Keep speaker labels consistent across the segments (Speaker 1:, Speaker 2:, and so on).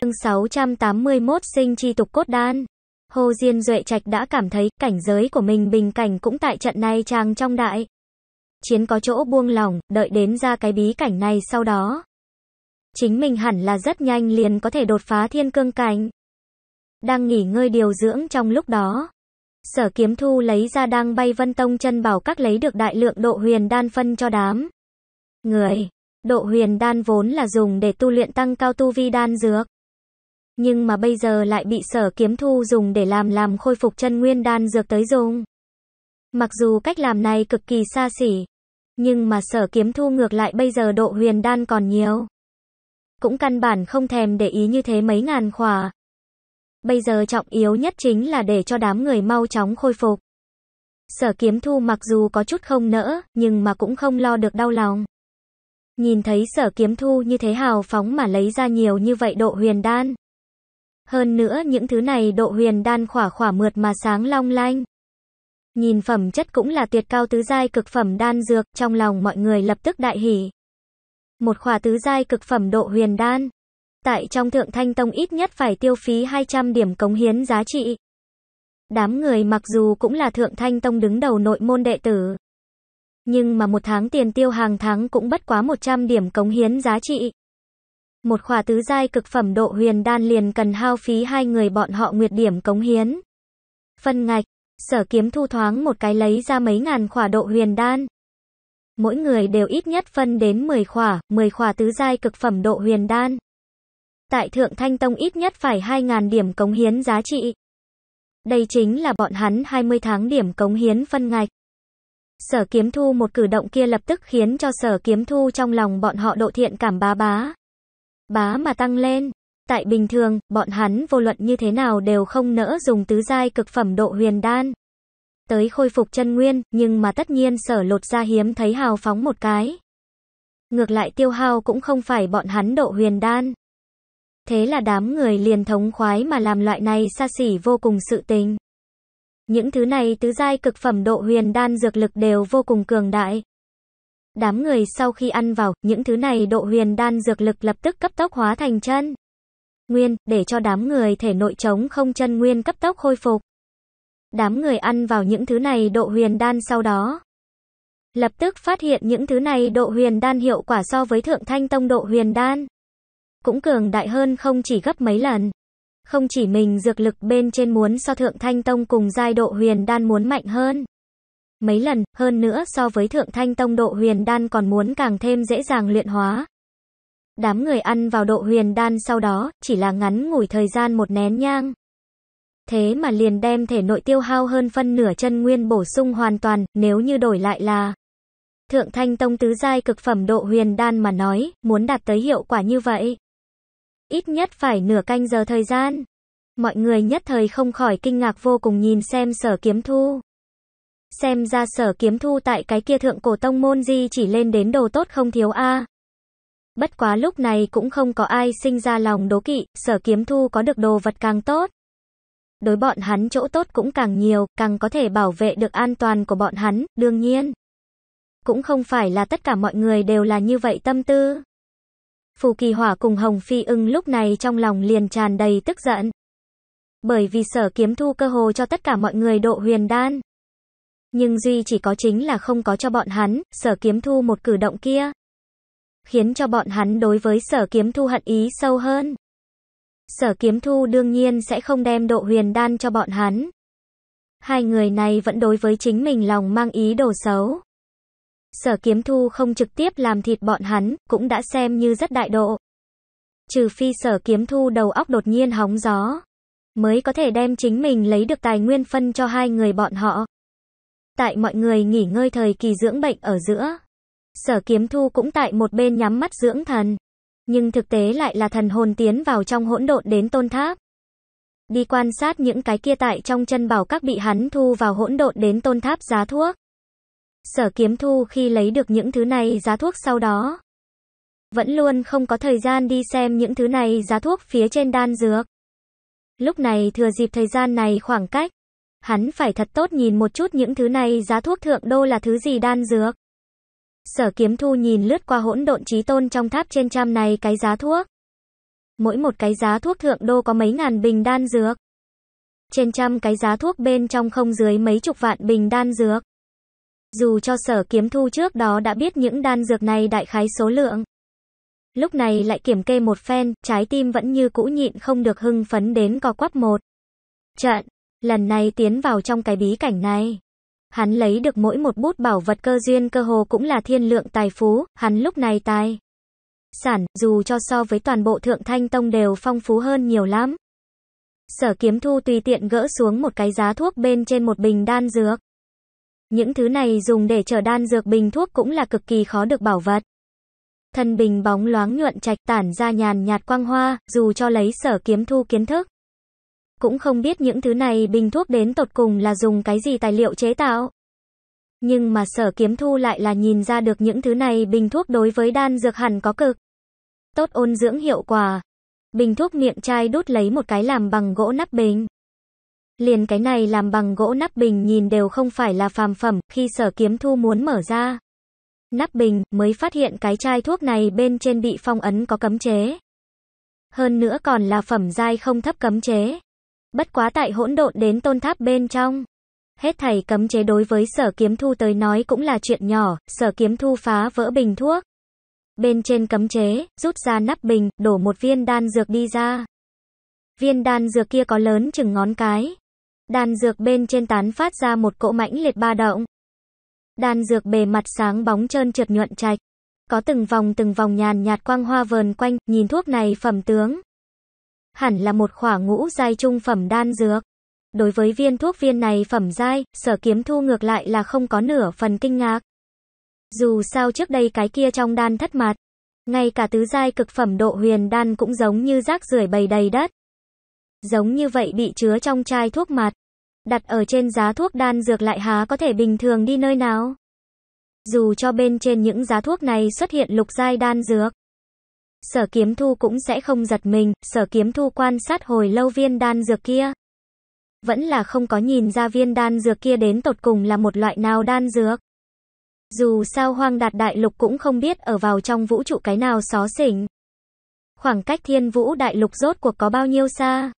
Speaker 1: Chương 681 sinh chi tục cốt đan. Hồ Diên Duệ Trạch đã cảm thấy cảnh giới của mình bình cảnh cũng tại trận này trang trong đại. Chiến có chỗ buông lỏng, đợi đến ra cái bí cảnh này sau đó. Chính mình hẳn là rất nhanh liền có thể đột phá thiên cương cảnh. Đang nghỉ ngơi điều dưỡng trong lúc đó. Sở kiếm thu lấy ra đang bay vân tông chân bảo các lấy được đại lượng độ huyền đan phân cho đám. Người, độ huyền đan vốn là dùng để tu luyện tăng cao tu vi đan dược nhưng mà bây giờ lại bị sở kiếm thu dùng để làm làm khôi phục chân nguyên đan dược tới dùng. Mặc dù cách làm này cực kỳ xa xỉ, nhưng mà sở kiếm thu ngược lại bây giờ độ huyền đan còn nhiều. Cũng căn bản không thèm để ý như thế mấy ngàn khỏa. Bây giờ trọng yếu nhất chính là để cho đám người mau chóng khôi phục. Sở kiếm thu mặc dù có chút không nỡ, nhưng mà cũng không lo được đau lòng. Nhìn thấy sở kiếm thu như thế hào phóng mà lấy ra nhiều như vậy độ huyền đan. Hơn nữa những thứ này độ huyền đan khỏa khỏa mượt mà sáng long lanh. Nhìn phẩm chất cũng là tuyệt cao tứ giai cực phẩm đan dược, trong lòng mọi người lập tức đại hỉ. Một khỏa tứ giai cực phẩm độ huyền đan. Tại trong thượng thanh tông ít nhất phải tiêu phí 200 điểm cống hiến giá trị. Đám người mặc dù cũng là thượng thanh tông đứng đầu nội môn đệ tử. Nhưng mà một tháng tiền tiêu hàng tháng cũng bất quá 100 điểm cống hiến giá trị một khỏa tứ giai cực phẩm độ huyền đan liền cần hao phí hai người bọn họ nguyệt điểm cống hiến. Phân ngạch, sở kiếm thu thoáng một cái lấy ra mấy ngàn khỏa độ huyền đan. Mỗi người đều ít nhất phân đến 10 khỏa, 10 khỏa tứ giai cực phẩm độ huyền đan. Tại Thượng Thanh Tông ít nhất phải 2.000 điểm cống hiến giá trị. Đây chính là bọn hắn 20 tháng điểm cống hiến phân ngạch. Sở kiếm thu một cử động kia lập tức khiến cho sở kiếm thu trong lòng bọn họ độ thiện cảm bá bá bá mà tăng lên. Tại bình thường, bọn hắn vô luận như thế nào đều không nỡ dùng tứ giai cực phẩm độ huyền đan. Tới khôi phục chân nguyên, nhưng mà tất nhiên sở lột ra hiếm thấy hào phóng một cái. Ngược lại tiêu hao cũng không phải bọn hắn độ huyền đan. Thế là đám người liền thống khoái mà làm loại này xa xỉ vô cùng sự tình. Những thứ này tứ giai cực phẩm độ huyền đan dược lực đều vô cùng cường đại, Đám người sau khi ăn vào, những thứ này độ huyền đan dược lực lập tức cấp tốc hóa thành chân. Nguyên, để cho đám người thể nội chống không chân nguyên cấp tốc khôi phục. Đám người ăn vào những thứ này độ huyền đan sau đó. Lập tức phát hiện những thứ này độ huyền đan hiệu quả so với thượng thanh tông độ huyền đan. Cũng cường đại hơn không chỉ gấp mấy lần. Không chỉ mình dược lực bên trên muốn so thượng thanh tông cùng giai độ huyền đan muốn mạnh hơn mấy lần, hơn nữa so với thượng thanh tông độ huyền đan còn muốn càng thêm dễ dàng luyện hóa. Đám người ăn vào độ huyền đan sau đó, chỉ là ngắn ngủi thời gian một nén nhang. Thế mà liền đem thể nội tiêu hao hơn phân nửa chân nguyên bổ sung hoàn toàn, nếu như đổi lại là Thượng Thanh Tông tứ giai cực phẩm độ huyền đan mà nói, muốn đạt tới hiệu quả như vậy. Ít nhất phải nửa canh giờ thời gian. Mọi người nhất thời không khỏi kinh ngạc vô cùng nhìn xem sở kiếm thu xem ra sở kiếm thu tại cái kia thượng cổ tông môn di chỉ lên đến đồ tốt không thiếu a. Bất quá lúc này cũng không có ai sinh ra lòng đố kỵ, sở kiếm thu có được đồ vật càng tốt. Đối bọn hắn chỗ tốt cũng càng nhiều, càng có thể bảo vệ được an toàn của bọn hắn, đương nhiên. Cũng không phải là tất cả mọi người đều là như vậy tâm tư. Phù kỳ hỏa cùng hồng phi ưng lúc này trong lòng liền tràn đầy tức giận. Bởi vì sở kiếm thu cơ hồ cho tất cả mọi người độ huyền đan. Nhưng duy chỉ có chính là không có cho bọn hắn, sở kiếm thu một cử động kia. Khiến cho bọn hắn đối với sở kiếm thu hận ý sâu hơn. Sở kiếm thu đương nhiên sẽ không đem độ huyền đan cho bọn hắn. Hai người này vẫn đối với chính mình lòng mang ý đồ xấu. Sở kiếm thu không trực tiếp làm thịt bọn hắn, cũng đã xem như rất đại độ. Trừ phi sở kiếm thu đầu óc đột nhiên hóng gió. Mới có thể đem chính mình lấy được tài nguyên phân cho hai người bọn họ. Tại mọi người nghỉ ngơi thời kỳ dưỡng bệnh ở giữa, sở kiếm thu cũng tại một bên nhắm mắt dưỡng thần. Nhưng thực tế lại là thần hồn tiến vào trong hỗn độn đến tôn tháp. Đi quan sát những cái kia tại trong chân bảo các bị hắn thu vào hỗn độn đến tôn tháp giá thuốc. Sở kiếm thu khi lấy được những thứ này giá thuốc sau đó. Vẫn luôn không có thời gian đi xem những thứ này giá thuốc phía trên đan dược. Lúc này thừa dịp thời gian này khoảng cách, Hắn phải thật tốt nhìn một chút những thứ này giá thuốc thượng đô là thứ gì đan dược. Sở kiếm thu nhìn lướt qua hỗn độn trí tôn trong tháp trên trăm này cái giá thuốc. Mỗi một cái giá thuốc thượng đô có mấy ngàn bình đan dược. Trên trăm cái giá thuốc bên trong không dưới mấy chục vạn bình đan dược. Dù cho sở kiếm thu trước đó đã biết những đan dược này đại khái số lượng. Lúc này lại kiểm kê một phen, trái tim vẫn như cũ nhịn không được hưng phấn đến co quắp một. Trận. Lần này tiến vào trong cái bí cảnh này. Hắn lấy được mỗi một bút bảo vật cơ duyên cơ hồ cũng là thiên lượng tài phú, hắn lúc này tài. Sản, dù cho so với toàn bộ thượng thanh tông đều phong phú hơn nhiều lắm. Sở kiếm thu tùy tiện gỡ xuống một cái giá thuốc bên trên một bình đan dược. Những thứ này dùng để chở đan dược bình thuốc cũng là cực kỳ khó được bảo vật. Thân bình bóng loáng nhuận trạch tản ra nhàn nhạt quang hoa, dù cho lấy sở kiếm thu kiến thức. Cũng không biết những thứ này bình thuốc đến tột cùng là dùng cái gì tài liệu chế tạo. Nhưng mà sở kiếm thu lại là nhìn ra được những thứ này bình thuốc đối với đan dược hẳn có cực. Tốt ôn dưỡng hiệu quả. Bình thuốc miệng chai đút lấy một cái làm bằng gỗ nắp bình. Liền cái này làm bằng gỗ nắp bình nhìn đều không phải là phàm phẩm khi sở kiếm thu muốn mở ra. Nắp bình mới phát hiện cái chai thuốc này bên trên bị phong ấn có cấm chế. Hơn nữa còn là phẩm giai không thấp cấm chế. Bất quá tại hỗn độn đến tôn tháp bên trong. Hết thầy cấm chế đối với sở kiếm thu tới nói cũng là chuyện nhỏ, sở kiếm thu phá vỡ bình thuốc. Bên trên cấm chế, rút ra nắp bình, đổ một viên đan dược đi ra. Viên đan dược kia có lớn chừng ngón cái. Đan dược bên trên tán phát ra một cỗ mãnh liệt ba động. Đan dược bề mặt sáng bóng trơn trượt nhuận trạch. Có từng vòng từng vòng nhàn nhạt quang hoa vờn quanh, nhìn thuốc này phẩm tướng, hẳn là một khỏa ngũ giai trung phẩm đan dược. Đối với viên thuốc viên này phẩm giai, sở kiếm thu ngược lại là không có nửa phần kinh ngạc. Dù sao trước đây cái kia trong đan thất mặt, ngay cả tứ giai cực phẩm độ huyền đan cũng giống như rác rưởi bầy đầy đất. Giống như vậy bị chứa trong chai thuốc mặt, đặt ở trên giá thuốc đan dược lại há có thể bình thường đi nơi nào. Dù cho bên trên những giá thuốc này xuất hiện lục giai đan dược, sở kiếm thu cũng sẽ không giật mình, sở kiếm thu quan sát hồi lâu viên đan dược kia. Vẫn là không có nhìn ra viên đan dược kia đến tột cùng là một loại nào đan dược. Dù sao hoang đạt đại lục cũng không biết ở vào trong vũ trụ cái nào xó xỉnh. Khoảng cách thiên vũ đại lục rốt cuộc có bao nhiêu xa?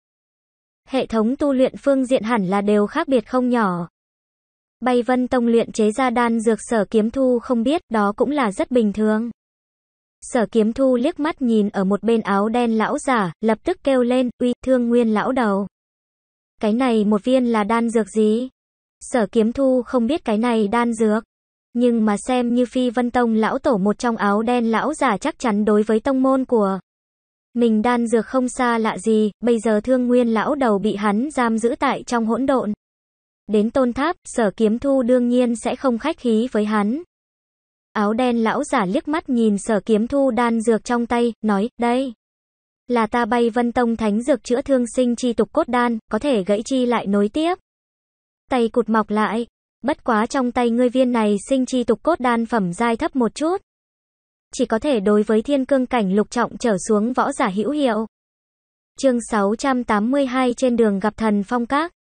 Speaker 1: Hệ thống tu luyện phương diện hẳn là đều khác biệt không nhỏ. Bay vân tông luyện chế ra đan dược sở kiếm thu không biết đó cũng là rất bình thường. Sở kiếm thu liếc mắt nhìn ở một bên áo đen lão giả, lập tức kêu lên, uy, thương nguyên lão đầu. Cái này một viên là đan dược gì? Sở kiếm thu không biết cái này đan dược. Nhưng mà xem như phi vân tông lão tổ một trong áo đen lão giả chắc chắn đối với tông môn của mình đan dược không xa lạ gì, bây giờ thương nguyên lão đầu bị hắn giam giữ tại trong hỗn độn. Đến tôn tháp, sở kiếm thu đương nhiên sẽ không khách khí với hắn. Áo đen lão giả liếc mắt nhìn sở kiếm thu đan dược trong tay, nói, đây. Là ta bay vân tông thánh dược chữa thương sinh chi tục cốt đan, có thể gãy chi lại nối tiếp. Tay cụt mọc lại. Bất quá trong tay ngươi viên này sinh chi tục cốt đan phẩm dai thấp một chút. Chỉ có thể đối với thiên cương cảnh lục trọng trở xuống võ giả hữu hiệu. Chương 682 trên đường gặp thần phong các.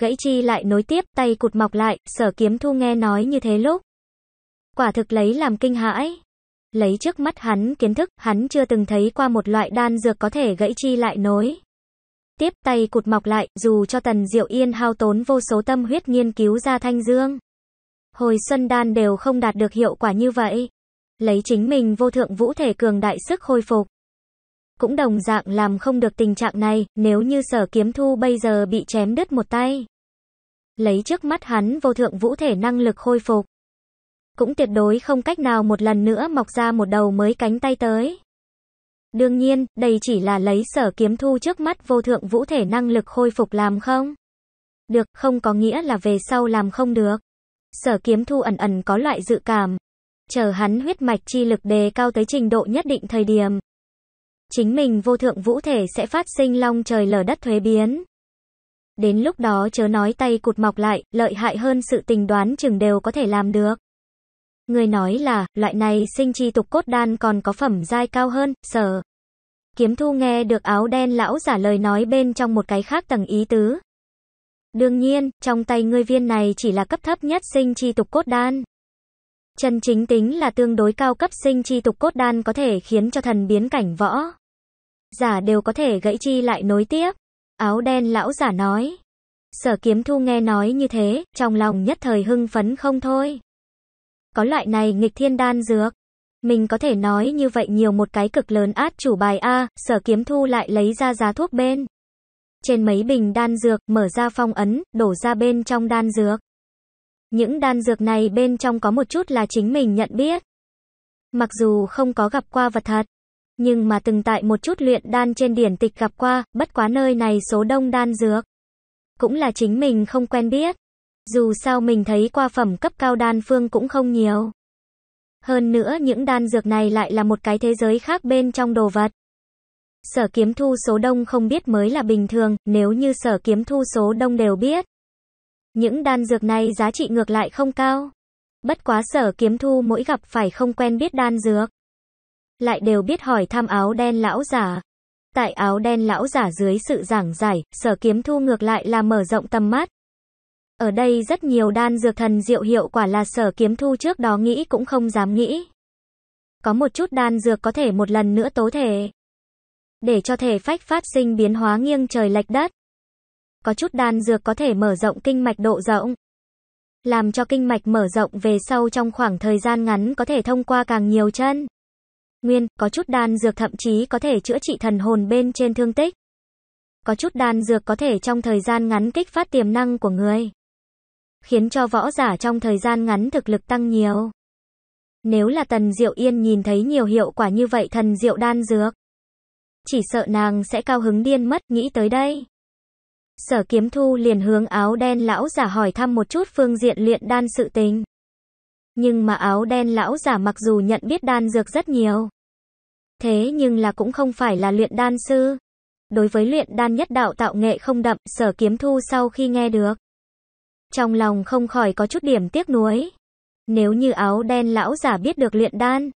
Speaker 1: Gãy chi lại nối tiếp tay cụt mọc lại, sở kiếm thu nghe nói như thế lúc quả thực lấy làm kinh hãi. Lấy trước mắt hắn kiến thức, hắn chưa từng thấy qua một loại đan dược có thể gãy chi lại nối. Tiếp tay cụt mọc lại, dù cho Tần Diệu Yên hao tốn vô số tâm huyết nghiên cứu ra thanh dương. Hồi xuân đan đều không đạt được hiệu quả như vậy. Lấy chính mình vô thượng vũ thể cường đại sức hồi phục. Cũng đồng dạng làm không được tình trạng này, nếu như sở kiếm thu bây giờ bị chém đứt một tay. Lấy trước mắt hắn vô thượng vũ thể năng lực khôi phục cũng tuyệt đối không cách nào một lần nữa mọc ra một đầu mới cánh tay tới. Đương nhiên, đây chỉ là lấy sở kiếm thu trước mắt vô thượng vũ thể năng lực khôi phục làm không? Được, không có nghĩa là về sau làm không được. Sở kiếm thu ẩn ẩn có loại dự cảm. Chờ hắn huyết mạch chi lực đề cao tới trình độ nhất định thời điểm. Chính mình vô thượng vũ thể sẽ phát sinh long trời lở đất thuế biến. Đến lúc đó chớ nói tay cụt mọc lại, lợi hại hơn sự tình đoán chừng đều có thể làm được. Người nói là, loại này sinh chi tục cốt đan còn có phẩm giai cao hơn, sở. Kiếm thu nghe được áo đen lão giả lời nói bên trong một cái khác tầng ý tứ. Đương nhiên, trong tay ngươi viên này chỉ là cấp thấp nhất sinh chi tục cốt đan. Chân chính tính là tương đối cao cấp sinh chi tục cốt đan có thể khiến cho thần biến cảnh võ. Giả đều có thể gãy chi lại nối tiếp. Áo đen lão giả nói. Sở kiếm thu nghe nói như thế, trong lòng nhất thời hưng phấn không thôi có loại này nghịch thiên đan dược. Mình có thể nói như vậy nhiều một cái cực lớn át chủ bài A, sở kiếm thu lại lấy ra giá thuốc bên. Trên mấy bình đan dược, mở ra phong ấn, đổ ra bên trong đan dược. Những đan dược này bên trong có một chút là chính mình nhận biết. Mặc dù không có gặp qua vật thật, nhưng mà từng tại một chút luyện đan trên điển tịch gặp qua, bất quá nơi này số đông đan dược. Cũng là chính mình không quen biết. Dù sao mình thấy qua phẩm cấp cao đan phương cũng không nhiều. Hơn nữa những đan dược này lại là một cái thế giới khác bên trong đồ vật. Sở kiếm thu số đông không biết mới là bình thường, nếu như sở kiếm thu số đông đều biết. Những đan dược này giá trị ngược lại không cao. Bất quá sở kiếm thu mỗi gặp phải không quen biết đan dược. Lại đều biết hỏi thăm áo đen lão giả. Tại áo đen lão giả dưới sự giảng giải, sở kiếm thu ngược lại là mở rộng tầm mắt. Ở đây rất nhiều đan dược thần diệu hiệu quả là sở kiếm thu trước đó nghĩ cũng không dám nghĩ. Có một chút đan dược có thể một lần nữa tố thể. Để cho thể phách phát sinh biến hóa nghiêng trời lệch đất. Có chút đan dược có thể mở rộng kinh mạch độ rộng. Làm cho kinh mạch mở rộng về sau trong khoảng thời gian ngắn có thể thông qua càng nhiều chân. Nguyên, có chút đan dược thậm chí có thể chữa trị thần hồn bên trên thương tích. Có chút đan dược có thể trong thời gian ngắn kích phát tiềm năng của người khiến cho võ giả trong thời gian ngắn thực lực tăng nhiều. Nếu là Tần Diệu Yên nhìn thấy nhiều hiệu quả như vậy thần Diệu đan dược, chỉ sợ nàng sẽ cao hứng điên mất, nghĩ tới đây. Sở Kiếm Thu liền hướng áo đen lão giả hỏi thăm một chút phương diện luyện đan sự tình. Nhưng mà áo đen lão giả mặc dù nhận biết đan dược rất nhiều, thế nhưng là cũng không phải là luyện đan sư. Đối với luyện đan nhất đạo tạo nghệ không đậm, sở kiếm thu sau khi nghe được. Trong lòng không khỏi có chút điểm tiếc nuối. Nếu như áo đen lão giả biết được luyện đan,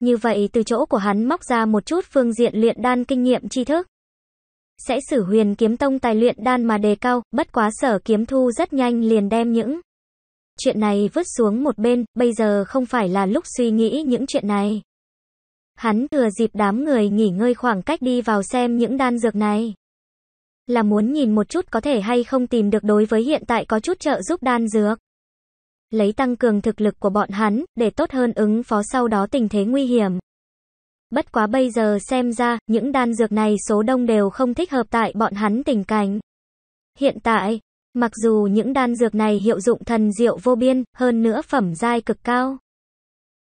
Speaker 1: như vậy từ chỗ của hắn móc ra một chút phương diện luyện đan kinh nghiệm tri thức. Sẽ sử huyền kiếm tông tài luyện đan mà đề cao, bất quá sở kiếm thu rất nhanh liền đem những chuyện này vứt xuống một bên, bây giờ không phải là lúc suy nghĩ những chuyện này. Hắn thừa dịp đám người nghỉ ngơi khoảng cách đi vào xem những đan dược này là muốn nhìn một chút có thể hay không tìm được đối với hiện tại có chút trợ giúp đan dược. Lấy tăng cường thực lực của bọn hắn, để tốt hơn ứng phó sau đó tình thế nguy hiểm. Bất quá bây giờ xem ra, những đan dược này số đông đều không thích hợp tại bọn hắn tình cảnh. Hiện tại, mặc dù những đan dược này hiệu dụng thần diệu vô biên, hơn nữa phẩm giai cực cao.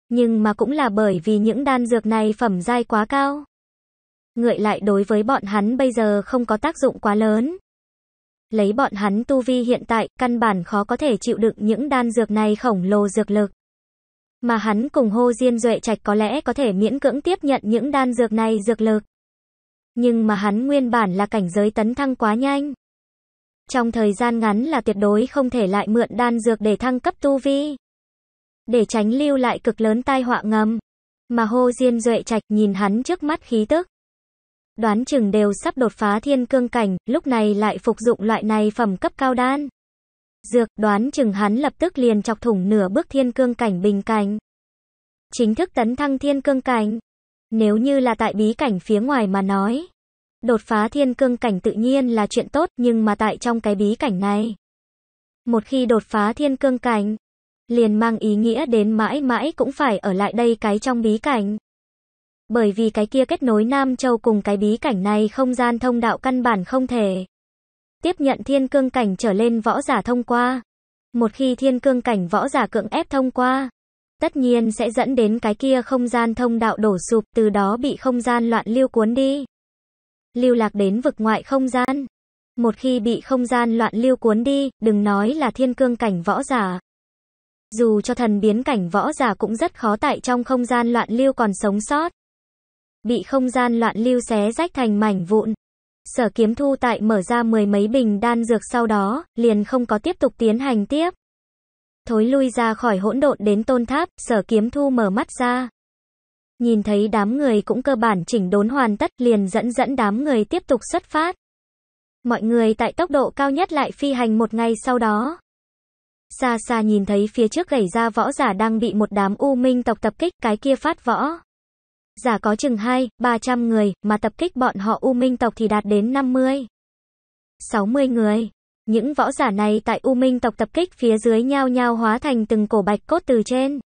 Speaker 1: Nhưng mà cũng là bởi vì những đan dược này phẩm giai quá cao ngợi lại đối với bọn hắn bây giờ không có tác dụng quá lớn. Lấy bọn hắn tu vi hiện tại, căn bản khó có thể chịu đựng những đan dược này khổng lồ dược lực. Mà hắn cùng hô diên duệ trạch có lẽ có thể miễn cưỡng tiếp nhận những đan dược này dược lực. Nhưng mà hắn nguyên bản là cảnh giới tấn thăng quá nhanh. Trong thời gian ngắn là tuyệt đối không thể lại mượn đan dược để thăng cấp tu vi. Để tránh lưu lại cực lớn tai họa ngầm. Mà hô diên duệ trạch nhìn hắn trước mắt khí tức. Đoán chừng đều sắp đột phá thiên cương cảnh, lúc này lại phục dụng loại này phẩm cấp cao đan. Dược, đoán chừng hắn lập tức liền chọc thủng nửa bước thiên cương cảnh bình cảnh. Chính thức tấn thăng thiên cương cảnh. Nếu như là tại bí cảnh phía ngoài mà nói, đột phá thiên cương cảnh tự nhiên là chuyện tốt, nhưng mà tại trong cái bí cảnh này, một khi đột phá thiên cương cảnh, liền mang ý nghĩa đến mãi mãi cũng phải ở lại đây cái trong bí cảnh bởi vì cái kia kết nối Nam Châu cùng cái bí cảnh này không gian thông đạo căn bản không thể. Tiếp nhận thiên cương cảnh trở lên võ giả thông qua. Một khi thiên cương cảnh võ giả cưỡng ép thông qua, tất nhiên sẽ dẫn đến cái kia không gian thông đạo đổ sụp từ đó bị không gian loạn lưu cuốn đi. Lưu lạc đến vực ngoại không gian. Một khi bị không gian loạn lưu cuốn đi, đừng nói là thiên cương cảnh võ giả. Dù cho thần biến cảnh võ giả cũng rất khó tại trong không gian loạn lưu còn sống sót bị không gian loạn lưu xé rách thành mảnh vụn. Sở kiếm thu tại mở ra mười mấy bình đan dược sau đó, liền không có tiếp tục tiến hành tiếp. Thối lui ra khỏi hỗn độn đến tôn tháp, sở kiếm thu mở mắt ra. Nhìn thấy đám người cũng cơ bản chỉnh đốn hoàn tất, liền dẫn dẫn đám người tiếp tục xuất phát. Mọi người tại tốc độ cao nhất lại phi hành một ngày sau đó. Xa xa nhìn thấy phía trước gầy ra võ giả đang bị một đám u minh tộc tập kích cái kia phát võ giả có chừng 2, 300 người, mà tập kích bọn họ U Minh tộc thì đạt đến 50, 60 người. Những võ giả này tại U Minh tộc tập kích phía dưới nhao nhao hóa thành từng cổ bạch cốt từ trên.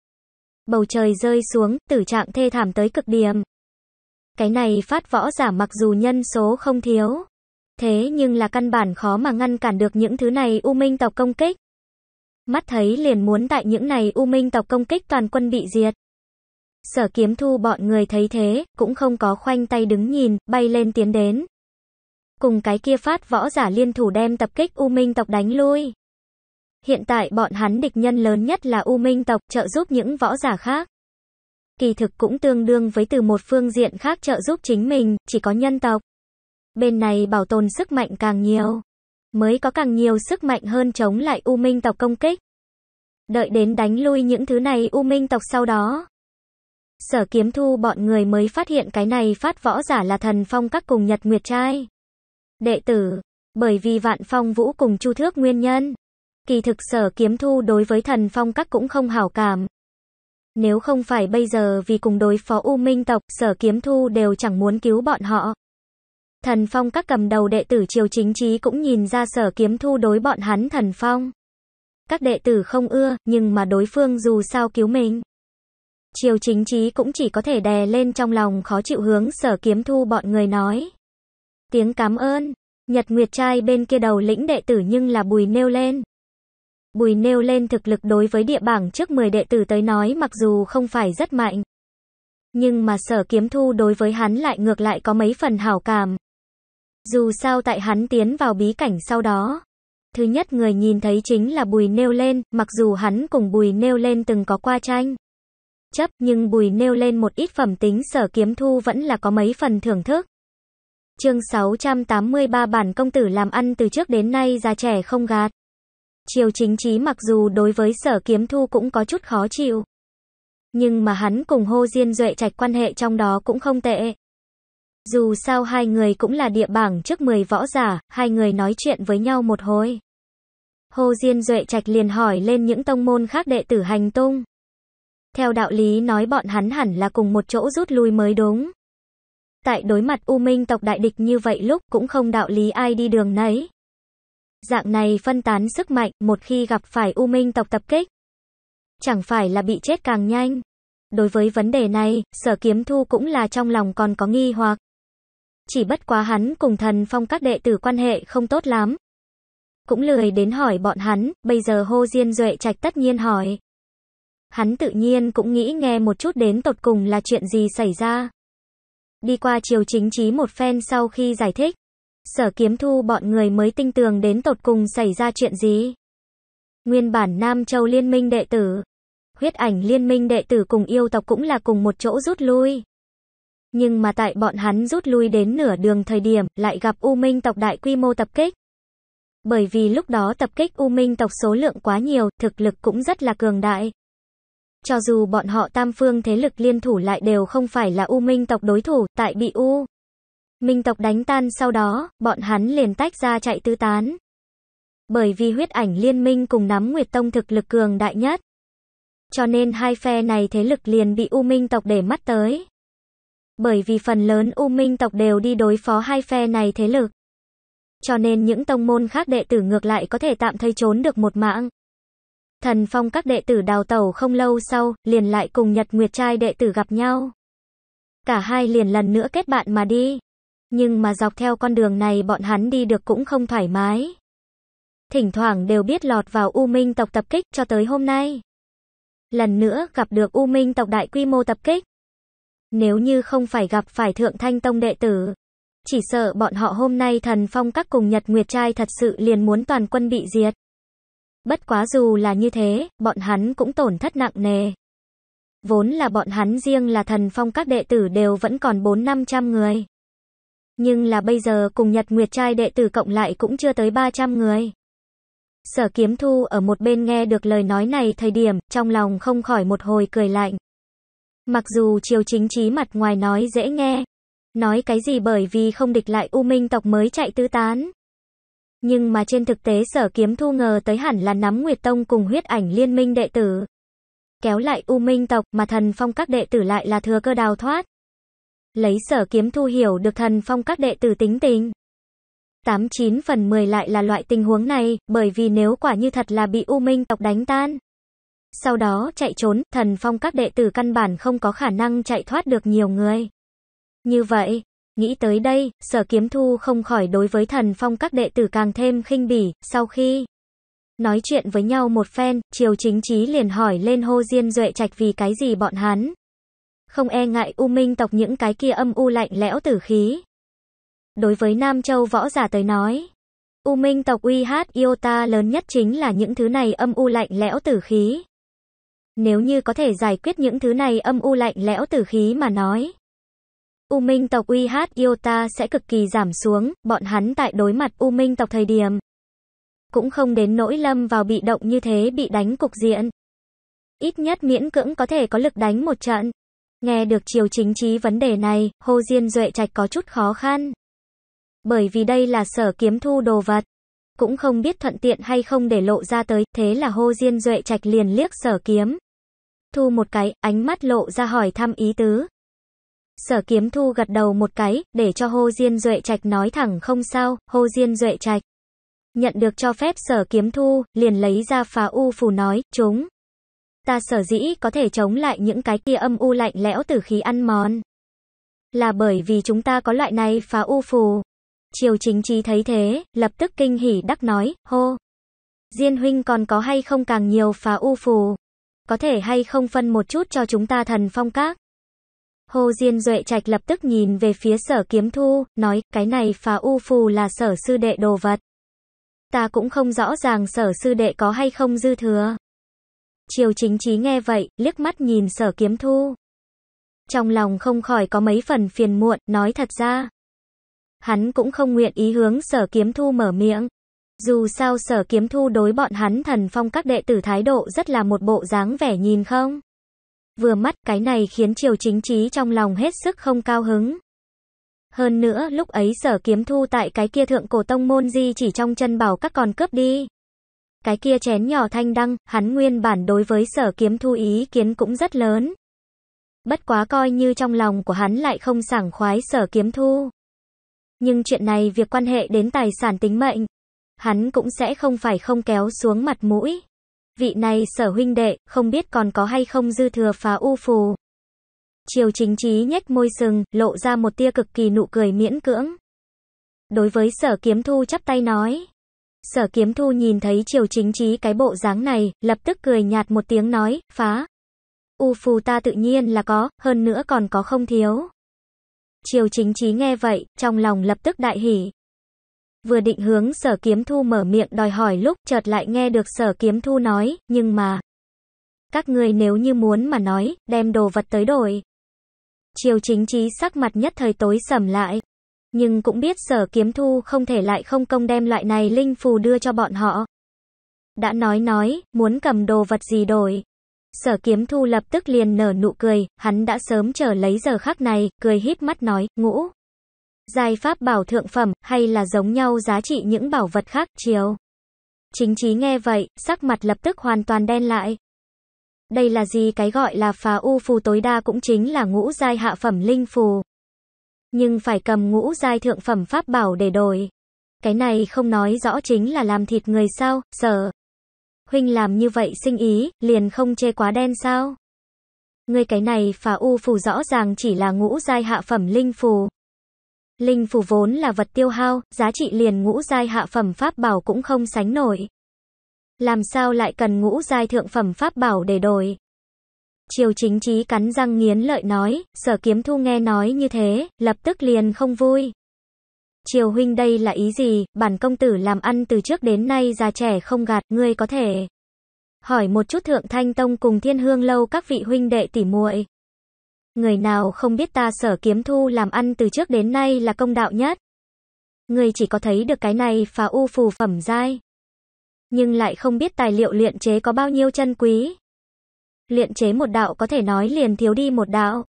Speaker 1: Bầu trời rơi xuống, tử trạng thê thảm tới cực điểm. Cái này phát võ giả mặc dù nhân số không thiếu. Thế nhưng là căn bản khó mà ngăn cản được những thứ này U Minh tộc công kích. Mắt thấy liền muốn tại những này U Minh tộc công kích toàn quân bị diệt. Sở kiếm thu bọn người thấy thế, cũng không có khoanh tay đứng nhìn, bay lên tiến đến. Cùng cái kia phát võ giả liên thủ đem tập kích U Minh tộc đánh lui. Hiện tại bọn hắn địch nhân lớn nhất là U Minh tộc trợ giúp những võ giả khác. Kỳ thực cũng tương đương với từ một phương diện khác trợ giúp chính mình, chỉ có nhân tộc. Bên này bảo tồn sức mạnh càng nhiều, mới có càng nhiều sức mạnh hơn chống lại U Minh tộc công kích. Đợi đến đánh lui những thứ này U Minh tộc sau đó, Sở kiếm thu bọn người mới phát hiện cái này phát võ giả là thần phong các cùng nhật nguyệt trai. Đệ tử, bởi vì vạn phong vũ cùng chu thước nguyên nhân. Kỳ thực sở kiếm thu đối với thần phong các cũng không hảo cảm. Nếu không phải bây giờ vì cùng đối phó U Minh tộc, sở kiếm thu đều chẳng muốn cứu bọn họ. Thần phong các cầm đầu đệ tử triều chính trí cũng nhìn ra sở kiếm thu đối bọn hắn thần phong. Các đệ tử không ưa, nhưng mà đối phương dù sao cứu mình triều chính trí cũng chỉ có thể đè lên trong lòng khó chịu hướng sở kiếm thu bọn người nói. Tiếng cảm ơn, Nhật Nguyệt trai bên kia đầu lĩnh đệ tử nhưng là bùi nêu lên. Bùi nêu lên thực lực đối với địa bảng trước 10 đệ tử tới nói mặc dù không phải rất mạnh. Nhưng mà sở kiếm thu đối với hắn lại ngược lại có mấy phần hảo cảm. Dù sao tại hắn tiến vào bí cảnh sau đó. Thứ nhất người nhìn thấy chính là bùi nêu lên, mặc dù hắn cùng bùi nêu lên từng có qua tranh chấp, nhưng Bùi nêu lên một ít phẩm tính sở kiếm thu vẫn là có mấy phần thưởng thức. Chương 683 bản công tử làm ăn từ trước đến nay già trẻ không gạt. Triều chính chí mặc dù đối với sở kiếm thu cũng có chút khó chịu. Nhưng mà hắn cùng hô diên duệ trạch quan hệ trong đó cũng không tệ. Dù sao hai người cũng là địa bảng trước 10 võ giả, hai người nói chuyện với nhau một hồi. Hồ Diên Duệ Trạch liền hỏi lên những tông môn khác đệ tử hành tung. Theo đạo lý nói bọn hắn hẳn là cùng một chỗ rút lui mới đúng. Tại đối mặt U Minh tộc đại địch như vậy lúc cũng không đạo lý ai đi đường nấy. Dạng này phân tán sức mạnh một khi gặp phải U Minh tộc tập kích. Chẳng phải là bị chết càng nhanh. Đối với vấn đề này, sở kiếm thu cũng là trong lòng còn có nghi hoặc. Chỉ bất quá hắn cùng thần phong các đệ tử quan hệ không tốt lắm. Cũng lười đến hỏi bọn hắn, bây giờ hô diên duệ trạch tất nhiên hỏi hắn tự nhiên cũng nghĩ nghe một chút đến tột cùng là chuyện gì xảy ra. Đi qua chiều chính trí một phen sau khi giải thích, sở kiếm thu bọn người mới tinh tường đến tột cùng xảy ra chuyện gì. Nguyên bản Nam Châu Liên minh đệ tử, huyết ảnh Liên minh đệ tử cùng yêu tộc cũng là cùng một chỗ rút lui. Nhưng mà tại bọn hắn rút lui đến nửa đường thời điểm lại gặp U Minh tộc đại quy mô tập kích. Bởi vì lúc đó tập kích U Minh tộc số lượng quá nhiều, thực lực cũng rất là cường đại, cho dù bọn họ tam phương thế lực liên thủ lại đều không phải là U Minh tộc đối thủ, tại bị U Minh tộc đánh tan sau đó, bọn hắn liền tách ra chạy tứ tán. Bởi vì huyết ảnh liên minh cùng nắm Nguyệt Tông thực lực cường đại nhất. Cho nên hai phe này thế lực liền bị U Minh tộc để mắt tới. Bởi vì phần lớn U Minh tộc đều đi đối phó hai phe này thế lực. Cho nên những tông môn khác đệ tử ngược lại có thể tạm thời trốn được một mạng. Thần Phong các đệ tử đào tẩu không lâu sau, liền lại cùng Nhật Nguyệt trai đệ tử gặp nhau. Cả hai liền lần nữa kết bạn mà đi. Nhưng mà dọc theo con đường này bọn hắn đi được cũng không thoải mái. Thỉnh thoảng đều biết lọt vào U Minh tộc tập kích cho tới hôm nay. Lần nữa gặp được U Minh tộc đại quy mô tập kích. Nếu như không phải gặp phải Thượng Thanh Tông đệ tử, chỉ sợ bọn họ hôm nay thần phong các cùng Nhật Nguyệt trai thật sự liền muốn toàn quân bị diệt. Bất quá dù là như thế, bọn hắn cũng tổn thất nặng nề. Vốn là bọn hắn riêng là thần phong các đệ tử đều vẫn còn 4-500 người. Nhưng là bây giờ cùng Nhật Nguyệt trai đệ tử cộng lại cũng chưa tới 300 người. Sở kiếm thu ở một bên nghe được lời nói này thời điểm, trong lòng không khỏi một hồi cười lạnh. Mặc dù chiều chính trí mặt ngoài nói dễ nghe. Nói cái gì bởi vì không địch lại U Minh tộc mới chạy tứ tán, nhưng mà trên thực tế sở kiếm thu ngờ tới hẳn là nắm Nguyệt Tông cùng huyết ảnh liên minh đệ tử. Kéo lại U Minh tộc mà thần phong các đệ tử lại là thừa cơ đào thoát. Lấy sở kiếm thu hiểu được thần phong các đệ tử tính tình. 89 phần 10 lại là loại tình huống này, bởi vì nếu quả như thật là bị U Minh tộc đánh tan. Sau đó chạy trốn, thần phong các đệ tử căn bản không có khả năng chạy thoát được nhiều người. Như vậy, Nghĩ tới đây, sở kiếm thu không khỏi đối với thần phong các đệ tử càng thêm khinh bỉ, sau khi nói chuyện với nhau một phen, triều chính trí liền hỏi lên hô diên duệ trạch vì cái gì bọn hắn. Không e ngại u minh tộc những cái kia âm u lạnh lẽo tử khí. Đối với Nam Châu võ giả tới nói, u minh tộc uy hát iota lớn nhất chính là những thứ này âm u lạnh lẽo tử khí. Nếu như có thể giải quyết những thứ này âm u lạnh lẽo tử khí mà nói, U minh tộc uy hát Iota sẽ cực kỳ giảm xuống, bọn hắn tại đối mặt U minh tộc thời điểm. Cũng không đến nỗi lâm vào bị động như thế bị đánh cục diện. Ít nhất miễn cưỡng có thể có lực đánh một trận. Nghe được chiều chính trí vấn đề này, Hồ Diên Duệ Trạch có chút khó khăn. Bởi vì đây là sở kiếm thu đồ vật. Cũng không biết thuận tiện hay không để lộ ra tới, thế là Hồ Diên Duệ Trạch liền liếc sở kiếm. Thu một cái, ánh mắt lộ ra hỏi thăm ý tứ, Sở kiếm thu gật đầu một cái, để cho Hô Diên Duệ Trạch nói thẳng không sao, Hô Diên Duệ Trạch. Nhận được cho phép sở kiếm thu, liền lấy ra phá u phù nói, chúng. Ta sở dĩ có thể chống lại những cái kia âm u lạnh lẽo từ khí ăn mòn. Là bởi vì chúng ta có loại này phá u phù. Triều chính trí thấy thế, lập tức kinh hỉ đắc nói, hô. Diên huynh còn có hay không càng nhiều phá u phù. Có thể hay không phân một chút cho chúng ta thần phong các. Hồ Diên Duệ Trạch lập tức nhìn về phía sở kiếm thu, nói, cái này phá u phù là sở sư đệ đồ vật. Ta cũng không rõ ràng sở sư đệ có hay không dư thừa. Triều chính trí nghe vậy, liếc mắt nhìn sở kiếm thu. Trong lòng không khỏi có mấy phần phiền muộn, nói thật ra. Hắn cũng không nguyện ý hướng sở kiếm thu mở miệng. Dù sao sở kiếm thu đối bọn hắn thần phong các đệ tử thái độ rất là một bộ dáng vẻ nhìn không. Vừa mắt cái này khiến triều chính trí trong lòng hết sức không cao hứng. Hơn nữa lúc ấy sở kiếm thu tại cái kia thượng cổ tông môn di chỉ trong chân bảo các con cướp đi. Cái kia chén nhỏ thanh đăng, hắn nguyên bản đối với sở kiếm thu ý kiến cũng rất lớn. Bất quá coi như trong lòng của hắn lại không sảng khoái sở kiếm thu. Nhưng chuyện này việc quan hệ đến tài sản tính mệnh, hắn cũng sẽ không phải không kéo xuống mặt mũi. Vị này sở huynh đệ, không biết còn có hay không dư thừa phá u phù. Triều chính trí nhếch môi sừng, lộ ra một tia cực kỳ nụ cười miễn cưỡng. Đối với sở kiếm thu chắp tay nói. Sở kiếm thu nhìn thấy triều chính trí cái bộ dáng này, lập tức cười nhạt một tiếng nói, phá. U phù ta tự nhiên là có, hơn nữa còn có không thiếu. Triều chính trí nghe vậy, trong lòng lập tức đại hỉ, vừa định hướng sở kiếm thu mở miệng đòi hỏi lúc chợt lại nghe được sở kiếm thu nói, nhưng mà, các người nếu như muốn mà nói, đem đồ vật tới đổi. chiều chính trí sắc mặt nhất thời tối sầm lại, nhưng cũng biết sở kiếm thu không thể lại không công đem loại này linh phù đưa cho bọn họ. Đã nói nói, muốn cầm đồ vật gì đổi. Sở kiếm thu lập tức liền nở nụ cười, hắn đã sớm chờ lấy giờ khắc này, cười híp mắt nói, ngũ, giai pháp bảo thượng phẩm, hay là giống nhau giá trị những bảo vật khác, chiều. Chính trí nghe vậy, sắc mặt lập tức hoàn toàn đen lại. Đây là gì cái gọi là phá u phù tối đa cũng chính là ngũ giai hạ phẩm linh phù. Nhưng phải cầm ngũ giai thượng phẩm pháp bảo để đổi. Cái này không nói rõ chính là làm thịt người sao, sợ. Huynh làm như vậy sinh ý, liền không chê quá đen sao? Ngươi cái này phá u phù rõ ràng chỉ là ngũ giai hạ phẩm linh phù. Linh phù vốn là vật tiêu hao, giá trị liền ngũ giai hạ phẩm pháp bảo cũng không sánh nổi. Làm sao lại cần ngũ giai thượng phẩm pháp bảo để đổi? Triều chính trí cắn răng nghiến lợi nói, sở kiếm thu nghe nói như thế, lập tức liền không vui. Triều huynh đây là ý gì, bản công tử làm ăn từ trước đến nay già trẻ không gạt, ngươi có thể. Hỏi một chút thượng thanh tông cùng thiên hương lâu các vị huynh đệ tỉ muội Người nào không biết ta sở kiếm thu làm ăn từ trước đến nay là công đạo nhất. Người chỉ có thấy được cái này phá u phù phẩm dai. Nhưng lại không biết tài liệu luyện chế có bao nhiêu chân quý. Luyện chế một đạo có thể nói liền thiếu đi một đạo.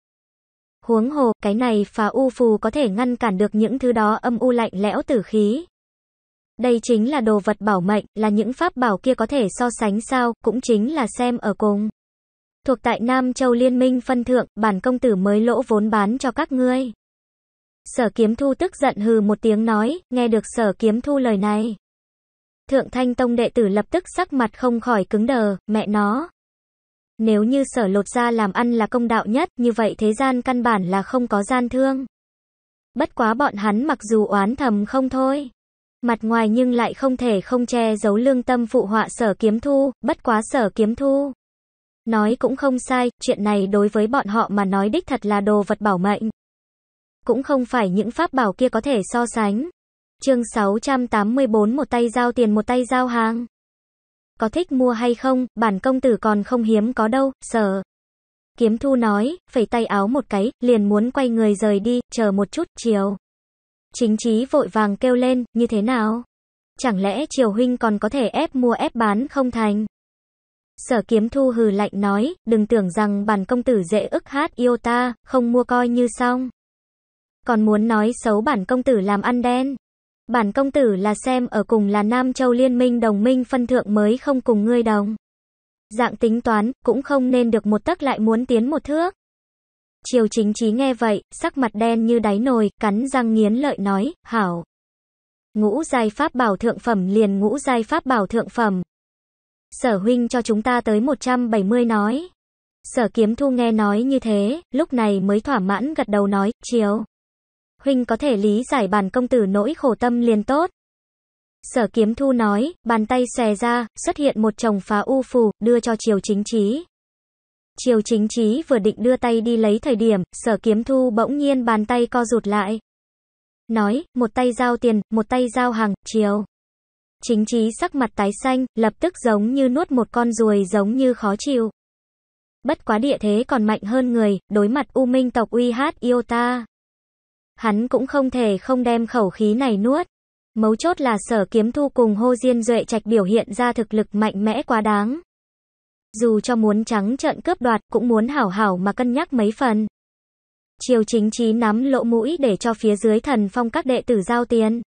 Speaker 1: Huống hồ, cái này phá u phù có thể ngăn cản được những thứ đó âm u lạnh lẽo tử khí. Đây chính là đồ vật bảo mệnh, là những pháp bảo kia có thể so sánh sao, cũng chính là xem ở cùng thuộc tại Nam Châu Liên minh phân thượng, bản công tử mới lỗ vốn bán cho các ngươi. Sở kiếm thu tức giận hừ một tiếng nói, nghe được sở kiếm thu lời này. Thượng thanh tông đệ tử lập tức sắc mặt không khỏi cứng đờ, mẹ nó. Nếu như sở lột ra làm ăn là công đạo nhất, như vậy thế gian căn bản là không có gian thương. Bất quá bọn hắn mặc dù oán thầm không thôi. Mặt ngoài nhưng lại không thể không che giấu lương tâm phụ họa sở kiếm thu, bất quá sở kiếm thu. Nói cũng không sai, chuyện này đối với bọn họ mà nói đích thật là đồ vật bảo mệnh. Cũng không phải những pháp bảo kia có thể so sánh. Chương 684 một tay giao tiền một tay giao hàng. Có thích mua hay không, bản công tử còn không hiếm có đâu, sợ. Kiếm thu nói, phẩy tay áo một cái, liền muốn quay người rời đi, chờ một chút, chiều. Chính trí vội vàng kêu lên, như thế nào? Chẳng lẽ triều huynh còn có thể ép mua ép bán không thành? Sở kiếm thu hừ lạnh nói, đừng tưởng rằng bản công tử dễ ức hát yêu ta, không mua coi như xong. Còn muốn nói xấu bản công tử làm ăn đen. Bản công tử là xem ở cùng là Nam Châu Liên minh đồng minh phân thượng mới không cùng ngươi đồng. Dạng tính toán, cũng không nên được một tấc lại muốn tiến một thước. Triều chính trí nghe vậy, sắc mặt đen như đáy nồi, cắn răng nghiến lợi nói, hảo. Ngũ giai pháp bảo thượng phẩm liền ngũ giai pháp bảo thượng phẩm, Sở huynh cho chúng ta tới 170 nói. Sở kiếm thu nghe nói như thế, lúc này mới thỏa mãn gật đầu nói, chiều. Huynh có thể lý giải bàn công tử nỗi khổ tâm liền tốt. Sở kiếm thu nói, bàn tay xòe ra, xuất hiện một chồng phá u phù, đưa cho chiều chính trí. Chiều chính trí vừa định đưa tay đi lấy thời điểm, sở kiếm thu bỗng nhiên bàn tay co rụt lại. Nói, một tay giao tiền, một tay giao hàng, chiều chính trí sắc mặt tái xanh, lập tức giống như nuốt một con ruồi giống như khó chịu. Bất quá địa thế còn mạnh hơn người, đối mặt U Minh tộc uy hát yêu ta. Hắn cũng không thể không đem khẩu khí này nuốt. Mấu chốt là sở kiếm thu cùng hô diên duệ trạch biểu hiện ra thực lực mạnh mẽ quá đáng. Dù cho muốn trắng trợn cướp đoạt cũng muốn hảo hảo mà cân nhắc mấy phần. Triều chính trí chí nắm lỗ mũi để cho phía dưới thần phong các đệ tử giao tiền.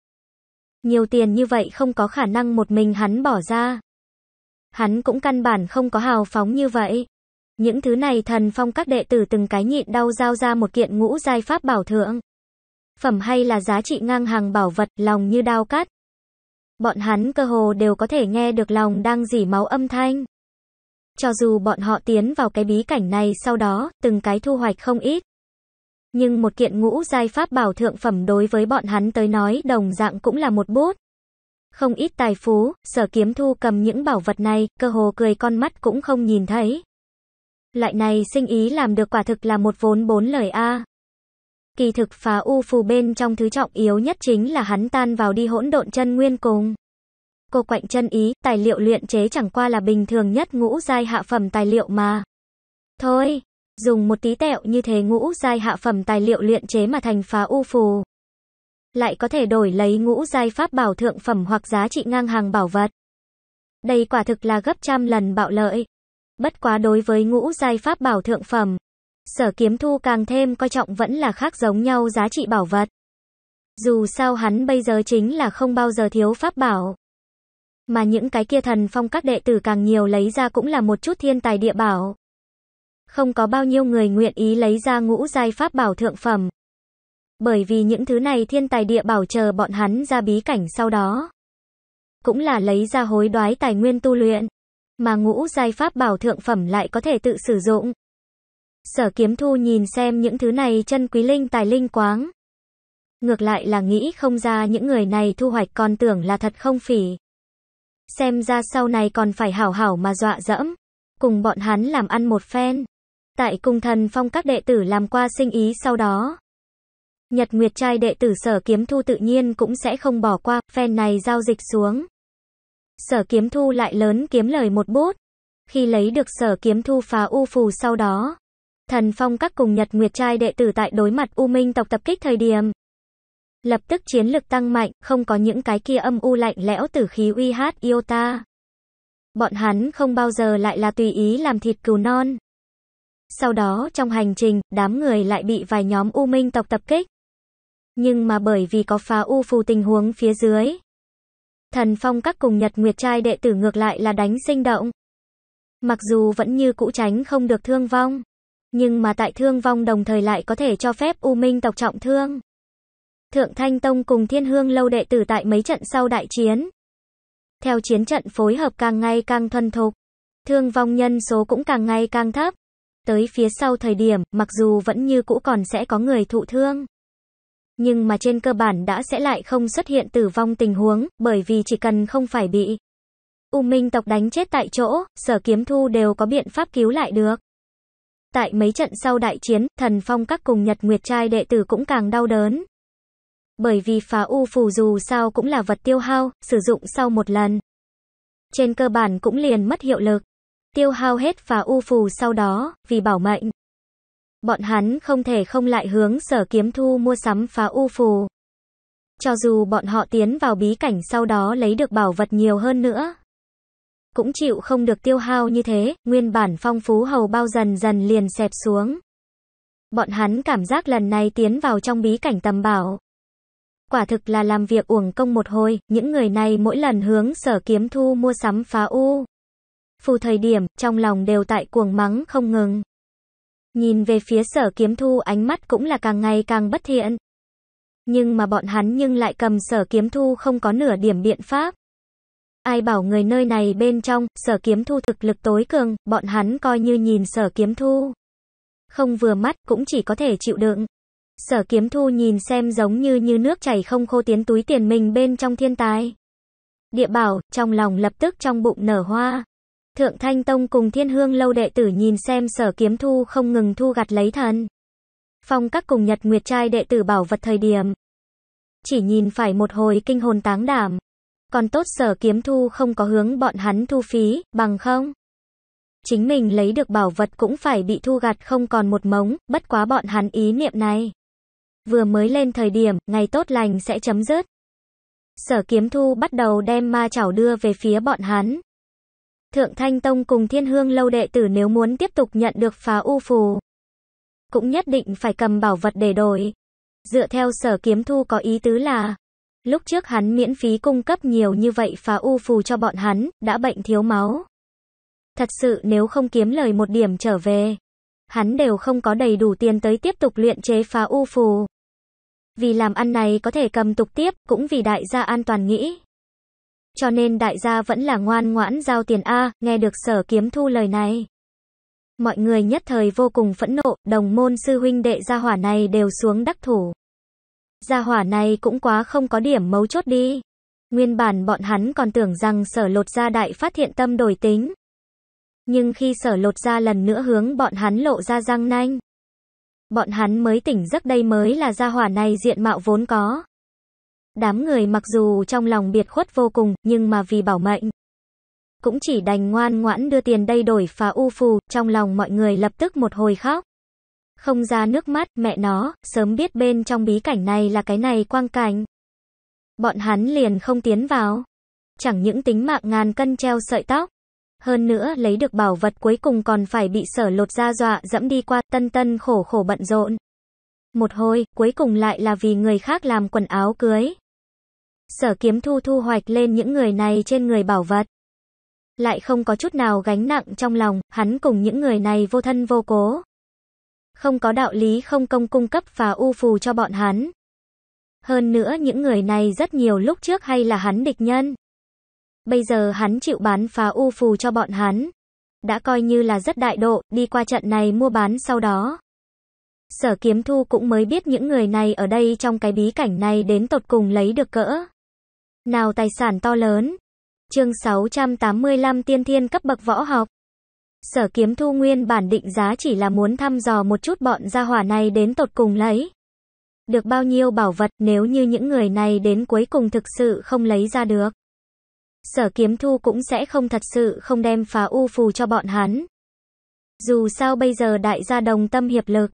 Speaker 1: Nhiều tiền như vậy không có khả năng một mình hắn bỏ ra. Hắn cũng căn bản không có hào phóng như vậy. Những thứ này thần phong các đệ tử từng cái nhịn đau giao ra một kiện ngũ giai pháp bảo thượng. Phẩm hay là giá trị ngang hàng bảo vật lòng như đao cắt. Bọn hắn cơ hồ đều có thể nghe được lòng đang dỉ máu âm thanh. Cho dù bọn họ tiến vào cái bí cảnh này sau đó, từng cái thu hoạch không ít nhưng một kiện ngũ giai pháp bảo thượng phẩm đối với bọn hắn tới nói đồng dạng cũng là một bút. Không ít tài phú, sở kiếm thu cầm những bảo vật này, cơ hồ cười con mắt cũng không nhìn thấy. Loại này sinh ý làm được quả thực là một vốn bốn lời A. Kỳ thực phá u phù bên trong thứ trọng yếu nhất chính là hắn tan vào đi hỗn độn chân nguyên cùng. Cô quạnh chân ý, tài liệu luyện chế chẳng qua là bình thường nhất ngũ giai hạ phẩm tài liệu mà. Thôi, Dùng một tí tẹo như thế ngũ giai hạ phẩm tài liệu luyện chế mà thành phá u phù. Lại có thể đổi lấy ngũ giai pháp bảo thượng phẩm hoặc giá trị ngang hàng bảo vật. Đây quả thực là gấp trăm lần bạo lợi. Bất quá đối với ngũ giai pháp bảo thượng phẩm, Sở Kiếm Thu càng thêm coi trọng vẫn là khác giống nhau giá trị bảo vật. Dù sao hắn bây giờ chính là không bao giờ thiếu pháp bảo. Mà những cái kia thần phong các đệ tử càng nhiều lấy ra cũng là một chút thiên tài địa bảo không có bao nhiêu người nguyện ý lấy ra ngũ giai pháp bảo thượng phẩm. Bởi vì những thứ này thiên tài địa bảo chờ bọn hắn ra bí cảnh sau đó. Cũng là lấy ra hối đoái tài nguyên tu luyện. Mà ngũ giai pháp bảo thượng phẩm lại có thể tự sử dụng. Sở kiếm thu nhìn xem những thứ này chân quý linh tài linh quáng. Ngược lại là nghĩ không ra những người này thu hoạch còn tưởng là thật không phỉ. Xem ra sau này còn phải hảo hảo mà dọa dẫm. Cùng bọn hắn làm ăn một phen. Tại cung thần phong các đệ tử làm qua sinh ý sau đó. Nhật Nguyệt trai đệ tử sở kiếm thu tự nhiên cũng sẽ không bỏ qua, phen này giao dịch xuống. Sở kiếm thu lại lớn kiếm lời một bút. Khi lấy được sở kiếm thu phá u phù sau đó. Thần phong các cùng Nhật Nguyệt trai đệ tử tại đối mặt U Minh tộc tập kích thời điểm. Lập tức chiến lực tăng mạnh, không có những cái kia âm u lạnh lẽo tử khí uy hát yêu ta. Bọn hắn không bao giờ lại là tùy ý làm thịt cừu non. Sau đó trong hành trình, đám người lại bị vài nhóm U Minh tộc tập kích. Nhưng mà bởi vì có phá U phù tình huống phía dưới. Thần phong các cùng Nhật Nguyệt trai đệ tử ngược lại là đánh sinh động. Mặc dù vẫn như cũ tránh không được thương vong. Nhưng mà tại thương vong đồng thời lại có thể cho phép U Minh tộc trọng thương. Thượng Thanh Tông cùng Thiên Hương lâu đệ tử tại mấy trận sau đại chiến. Theo chiến trận phối hợp càng ngày càng thuần thục, thương vong nhân số cũng càng ngày càng thấp. Tới phía sau thời điểm, mặc dù vẫn như cũ còn sẽ có người thụ thương. Nhưng mà trên cơ bản đã sẽ lại không xuất hiện tử vong tình huống, bởi vì chỉ cần không phải bị U Minh tộc đánh chết tại chỗ, sở kiếm thu đều có biện pháp cứu lại được. Tại mấy trận sau đại chiến, thần phong các cùng nhật nguyệt trai đệ tử cũng càng đau đớn. Bởi vì phá U phù dù sao cũng là vật tiêu hao, sử dụng sau một lần. Trên cơ bản cũng liền mất hiệu lực tiêu hao hết và u phù sau đó, vì bảo mệnh. Bọn hắn không thể không lại hướng sở kiếm thu mua sắm phá u phù. Cho dù bọn họ tiến vào bí cảnh sau đó lấy được bảo vật nhiều hơn nữa. Cũng chịu không được tiêu hao như thế, nguyên bản phong phú hầu bao dần dần liền xẹp xuống. Bọn hắn cảm giác lần này tiến vào trong bí cảnh tầm bảo. Quả thực là làm việc uổng công một hồi, những người này mỗi lần hướng sở kiếm thu mua sắm phá u phù thời điểm, trong lòng đều tại cuồng mắng không ngừng. Nhìn về phía sở kiếm thu ánh mắt cũng là càng ngày càng bất thiện. Nhưng mà bọn hắn nhưng lại cầm sở kiếm thu không có nửa điểm biện pháp. Ai bảo người nơi này bên trong, sở kiếm thu thực lực tối cường, bọn hắn coi như nhìn sở kiếm thu. Không vừa mắt, cũng chỉ có thể chịu đựng. Sở kiếm thu nhìn xem giống như như nước chảy không khô tiến túi tiền mình bên trong thiên tài. Địa bảo, trong lòng lập tức trong bụng nở hoa. Thượng Thanh Tông cùng Thiên Hương lâu đệ tử nhìn xem sở kiếm thu không ngừng thu gặt lấy thần. Phong các cùng Nhật Nguyệt trai đệ tử bảo vật thời điểm. Chỉ nhìn phải một hồi kinh hồn táng đảm. Còn tốt sở kiếm thu không có hướng bọn hắn thu phí, bằng không. Chính mình lấy được bảo vật cũng phải bị thu gặt không còn một mống, bất quá bọn hắn ý niệm này. Vừa mới lên thời điểm, ngày tốt lành sẽ chấm dứt. Sở kiếm thu bắt đầu đem ma chảo đưa về phía bọn hắn. Thượng Thanh Tông cùng Thiên Hương lâu đệ tử nếu muốn tiếp tục nhận được phá u phù, cũng nhất định phải cầm bảo vật để đổi. Dựa theo sở kiếm thu có ý tứ là, lúc trước hắn miễn phí cung cấp nhiều như vậy phá u phù cho bọn hắn, đã bệnh thiếu máu. Thật sự nếu không kiếm lời một điểm trở về, hắn đều không có đầy đủ tiền tới tiếp tục luyện chế phá u phù. Vì làm ăn này có thể cầm tục tiếp, cũng vì đại gia an toàn nghĩ. Cho nên đại gia vẫn là ngoan ngoãn giao tiền A, nghe được sở kiếm thu lời này. Mọi người nhất thời vô cùng phẫn nộ, đồng môn sư huynh đệ gia hỏa này đều xuống đắc thủ. Gia hỏa này cũng quá không có điểm mấu chốt đi. Nguyên bản bọn hắn còn tưởng rằng sở lột gia đại phát hiện tâm đổi tính. Nhưng khi sở lột gia lần nữa hướng bọn hắn lộ ra răng nanh. Bọn hắn mới tỉnh giấc đây mới là gia hỏa này diện mạo vốn có. Đám người mặc dù trong lòng biệt khuất vô cùng, nhưng mà vì bảo mệnh, cũng chỉ đành ngoan ngoãn đưa tiền đây đổi phá u phù, trong lòng mọi người lập tức một hồi khóc. Không ra nước mắt, mẹ nó, sớm biết bên trong bí cảnh này là cái này quang cảnh. Bọn hắn liền không tiến vào. Chẳng những tính mạng ngàn cân treo sợi tóc. Hơn nữa lấy được bảo vật cuối cùng còn phải bị sở lột ra dọa dẫm đi qua tân tân khổ khổ bận rộn. Một hồi, cuối cùng lại là vì người khác làm quần áo cưới. Sở kiếm thu thu hoạch lên những người này trên người bảo vật. Lại không có chút nào gánh nặng trong lòng, hắn cùng những người này vô thân vô cố. Không có đạo lý không công cung cấp và u phù cho bọn hắn. Hơn nữa những người này rất nhiều lúc trước hay là hắn địch nhân. Bây giờ hắn chịu bán phá u phù cho bọn hắn. Đã coi như là rất đại độ, đi qua trận này mua bán sau đó. Sở kiếm thu cũng mới biết những người này ở đây trong cái bí cảnh này đến tột cùng lấy được cỡ. Nào tài sản to lớn. Chương 685 Tiên Thiên cấp bậc võ học. Sở Kiếm Thu nguyên bản định giá chỉ là muốn thăm dò một chút bọn gia hỏa này đến tột cùng lấy được bao nhiêu bảo vật nếu như những người này đến cuối cùng thực sự không lấy ra được. Sở kiếm thu cũng sẽ không thật sự không đem phá u phù cho bọn hắn. Dù sao bây giờ đại gia đồng tâm hiệp lực,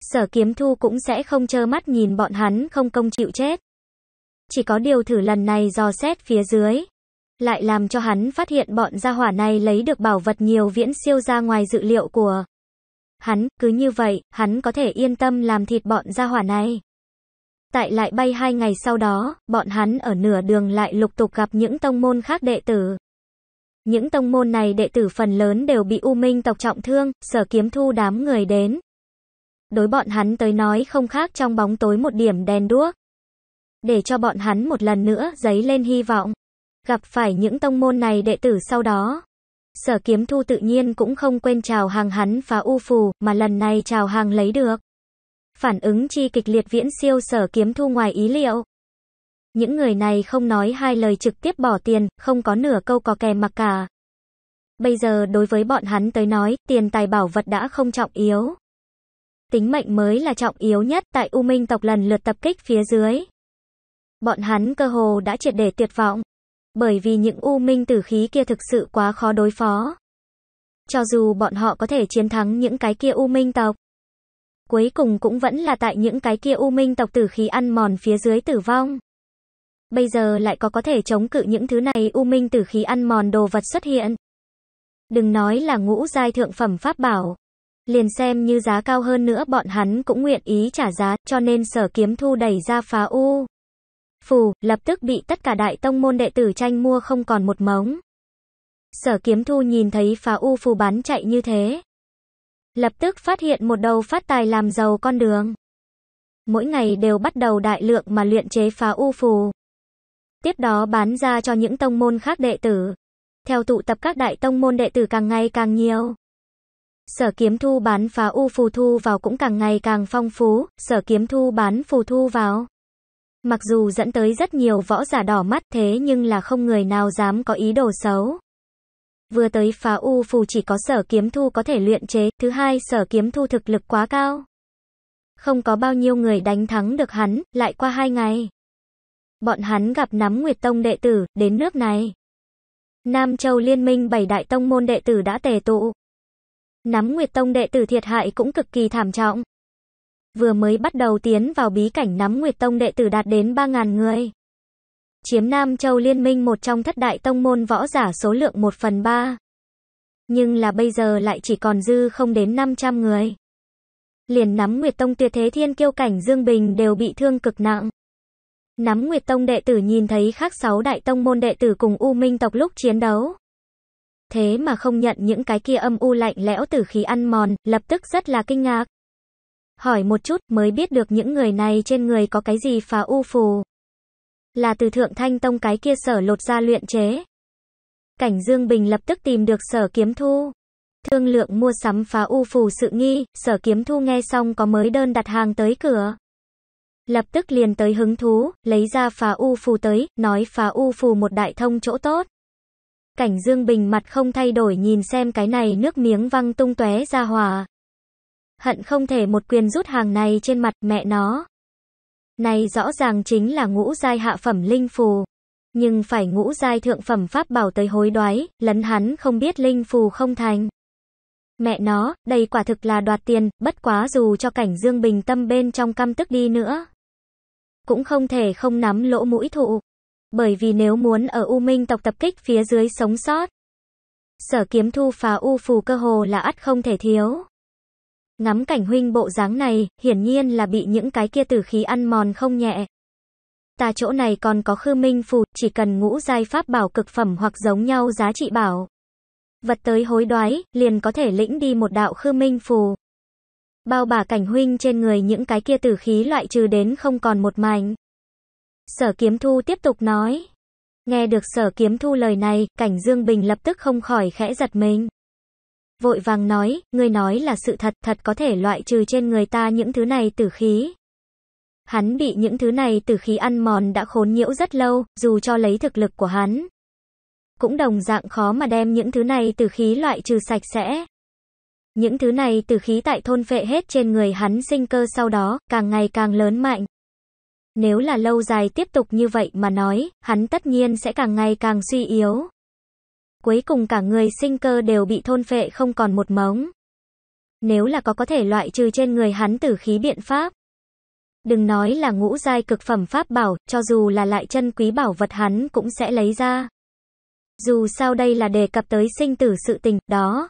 Speaker 1: sở kiếm thu cũng sẽ không chơ mắt nhìn bọn hắn không công chịu chết chỉ có điều thử lần này dò xét phía dưới. Lại làm cho hắn phát hiện bọn gia hỏa này lấy được bảo vật nhiều viễn siêu ra ngoài dự liệu của hắn, cứ như vậy, hắn có thể yên tâm làm thịt bọn gia hỏa này. Tại lại bay hai ngày sau đó, bọn hắn ở nửa đường lại lục tục gặp những tông môn khác đệ tử. Những tông môn này đệ tử phần lớn đều bị U Minh tộc trọng thương, sở kiếm thu đám người đến. Đối bọn hắn tới nói không khác trong bóng tối một điểm đèn đuốc để cho bọn hắn một lần nữa dấy lên hy vọng. Gặp phải những tông môn này đệ tử sau đó. Sở kiếm thu tự nhiên cũng không quên chào hàng hắn phá u phù, mà lần này chào hàng lấy được. Phản ứng chi kịch liệt viễn siêu sở kiếm thu ngoài ý liệu. Những người này không nói hai lời trực tiếp bỏ tiền, không có nửa câu có kèm mặc cả. Bây giờ đối với bọn hắn tới nói, tiền tài bảo vật đã không trọng yếu. Tính mệnh mới là trọng yếu nhất tại U Minh tộc lần lượt tập kích phía dưới. Bọn hắn cơ hồ đã triệt để tuyệt vọng, bởi vì những u minh tử khí kia thực sự quá khó đối phó. Cho dù bọn họ có thể chiến thắng những cái kia u minh tộc, cuối cùng cũng vẫn là tại những cái kia u minh tộc tử khí ăn mòn phía dưới tử vong. Bây giờ lại có có thể chống cự những thứ này u minh tử khí ăn mòn đồ vật xuất hiện. Đừng nói là ngũ giai thượng phẩm pháp bảo, liền xem như giá cao hơn nữa bọn hắn cũng nguyện ý trả giá, cho nên sở kiếm thu đẩy ra phá u phù, lập tức bị tất cả đại tông môn đệ tử tranh mua không còn một mống. Sở kiếm thu nhìn thấy phá u phù bán chạy như thế. Lập tức phát hiện một đầu phát tài làm giàu con đường. Mỗi ngày đều bắt đầu đại lượng mà luyện chế phá u phù. Tiếp đó bán ra cho những tông môn khác đệ tử. Theo tụ tập các đại tông môn đệ tử càng ngày càng nhiều. Sở kiếm thu bán phá u phù thu vào cũng càng ngày càng phong phú, sở kiếm thu bán phù thu vào. Mặc dù dẫn tới rất nhiều võ giả đỏ mắt thế nhưng là không người nào dám có ý đồ xấu. Vừa tới phá u phù chỉ có sở kiếm thu có thể luyện chế, thứ hai sở kiếm thu thực lực quá cao. Không có bao nhiêu người đánh thắng được hắn, lại qua hai ngày. Bọn hắn gặp nắm Nguyệt Tông đệ tử, đến nước này. Nam Châu Liên minh bảy đại tông môn đệ tử đã tề tụ. Nắm Nguyệt Tông đệ tử thiệt hại cũng cực kỳ thảm trọng vừa mới bắt đầu tiến vào bí cảnh nắm Nguyệt Tông đệ tử đạt đến 3.000 người. Chiếm Nam Châu Liên minh một trong thất đại tông môn võ giả số lượng 1 phần 3. Nhưng là bây giờ lại chỉ còn dư không đến 500 người. Liền nắm Nguyệt Tông tuyệt thế thiên kiêu cảnh Dương Bình đều bị thương cực nặng. Nắm Nguyệt Tông đệ tử nhìn thấy khác 6 đại tông môn đệ tử cùng U Minh tộc lúc chiến đấu. Thế mà không nhận những cái kia âm u lạnh lẽo tử khí ăn mòn, lập tức rất là kinh ngạc hỏi một chút mới biết được những người này trên người có cái gì phá u phù. Là từ thượng thanh tông cái kia sở lột ra luyện chế. Cảnh Dương Bình lập tức tìm được sở kiếm thu. Thương lượng mua sắm phá u phù sự nghi, sở kiếm thu nghe xong có mới đơn đặt hàng tới cửa. Lập tức liền tới hứng thú, lấy ra phá u phù tới, nói phá u phù một đại thông chỗ tốt. Cảnh Dương Bình mặt không thay đổi nhìn xem cái này nước miếng văng tung tóe ra hòa hận không thể một quyền rút hàng này trên mặt mẹ nó. Này rõ ràng chính là ngũ giai hạ phẩm linh phù, nhưng phải ngũ giai thượng phẩm pháp bảo tới hối đoái, lấn hắn không biết linh phù không thành. Mẹ nó, đây quả thực là đoạt tiền, bất quá dù cho cảnh Dương Bình tâm bên trong căm tức đi nữa. Cũng không thể không nắm lỗ mũi thụ. Bởi vì nếu muốn ở U Minh tộc tập kích phía dưới sống sót. Sở kiếm thu phá U phù cơ hồ là ắt không thể thiếu. Ngắm cảnh huynh bộ dáng này, hiển nhiên là bị những cái kia tử khí ăn mòn không nhẹ. Ta chỗ này còn có khư minh phù, chỉ cần ngũ giai pháp bảo cực phẩm hoặc giống nhau giá trị bảo. Vật tới hối đoái, liền có thể lĩnh đi một đạo khư minh phù. Bao bà cảnh huynh trên người những cái kia tử khí loại trừ đến không còn một mảnh. Sở kiếm thu tiếp tục nói. Nghe được sở kiếm thu lời này, cảnh Dương Bình lập tức không khỏi khẽ giật mình vội vàng nói, ngươi nói là sự thật, thật có thể loại trừ trên người ta những thứ này tử khí. Hắn bị những thứ này tử khí ăn mòn đã khốn nhiễu rất lâu, dù cho lấy thực lực của hắn. Cũng đồng dạng khó mà đem những thứ này tử khí loại trừ sạch sẽ. Những thứ này tử khí tại thôn vệ hết trên người hắn sinh cơ sau đó, càng ngày càng lớn mạnh. Nếu là lâu dài tiếp tục như vậy mà nói, hắn tất nhiên sẽ càng ngày càng suy yếu. Cuối cùng cả người sinh cơ đều bị thôn phệ không còn một mống. Nếu là có có thể loại trừ trên người hắn tử khí biện pháp. Đừng nói là ngũ giai cực phẩm pháp bảo, cho dù là lại chân quý bảo vật hắn cũng sẽ lấy ra. Dù sao đây là đề cập tới sinh tử sự tình, đó.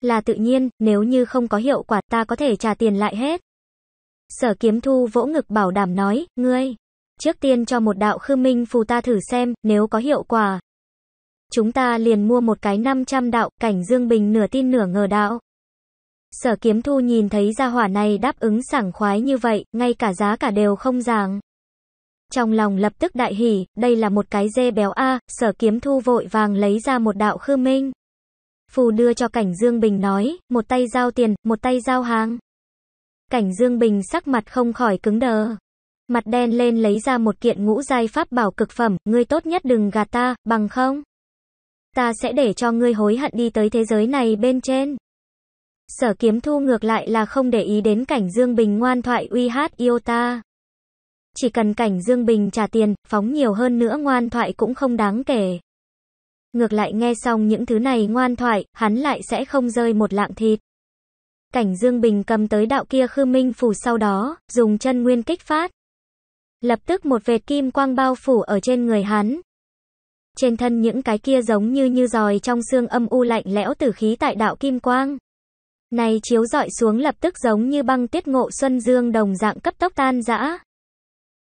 Speaker 1: Là tự nhiên, nếu như không có hiệu quả ta có thể trả tiền lại hết. Sở kiếm thu vỗ ngực bảo đảm nói, ngươi, trước tiên cho một đạo khư minh phù ta thử xem, nếu có hiệu quả, Chúng ta liền mua một cái 500 đạo, cảnh Dương Bình nửa tin nửa ngờ đạo. Sở kiếm thu nhìn thấy gia hỏa này đáp ứng sảng khoái như vậy, ngay cả giá cả đều không ràng. Trong lòng lập tức đại hỉ, đây là một cái dê béo A, sở kiếm thu vội vàng lấy ra một đạo khư minh. Phù đưa cho cảnh Dương Bình nói, một tay giao tiền, một tay giao hàng. Cảnh Dương Bình sắc mặt không khỏi cứng đờ. Mặt đen lên lấy ra một kiện ngũ giai pháp bảo cực phẩm, ngươi tốt nhất đừng gạt ta, bằng không ta sẽ để cho ngươi hối hận đi tới thế giới này bên trên. Sở kiếm thu ngược lại là không để ý đến cảnh Dương Bình ngoan thoại uy hát yêu ta. Chỉ cần cảnh Dương Bình trả tiền, phóng nhiều hơn nữa ngoan thoại cũng không đáng kể. Ngược lại nghe xong những thứ này ngoan thoại, hắn lại sẽ không rơi một lạng thịt. Cảnh Dương Bình cầm tới đạo kia khư minh phủ sau đó, dùng chân nguyên kích phát. Lập tức một vệt kim quang bao phủ ở trên người hắn, trên thân những cái kia giống như như giòi trong xương âm u lạnh lẽo tử khí tại đạo kim quang. Này chiếu dọi xuống lập tức giống như băng tiết ngộ xuân dương đồng dạng cấp tốc tan rã.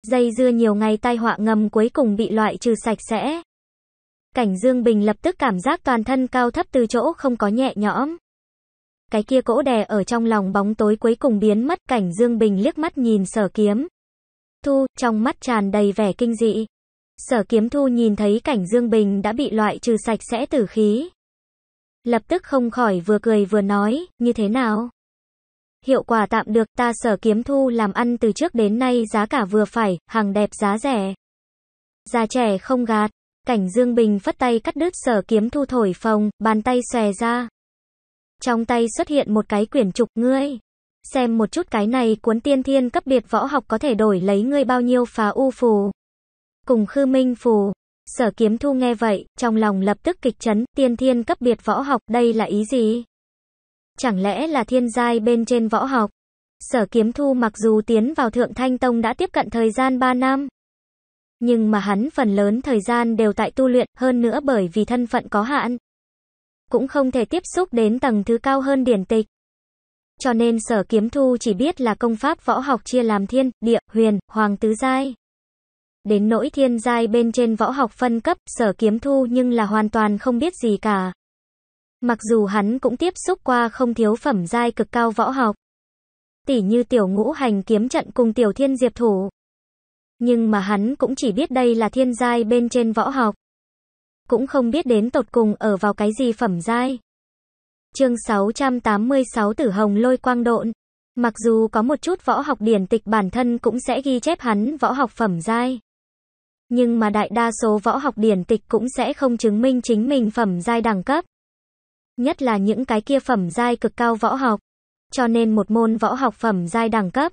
Speaker 1: Dây dưa nhiều ngày tai họa ngầm cuối cùng bị loại trừ sạch sẽ. Cảnh Dương Bình lập tức cảm giác toàn thân cao thấp từ chỗ không có nhẹ nhõm. Cái kia cỗ đè ở trong lòng bóng tối cuối cùng biến mất cảnh Dương Bình liếc mắt nhìn sở kiếm. Thu, trong mắt tràn đầy vẻ kinh dị. Sở kiếm thu nhìn thấy cảnh Dương Bình đã bị loại trừ sạch sẽ tử khí. Lập tức không khỏi vừa cười vừa nói, như thế nào? Hiệu quả tạm được ta sở kiếm thu làm ăn từ trước đến nay giá cả vừa phải, hàng đẹp giá rẻ. Già trẻ không gạt, cảnh Dương Bình phất tay cắt đứt sở kiếm thu thổi phồng, bàn tay xòe ra. Trong tay xuất hiện một cái quyển trục ngươi. Xem một chút cái này cuốn tiên thiên cấp biệt võ học có thể đổi lấy ngươi bao nhiêu phá u phù cùng khư minh phù. Sở kiếm thu nghe vậy, trong lòng lập tức kịch chấn, tiên thiên cấp biệt võ học, đây là ý gì? Chẳng lẽ là thiên giai bên trên võ học? Sở kiếm thu mặc dù tiến vào thượng thanh tông đã tiếp cận thời gian 3 năm, nhưng mà hắn phần lớn thời gian đều tại tu luyện, hơn nữa bởi vì thân phận có hạn. Cũng không thể tiếp xúc đến tầng thứ cao hơn điển tịch. Cho nên sở kiếm thu chỉ biết là công pháp võ học chia làm thiên, địa, huyền, hoàng tứ giai đến nỗi thiên giai bên trên võ học phân cấp, sở kiếm thu nhưng là hoàn toàn không biết gì cả. Mặc dù hắn cũng tiếp xúc qua không thiếu phẩm giai cực cao võ học. Tỉ như tiểu ngũ hành kiếm trận cùng tiểu thiên diệp thủ. Nhưng mà hắn cũng chỉ biết đây là thiên giai bên trên võ học. Cũng không biết đến tột cùng ở vào cái gì phẩm giai. Chương 686 Tử Hồng lôi quang độn. Mặc dù có một chút võ học điển tịch bản thân cũng sẽ ghi chép hắn võ học phẩm giai. Nhưng mà đại đa số võ học điển tịch cũng sẽ không chứng minh chính mình phẩm giai đẳng cấp. Nhất là những cái kia phẩm giai cực cao võ học. Cho nên một môn võ học phẩm giai đẳng cấp,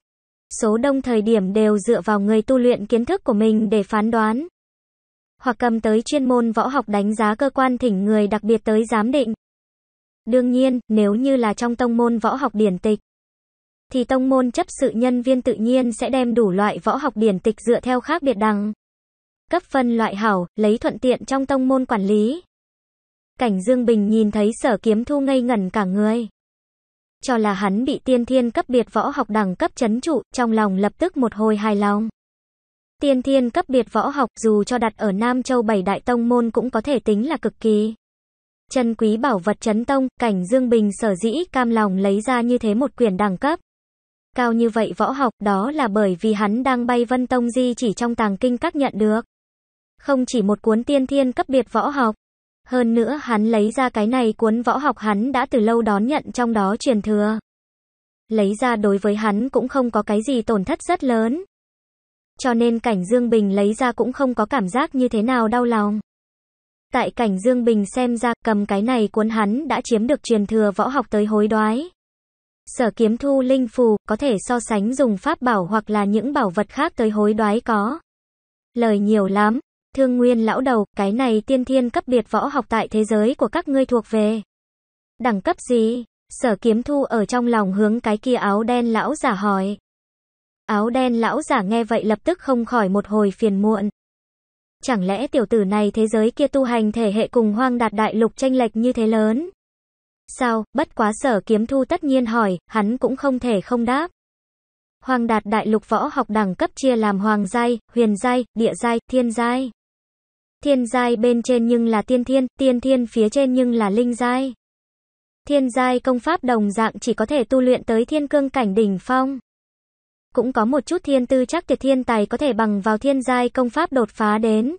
Speaker 1: số đông thời điểm đều dựa vào người tu luyện kiến thức của mình để phán đoán. Hoặc cầm tới chuyên môn võ học đánh giá cơ quan thỉnh người đặc biệt tới giám định. Đương nhiên, nếu như là trong tông môn võ học điển tịch, thì tông môn chấp sự nhân viên tự nhiên sẽ đem đủ loại võ học điển tịch dựa theo khác biệt đằng cấp phân loại hảo, lấy thuận tiện trong tông môn quản lý. Cảnh Dương Bình nhìn thấy sở kiếm thu ngây ngẩn cả người. Cho là hắn bị tiên thiên cấp biệt võ học đẳng cấp chấn trụ, trong lòng lập tức một hồi hài lòng. Tiên thiên cấp biệt võ học dù cho đặt ở Nam Châu bảy đại tông môn cũng có thể tính là cực kỳ. Chân quý bảo vật chấn tông, cảnh Dương Bình sở dĩ cam lòng lấy ra như thế một quyển đẳng cấp. Cao như vậy võ học đó là bởi vì hắn đang bay vân tông di chỉ trong tàng kinh các nhận được không chỉ một cuốn tiên thiên cấp biệt võ học. Hơn nữa hắn lấy ra cái này cuốn võ học hắn đã từ lâu đón nhận trong đó truyền thừa. Lấy ra đối với hắn cũng không có cái gì tổn thất rất lớn. Cho nên cảnh Dương Bình lấy ra cũng không có cảm giác như thế nào đau lòng. Tại cảnh Dương Bình xem ra cầm cái này cuốn hắn đã chiếm được truyền thừa võ học tới hối đoái. Sở kiếm thu linh phù có thể so sánh dùng pháp bảo hoặc là những bảo vật khác tới hối đoái có. Lời nhiều lắm, Thương Nguyên lão đầu, cái này tiên thiên cấp biệt võ học tại thế giới của các ngươi thuộc về. Đẳng cấp gì? Sở kiếm thu ở trong lòng hướng cái kia áo đen lão giả hỏi. Áo đen lão giả nghe vậy lập tức không khỏi một hồi phiền muộn. Chẳng lẽ tiểu tử này thế giới kia tu hành thể hệ cùng hoang đạt đại lục tranh lệch như thế lớn? Sao, bất quá sở kiếm thu tất nhiên hỏi, hắn cũng không thể không đáp. Hoàng đạt đại lục võ học đẳng cấp chia làm hoàng giai, huyền giai, địa giai, thiên giai. Thiên giai bên trên nhưng là tiên thiên, tiên thiên phía trên nhưng là linh giai. Thiên giai công pháp đồng dạng chỉ có thể tu luyện tới thiên cương cảnh đỉnh phong. Cũng có một chút thiên tư chắc tuyệt thiên tài có thể bằng vào thiên giai công pháp đột phá đến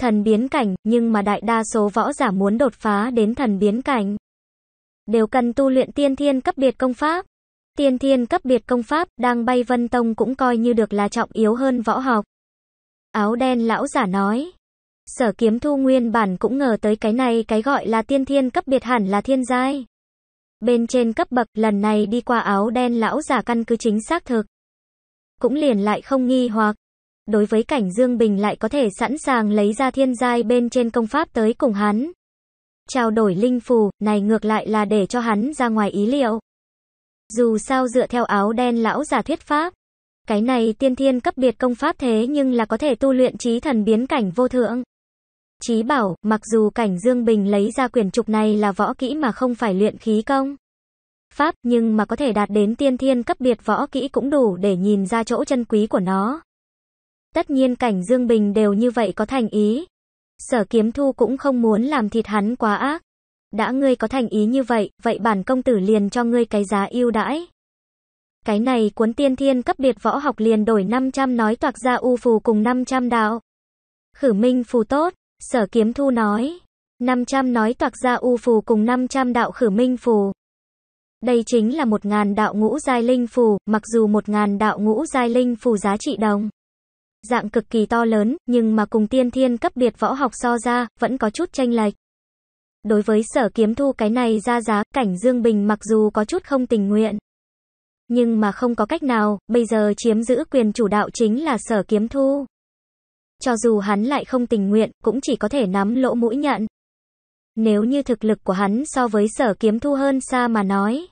Speaker 1: thần biến cảnh, nhưng mà đại đa số võ giả muốn đột phá đến thần biến cảnh đều cần tu luyện tiên thiên cấp biệt công pháp. Tiên thiên cấp biệt công pháp đang bay vân tông cũng coi như được là trọng yếu hơn võ học. Áo đen lão giả nói sở kiếm thu nguyên bản cũng ngờ tới cái này cái gọi là tiên thiên cấp biệt hẳn là thiên giai. Bên trên cấp bậc lần này đi qua áo đen lão giả căn cứ chính xác thực. Cũng liền lại không nghi hoặc. Đối với cảnh Dương Bình lại có thể sẵn sàng lấy ra thiên giai bên trên công pháp tới cùng hắn. Trao đổi linh phù, này ngược lại là để cho hắn ra ngoài ý liệu. Dù sao dựa theo áo đen lão giả thuyết pháp, cái này tiên thiên cấp biệt công pháp thế nhưng là có thể tu luyện trí thần biến cảnh vô thượng. Chí bảo, mặc dù cảnh Dương Bình lấy ra quyền trục này là võ kỹ mà không phải luyện khí công. Pháp, nhưng mà có thể đạt đến tiên thiên cấp biệt võ kỹ cũng đủ để nhìn ra chỗ chân quý của nó. Tất nhiên cảnh Dương Bình đều như vậy có thành ý. Sở kiếm thu cũng không muốn làm thịt hắn quá ác. Đã ngươi có thành ý như vậy, vậy bản công tử liền cho ngươi cái giá yêu đãi. Cái này cuốn tiên thiên cấp biệt võ học liền đổi 500 nói toạc ra u phù cùng 500 đạo. Khử minh phù tốt, Sở kiếm thu nói. 500 nói toạc ra u phù cùng 500 đạo khử minh phù. Đây chính là 1.000 đạo ngũ giai linh phù, mặc dù 1.000 đạo ngũ giai linh phù giá trị đồng. Dạng cực kỳ to lớn, nhưng mà cùng tiên thiên cấp biệt võ học so ra, vẫn có chút tranh lệch. Đối với sở kiếm thu cái này ra giá, cảnh Dương Bình mặc dù có chút không tình nguyện. Nhưng mà không có cách nào, bây giờ chiếm giữ quyền chủ đạo chính là sở kiếm thu. Cho dù hắn lại không tình nguyện, cũng chỉ có thể nắm lỗ mũi nhận. Nếu như thực lực của hắn so với sở kiếm thu hơn xa mà nói.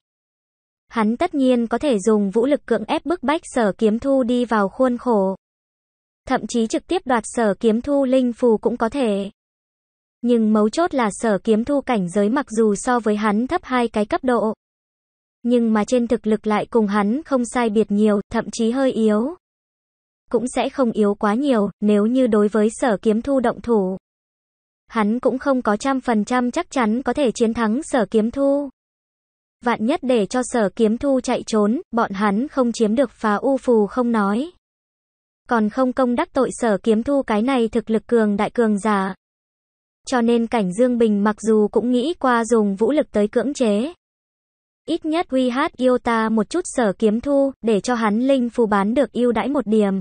Speaker 1: Hắn tất nhiên có thể dùng vũ lực cưỡng ép bức bách sở kiếm thu đi vào khuôn khổ. Thậm chí trực tiếp đoạt sở kiếm thu linh phù cũng có thể. Nhưng mấu chốt là sở kiếm thu cảnh giới mặc dù so với hắn thấp hai cái cấp độ. Nhưng mà trên thực lực lại cùng hắn không sai biệt nhiều, thậm chí hơi yếu cũng sẽ không yếu quá nhiều, nếu như đối với sở kiếm thu động thủ. Hắn cũng không có trăm phần trăm chắc chắn có thể chiến thắng sở kiếm thu. Vạn nhất để cho sở kiếm thu chạy trốn, bọn hắn không chiếm được phá u phù không nói. Còn không công đắc tội sở kiếm thu cái này thực lực cường đại cường giả. Cho nên cảnh Dương Bình mặc dù cũng nghĩ qua dùng vũ lực tới cưỡng chế. Ít nhất uy hát yêu ta một chút sở kiếm thu, để cho hắn linh phù bán được yêu đãi một điểm.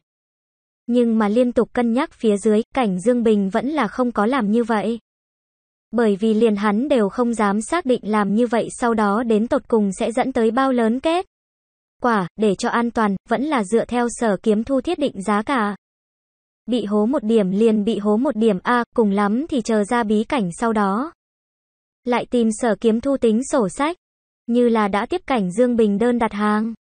Speaker 1: Nhưng mà liên tục cân nhắc phía dưới, cảnh Dương Bình vẫn là không có làm như vậy. Bởi vì liền hắn đều không dám xác định làm như vậy sau đó đến tột cùng sẽ dẫn tới bao lớn kết. Quả, để cho an toàn, vẫn là dựa theo sở kiếm thu thiết định giá cả. Bị hố một điểm liền bị hố một điểm A, cùng lắm thì chờ ra bí cảnh sau đó. Lại tìm sở kiếm thu tính sổ sách. Như là đã tiếp cảnh Dương Bình đơn đặt hàng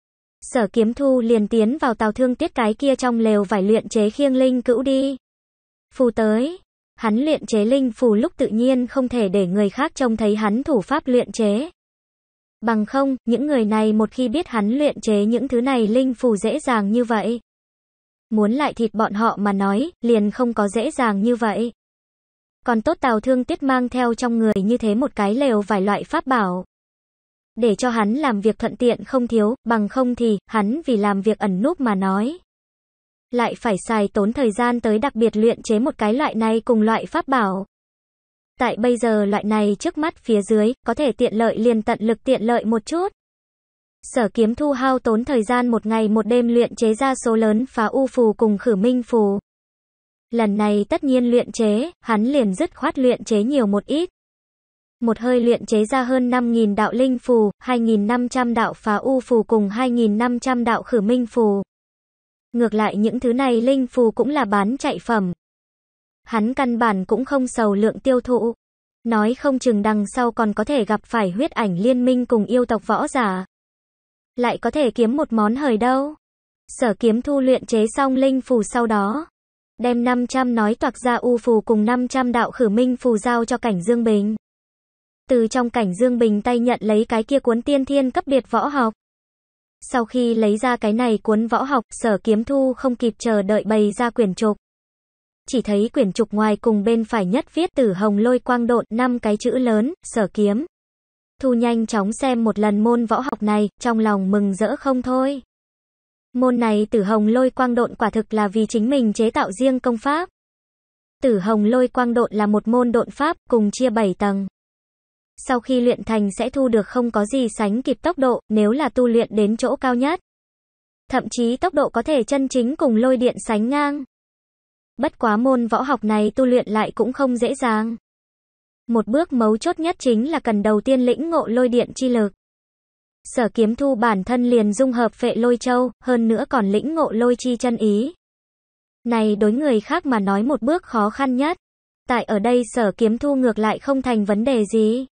Speaker 1: sở kiếm thu liền tiến vào tàu thương tiết cái kia trong lều vải luyện chế khiêng linh cữu đi. Phù tới, hắn luyện chế linh phù lúc tự nhiên không thể để người khác trông thấy hắn thủ pháp luyện chế. Bằng không, những người này một khi biết hắn luyện chế những thứ này linh phù dễ dàng như vậy. Muốn lại thịt bọn họ mà nói, liền không có dễ dàng như vậy. Còn tốt tàu thương tiết mang theo trong người như thế một cái lều vài loại pháp bảo để cho hắn làm việc thuận tiện không thiếu, bằng không thì, hắn vì làm việc ẩn núp mà nói. Lại phải xài tốn thời gian tới đặc biệt luyện chế một cái loại này cùng loại pháp bảo. Tại bây giờ loại này trước mắt phía dưới, có thể tiện lợi liền tận lực tiện lợi một chút. Sở kiếm thu hao tốn thời gian một ngày một đêm luyện chế ra số lớn phá u phù cùng khử minh phù. Lần này tất nhiên luyện chế, hắn liền dứt khoát luyện chế nhiều một ít một hơi luyện chế ra hơn 5.000 đạo linh phù, 2.500 đạo phá u phù cùng 2.500 đạo khử minh phù. Ngược lại những thứ này linh phù cũng là bán chạy phẩm. Hắn căn bản cũng không sầu lượng tiêu thụ. Nói không chừng đằng sau còn có thể gặp phải huyết ảnh liên minh cùng yêu tộc võ giả. Lại có thể kiếm một món hời đâu. Sở kiếm thu luyện chế xong linh phù sau đó. Đem 500 nói toạc ra u phù cùng 500 đạo khử minh phù giao cho cảnh Dương Bình từ trong cảnh Dương Bình tay nhận lấy cái kia cuốn tiên thiên cấp biệt võ học. Sau khi lấy ra cái này cuốn võ học, sở kiếm thu không kịp chờ đợi bày ra quyển trục. Chỉ thấy quyển trục ngoài cùng bên phải nhất viết tử hồng lôi quang độn năm cái chữ lớn, sở kiếm. Thu nhanh chóng xem một lần môn võ học này, trong lòng mừng rỡ không thôi. Môn này tử hồng lôi quang độn quả thực là vì chính mình chế tạo riêng công pháp. Tử hồng lôi quang độn là một môn độn pháp, cùng chia 7 tầng sau khi luyện thành sẽ thu được không có gì sánh kịp tốc độ, nếu là tu luyện đến chỗ cao nhất. Thậm chí tốc độ có thể chân chính cùng lôi điện sánh ngang. Bất quá môn võ học này tu luyện lại cũng không dễ dàng. Một bước mấu chốt nhất chính là cần đầu tiên lĩnh ngộ lôi điện chi lực. Sở kiếm thu bản thân liền dung hợp phệ lôi châu, hơn nữa còn lĩnh ngộ lôi chi chân ý. Này đối người khác mà nói một bước khó khăn nhất. Tại ở đây sở kiếm thu ngược lại không thành vấn đề gì.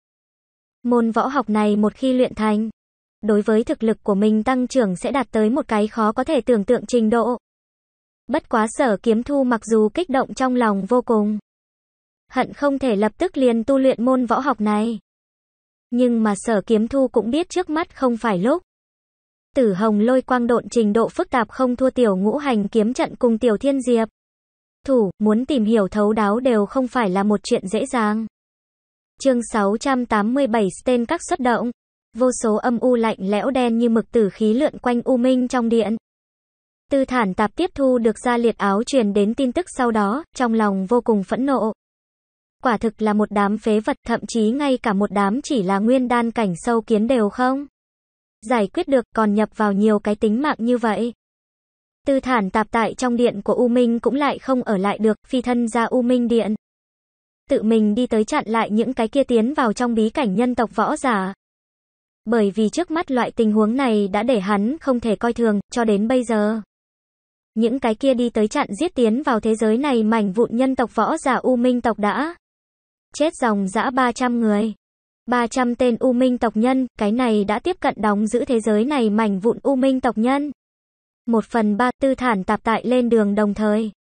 Speaker 1: Môn võ học này một khi luyện thành, đối với thực lực của mình tăng trưởng sẽ đạt tới một cái khó có thể tưởng tượng trình độ. Bất quá sở kiếm thu mặc dù kích động trong lòng vô cùng. Hận không thể lập tức liền tu luyện môn võ học này. Nhưng mà sở kiếm thu cũng biết trước mắt không phải lúc. Tử hồng lôi quang độn trình độ phức tạp không thua tiểu ngũ hành kiếm trận cùng tiểu thiên diệp. Thủ, muốn tìm hiểu thấu đáo đều không phải là một chuyện dễ dàng. Chương 687 tên các xuất động. Vô số âm u lạnh lẽo đen như mực tử khí lượn quanh U Minh trong điện. Tư thản tạp tiếp thu được ra liệt áo truyền đến tin tức sau đó, trong lòng vô cùng phẫn nộ. Quả thực là một đám phế vật thậm chí ngay cả một đám chỉ là nguyên đan cảnh sâu kiến đều không. Giải quyết được còn nhập vào nhiều cái tính mạng như vậy. Tư thản tạp tại trong điện của U Minh cũng lại không ở lại được, phi thân ra U Minh điện tự mình đi tới chặn lại những cái kia tiến vào trong bí cảnh nhân tộc võ giả. Bởi vì trước mắt loại tình huống này đã để hắn không thể coi thường, cho đến bây giờ. Những cái kia đi tới chặn giết tiến vào thế giới này mảnh vụn nhân tộc võ giả U Minh tộc đã. Chết dòng dã 300 người. 300 tên U Minh tộc nhân, cái này đã tiếp cận đóng giữ thế giới này mảnh vụn U Minh tộc nhân. Một phần ba tư thản tạp tại lên đường đồng thời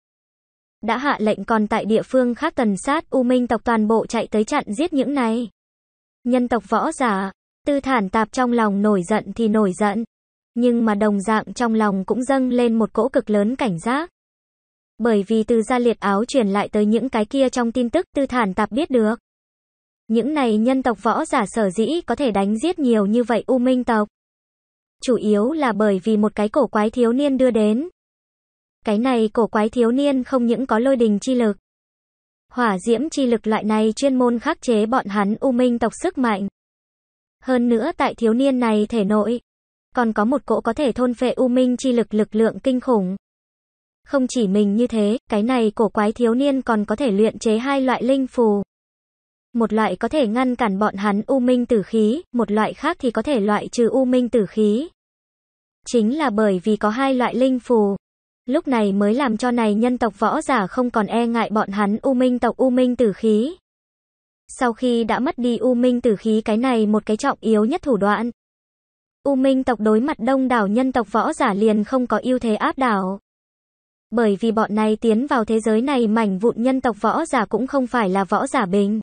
Speaker 1: đã hạ lệnh còn tại địa phương khác tần sát U Minh tộc toàn bộ chạy tới chặn giết những này. Nhân tộc võ giả, tư thản tạp trong lòng nổi giận thì nổi giận, nhưng mà đồng dạng trong lòng cũng dâng lên một cỗ cực lớn cảnh giác. Bởi vì từ gia liệt áo truyền lại tới những cái kia trong tin tức tư thản tạp biết được. Những này nhân tộc võ giả sở dĩ có thể đánh giết nhiều như vậy U Minh tộc. Chủ yếu là bởi vì một cái cổ quái thiếu niên đưa đến. Cái này cổ quái thiếu niên không những có lôi đình chi lực, hỏa diễm chi lực loại này chuyên môn khắc chế bọn hắn u minh tộc sức mạnh. Hơn nữa tại thiếu niên này thể nội, còn có một cỗ có thể thôn phệ u minh chi lực lực lượng kinh khủng. Không chỉ mình như thế, cái này cổ quái thiếu niên còn có thể luyện chế hai loại linh phù. Một loại có thể ngăn cản bọn hắn u minh tử khí, một loại khác thì có thể loại trừ u minh tử khí. Chính là bởi vì có hai loại linh phù, lúc này mới làm cho này nhân tộc võ giả không còn e ngại bọn hắn U Minh tộc U Minh tử khí. Sau khi đã mất đi U Minh tử khí cái này một cái trọng yếu nhất thủ đoạn. U Minh tộc đối mặt đông đảo nhân tộc võ giả liền không có ưu thế áp đảo. Bởi vì bọn này tiến vào thế giới này mảnh vụn nhân tộc võ giả cũng không phải là võ giả bình.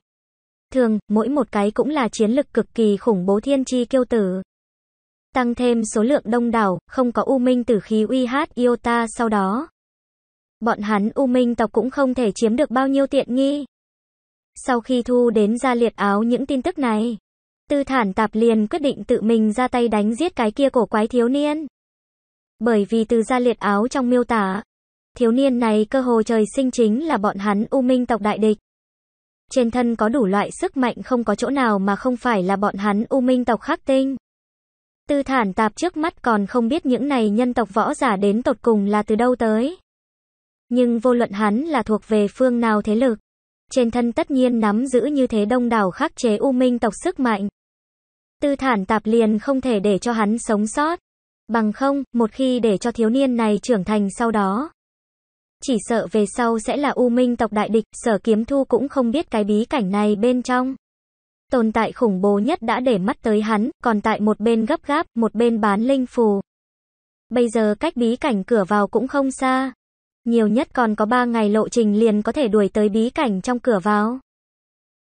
Speaker 1: Thường, mỗi một cái cũng là chiến lực cực kỳ khủng bố thiên chi kiêu tử tăng thêm số lượng đông đảo, không có U Minh tử khí uy hát Iota sau đó. Bọn hắn U Minh tộc cũng không thể chiếm được bao nhiêu tiện nghi. Sau khi thu đến ra liệt áo những tin tức này, Tư thản tạp liền quyết định tự mình ra tay đánh giết cái kia cổ quái thiếu niên. Bởi vì từ ra liệt áo trong miêu tả, thiếu niên này cơ hồ trời sinh chính là bọn hắn U Minh tộc đại địch. Trên thân có đủ loại sức mạnh không có chỗ nào mà không phải là bọn hắn U Minh tộc khắc tinh. Tư thản tạp trước mắt còn không biết những này nhân tộc võ giả đến tột cùng là từ đâu tới. Nhưng vô luận hắn là thuộc về phương nào thế lực. Trên thân tất nhiên nắm giữ như thế đông đảo khắc chế u minh tộc sức mạnh. Tư thản tạp liền không thể để cho hắn sống sót. Bằng không, một khi để cho thiếu niên này trưởng thành sau đó. Chỉ sợ về sau sẽ là u minh tộc đại địch, sở kiếm thu cũng không biết cái bí cảnh này bên trong tồn tại khủng bố nhất đã để mắt tới hắn, còn tại một bên gấp gáp, một bên bán linh phù. Bây giờ cách bí cảnh cửa vào cũng không xa. Nhiều nhất còn có 3 ngày lộ trình liền có thể đuổi tới bí cảnh trong cửa vào.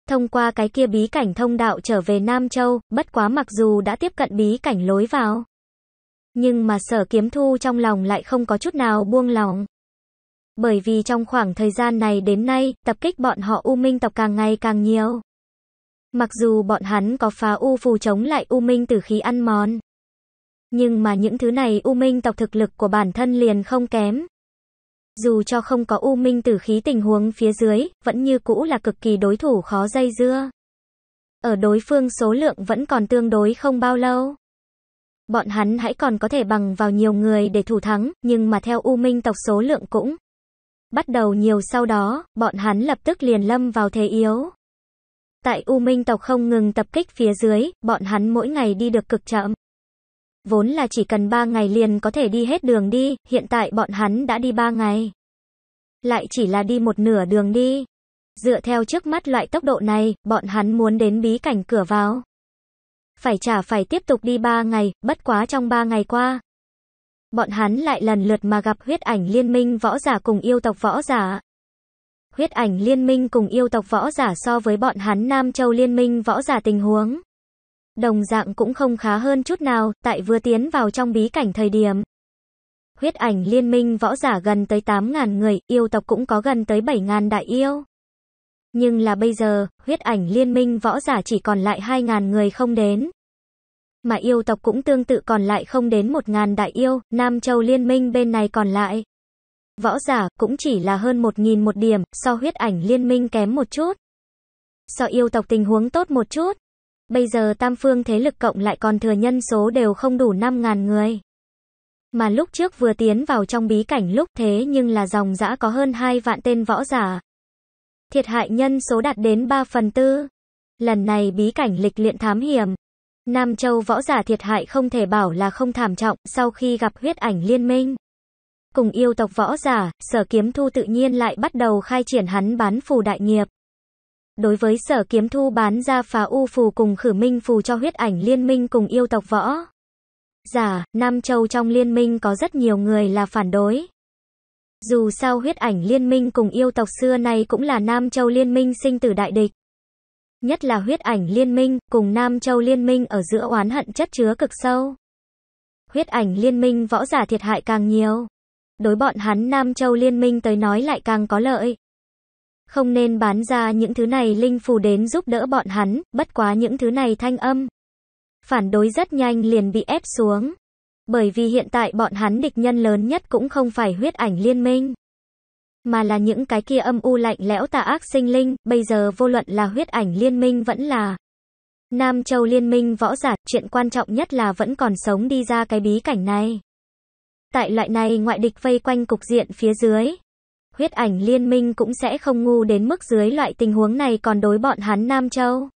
Speaker 1: Thông qua cái kia bí cảnh thông đạo trở về Nam Châu, bất quá mặc dù đã tiếp cận bí cảnh lối vào. Nhưng mà sở kiếm thu trong lòng lại không có chút nào buông lòng. Bởi vì trong khoảng thời gian này đến nay, tập kích bọn họ U Minh tộc càng ngày càng nhiều. Mặc dù bọn hắn có phá u phù chống lại u minh tử khí ăn món, nhưng mà những thứ này u minh tộc thực lực của bản thân liền không kém. Dù cho không có u minh tử khí tình huống phía dưới, vẫn như cũ là cực kỳ đối thủ khó dây dưa. Ở đối phương số lượng vẫn còn tương đối không bao lâu. Bọn hắn hãy còn có thể bằng vào nhiều người để thủ thắng, nhưng mà theo u minh tộc số lượng cũng bắt đầu nhiều sau đó, bọn hắn lập tức liền lâm vào thế yếu. Tại U Minh tộc không ngừng tập kích phía dưới, bọn hắn mỗi ngày đi được cực chậm. Vốn là chỉ cần 3 ngày liền có thể đi hết đường đi, hiện tại bọn hắn đã đi 3 ngày. Lại chỉ là đi một nửa đường đi. Dựa theo trước mắt loại tốc độ này, bọn hắn muốn đến bí cảnh cửa vào. Phải trả phải tiếp tục đi 3 ngày, bất quá trong 3 ngày qua. Bọn hắn lại lần lượt mà gặp huyết ảnh liên minh võ giả cùng yêu tộc võ giả, huyết ảnh liên minh cùng yêu tộc võ giả so với bọn hắn Nam Châu liên minh võ giả tình huống. Đồng dạng cũng không khá hơn chút nào, tại vừa tiến vào trong bí cảnh thời điểm. Huyết ảnh liên minh võ giả gần tới 8.000 người, yêu tộc cũng có gần tới 7.000 đại yêu. Nhưng là bây giờ, huyết ảnh liên minh võ giả chỉ còn lại 2.000 người không đến. Mà yêu tộc cũng tương tự còn lại không đến 1.000 đại yêu, Nam Châu liên minh bên này còn lại. Võ giả cũng chỉ là hơn 1.000 một điểm, so huyết ảnh liên minh kém một chút. So yêu tộc tình huống tốt một chút. Bây giờ tam phương thế lực cộng lại còn thừa nhân số đều không đủ 5.000 người. Mà lúc trước vừa tiến vào trong bí cảnh lúc thế nhưng là dòng dã có hơn 2 vạn tên võ giả. Thiệt hại nhân số đạt đến 3 phần tư. Lần này bí cảnh lịch luyện thám hiểm. Nam Châu võ giả thiệt hại không thể bảo là không thảm trọng sau khi gặp huyết ảnh liên minh cùng yêu tộc võ giả, sở kiếm thu tự nhiên lại bắt đầu khai triển hắn bán phù đại nghiệp. Đối với sở kiếm thu bán ra phá u phù cùng khử minh phù cho huyết ảnh liên minh cùng yêu tộc võ. Giả, Nam Châu trong liên minh có rất nhiều người là phản đối. Dù sao huyết ảnh liên minh cùng yêu tộc xưa nay cũng là Nam Châu liên minh sinh tử đại địch. Nhất là huyết ảnh liên minh cùng Nam Châu liên minh ở giữa oán hận chất chứa cực sâu. Huyết ảnh liên minh võ giả thiệt hại càng nhiều đối bọn hắn Nam Châu liên minh tới nói lại càng có lợi. Không nên bán ra những thứ này linh phù đến giúp đỡ bọn hắn, bất quá những thứ này thanh âm. Phản đối rất nhanh liền bị ép xuống. Bởi vì hiện tại bọn hắn địch nhân lớn nhất cũng không phải huyết ảnh liên minh. Mà là những cái kia âm u lạnh lẽo tà ác sinh linh, bây giờ vô luận là huyết ảnh liên minh vẫn là Nam Châu liên minh võ giả, chuyện quan trọng nhất là vẫn còn sống đi ra cái bí cảnh này. Tại loại này ngoại địch vây quanh cục diện phía dưới, huyết ảnh liên minh cũng sẽ không ngu đến mức dưới loại tình huống này còn đối bọn hắn Nam Châu.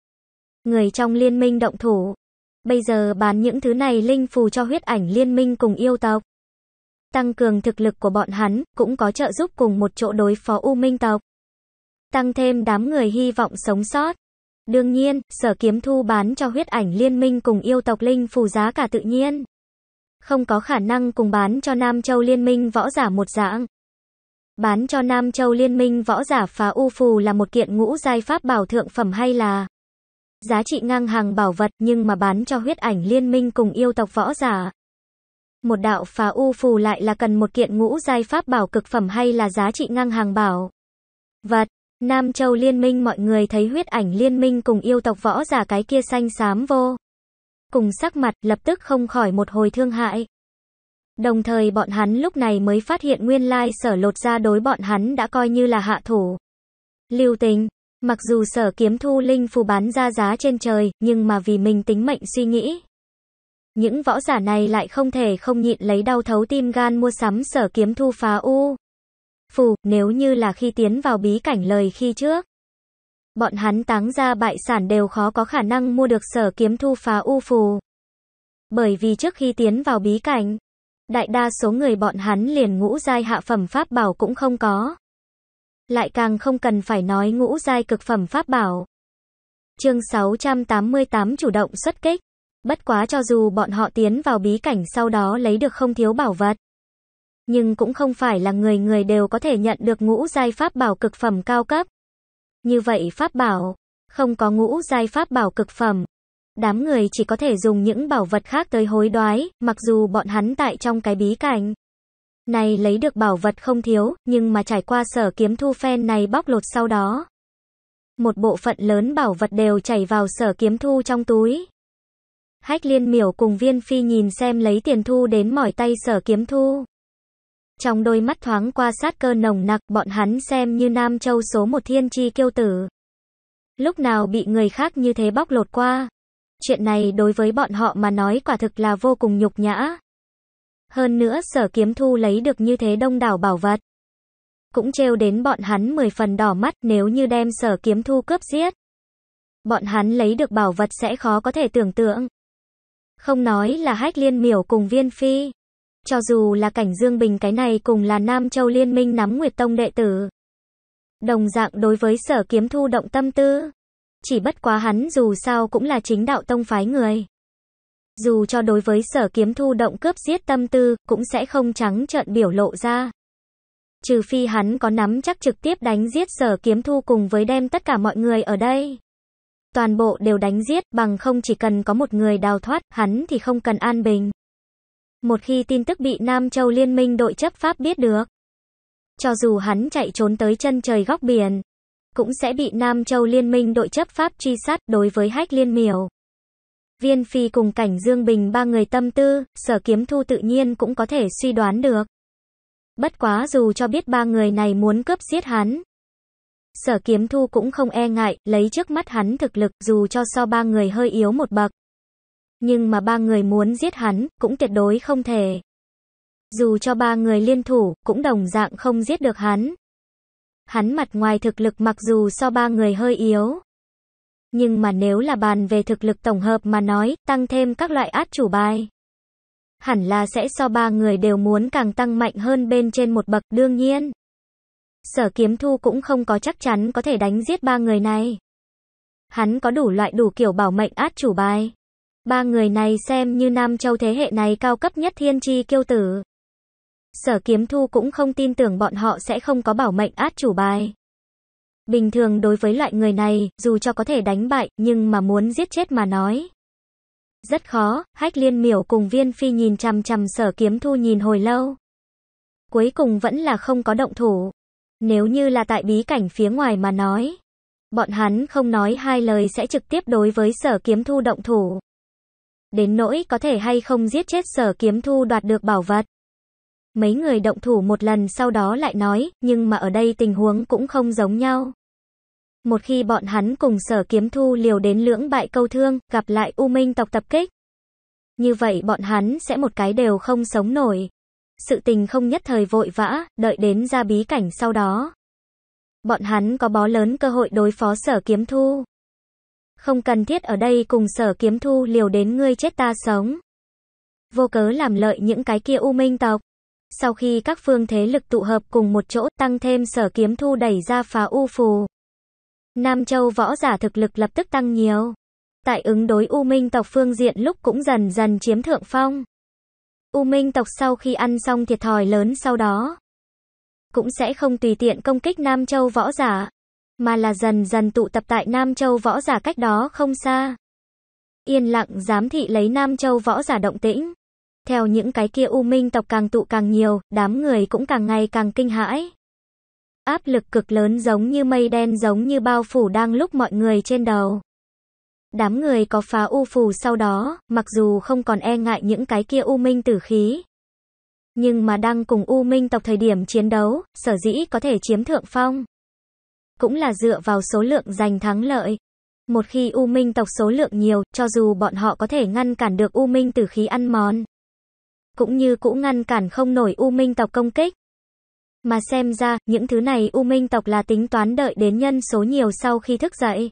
Speaker 1: Người trong liên minh động thủ, bây giờ bán những thứ này linh phù cho huyết ảnh liên minh cùng yêu tộc. Tăng cường thực lực của bọn hắn cũng có trợ giúp cùng một chỗ đối phó U Minh tộc. Tăng thêm đám người hy vọng sống sót. Đương nhiên, sở kiếm thu bán cho huyết ảnh liên minh cùng yêu tộc linh phù giá cả tự nhiên không có khả năng cùng bán cho Nam Châu Liên minh võ giả một dạng. Bán cho Nam Châu Liên minh võ giả phá u phù là một kiện ngũ giai pháp bảo thượng phẩm hay là giá trị ngang hàng bảo vật nhưng mà bán cho huyết ảnh liên minh cùng yêu tộc võ giả. Một đạo phá u phù lại là cần một kiện ngũ giai pháp bảo cực phẩm hay là giá trị ngang hàng bảo vật. Nam Châu Liên minh mọi người thấy huyết ảnh liên minh cùng yêu tộc võ giả cái kia xanh xám vô cùng sắc mặt, lập tức không khỏi một hồi thương hại. Đồng thời bọn hắn lúc này mới phát hiện nguyên lai sở lột ra đối bọn hắn đã coi như là hạ thủ. Lưu tình, mặc dù sở kiếm thu linh phù bán ra giá trên trời, nhưng mà vì mình tính mệnh suy nghĩ. Những võ giả này lại không thể không nhịn lấy đau thấu tim gan mua sắm sở kiếm thu phá u. Phù, nếu như là khi tiến vào bí cảnh lời khi trước bọn hắn táng ra bại sản đều khó có khả năng mua được sở kiếm thu phá u phù. Bởi vì trước khi tiến vào bí cảnh, đại đa số người bọn hắn liền ngũ giai hạ phẩm pháp bảo cũng không có. Lại càng không cần phải nói ngũ giai cực phẩm pháp bảo. Chương 688 chủ động xuất kích. Bất quá cho dù bọn họ tiến vào bí cảnh sau đó lấy được không thiếu bảo vật, nhưng cũng không phải là người người đều có thể nhận được ngũ giai pháp bảo cực phẩm cao cấp. Như vậy pháp bảo, không có ngũ giai pháp bảo cực phẩm. Đám người chỉ có thể dùng những bảo vật khác tới hối đoái, mặc dù bọn hắn tại trong cái bí cảnh. Này lấy được bảo vật không thiếu, nhưng mà trải qua sở kiếm thu phen này bóc lột sau đó. Một bộ phận lớn bảo vật đều chảy vào sở kiếm thu trong túi. Hách liên miểu cùng viên phi nhìn xem lấy tiền thu đến mỏi tay sở kiếm thu. Trong đôi mắt thoáng qua sát cơ nồng nặc, bọn hắn xem như Nam Châu số một thiên chi kiêu tử. Lúc nào bị người khác như thế bóc lột qua. Chuyện này đối với bọn họ mà nói quả thực là vô cùng nhục nhã. Hơn nữa sở kiếm thu lấy được như thế đông đảo bảo vật. Cũng trêu đến bọn hắn mười phần đỏ mắt nếu như đem sở kiếm thu cướp giết. Bọn hắn lấy được bảo vật sẽ khó có thể tưởng tượng. Không nói là hách liên miểu cùng viên phi. Cho dù là cảnh Dương Bình cái này cùng là Nam Châu Liên minh nắm Nguyệt Tông đệ tử. Đồng dạng đối với sở kiếm thu động tâm tư. Chỉ bất quá hắn dù sao cũng là chính đạo tông phái người. Dù cho đối với sở kiếm thu động cướp giết tâm tư, cũng sẽ không trắng trợn biểu lộ ra. Trừ phi hắn có nắm chắc trực tiếp đánh giết sở kiếm thu cùng với đem tất cả mọi người ở đây. Toàn bộ đều đánh giết bằng không chỉ cần có một người đào thoát, hắn thì không cần an bình một khi tin tức bị Nam Châu Liên minh đội chấp pháp biết được. Cho dù hắn chạy trốn tới chân trời góc biển, cũng sẽ bị Nam Châu Liên minh đội chấp pháp truy sát đối với hách liên miểu. Viên Phi cùng cảnh Dương Bình ba người tâm tư, sở kiếm thu tự nhiên cũng có thể suy đoán được. Bất quá dù cho biết ba người này muốn cướp giết hắn. Sở kiếm thu cũng không e ngại, lấy trước mắt hắn thực lực dù cho so ba người hơi yếu một bậc nhưng mà ba người muốn giết hắn, cũng tuyệt đối không thể. Dù cho ba người liên thủ, cũng đồng dạng không giết được hắn. Hắn mặt ngoài thực lực mặc dù so ba người hơi yếu. Nhưng mà nếu là bàn về thực lực tổng hợp mà nói, tăng thêm các loại át chủ bài. Hẳn là sẽ so ba người đều muốn càng tăng mạnh hơn bên trên một bậc đương nhiên. Sở kiếm thu cũng không có chắc chắn có thể đánh giết ba người này. Hắn có đủ loại đủ kiểu bảo mệnh át chủ bài. Ba người này xem như Nam Châu thế hệ này cao cấp nhất thiên chi kiêu tử. Sở kiếm thu cũng không tin tưởng bọn họ sẽ không có bảo mệnh át chủ bài. Bình thường đối với loại người này, dù cho có thể đánh bại, nhưng mà muốn giết chết mà nói. Rất khó, hách liên miểu cùng viên phi nhìn chằm chằm sở kiếm thu nhìn hồi lâu. Cuối cùng vẫn là không có động thủ. Nếu như là tại bí cảnh phía ngoài mà nói. Bọn hắn không nói hai lời sẽ trực tiếp đối với sở kiếm thu động thủ đến nỗi có thể hay không giết chết sở kiếm thu đoạt được bảo vật. Mấy người động thủ một lần sau đó lại nói, nhưng mà ở đây tình huống cũng không giống nhau. Một khi bọn hắn cùng sở kiếm thu liều đến lưỡng bại câu thương, gặp lại U Minh tộc tập kích. Như vậy bọn hắn sẽ một cái đều không sống nổi. Sự tình không nhất thời vội vã, đợi đến ra bí cảnh sau đó. Bọn hắn có bó lớn cơ hội đối phó sở kiếm thu không cần thiết ở đây cùng sở kiếm thu liều đến ngươi chết ta sống. Vô cớ làm lợi những cái kia u minh tộc. Sau khi các phương thế lực tụ hợp cùng một chỗ tăng thêm sở kiếm thu đẩy ra phá u phù. Nam Châu võ giả thực lực lập tức tăng nhiều. Tại ứng đối U Minh tộc phương diện lúc cũng dần dần chiếm thượng phong. U Minh tộc sau khi ăn xong thiệt thòi lớn sau đó. Cũng sẽ không tùy tiện công kích Nam Châu võ giả mà là dần dần tụ tập tại Nam Châu võ giả cách đó không xa. Yên lặng giám thị lấy Nam Châu võ giả động tĩnh. Theo những cái kia u minh tộc càng tụ càng nhiều, đám người cũng càng ngày càng kinh hãi. Áp lực cực lớn giống như mây đen giống như bao phủ đang lúc mọi người trên đầu. Đám người có phá u phù sau đó, mặc dù không còn e ngại những cái kia u minh tử khí. Nhưng mà đang cùng u minh tộc thời điểm chiến đấu, sở dĩ có thể chiếm thượng phong cũng là dựa vào số lượng giành thắng lợi. Một khi U Minh tộc số lượng nhiều, cho dù bọn họ có thể ngăn cản được U Minh tử khí ăn mòn, cũng như cũng ngăn cản không nổi U Minh tộc công kích. Mà xem ra, những thứ này U Minh tộc là tính toán đợi đến nhân số nhiều sau khi thức dậy.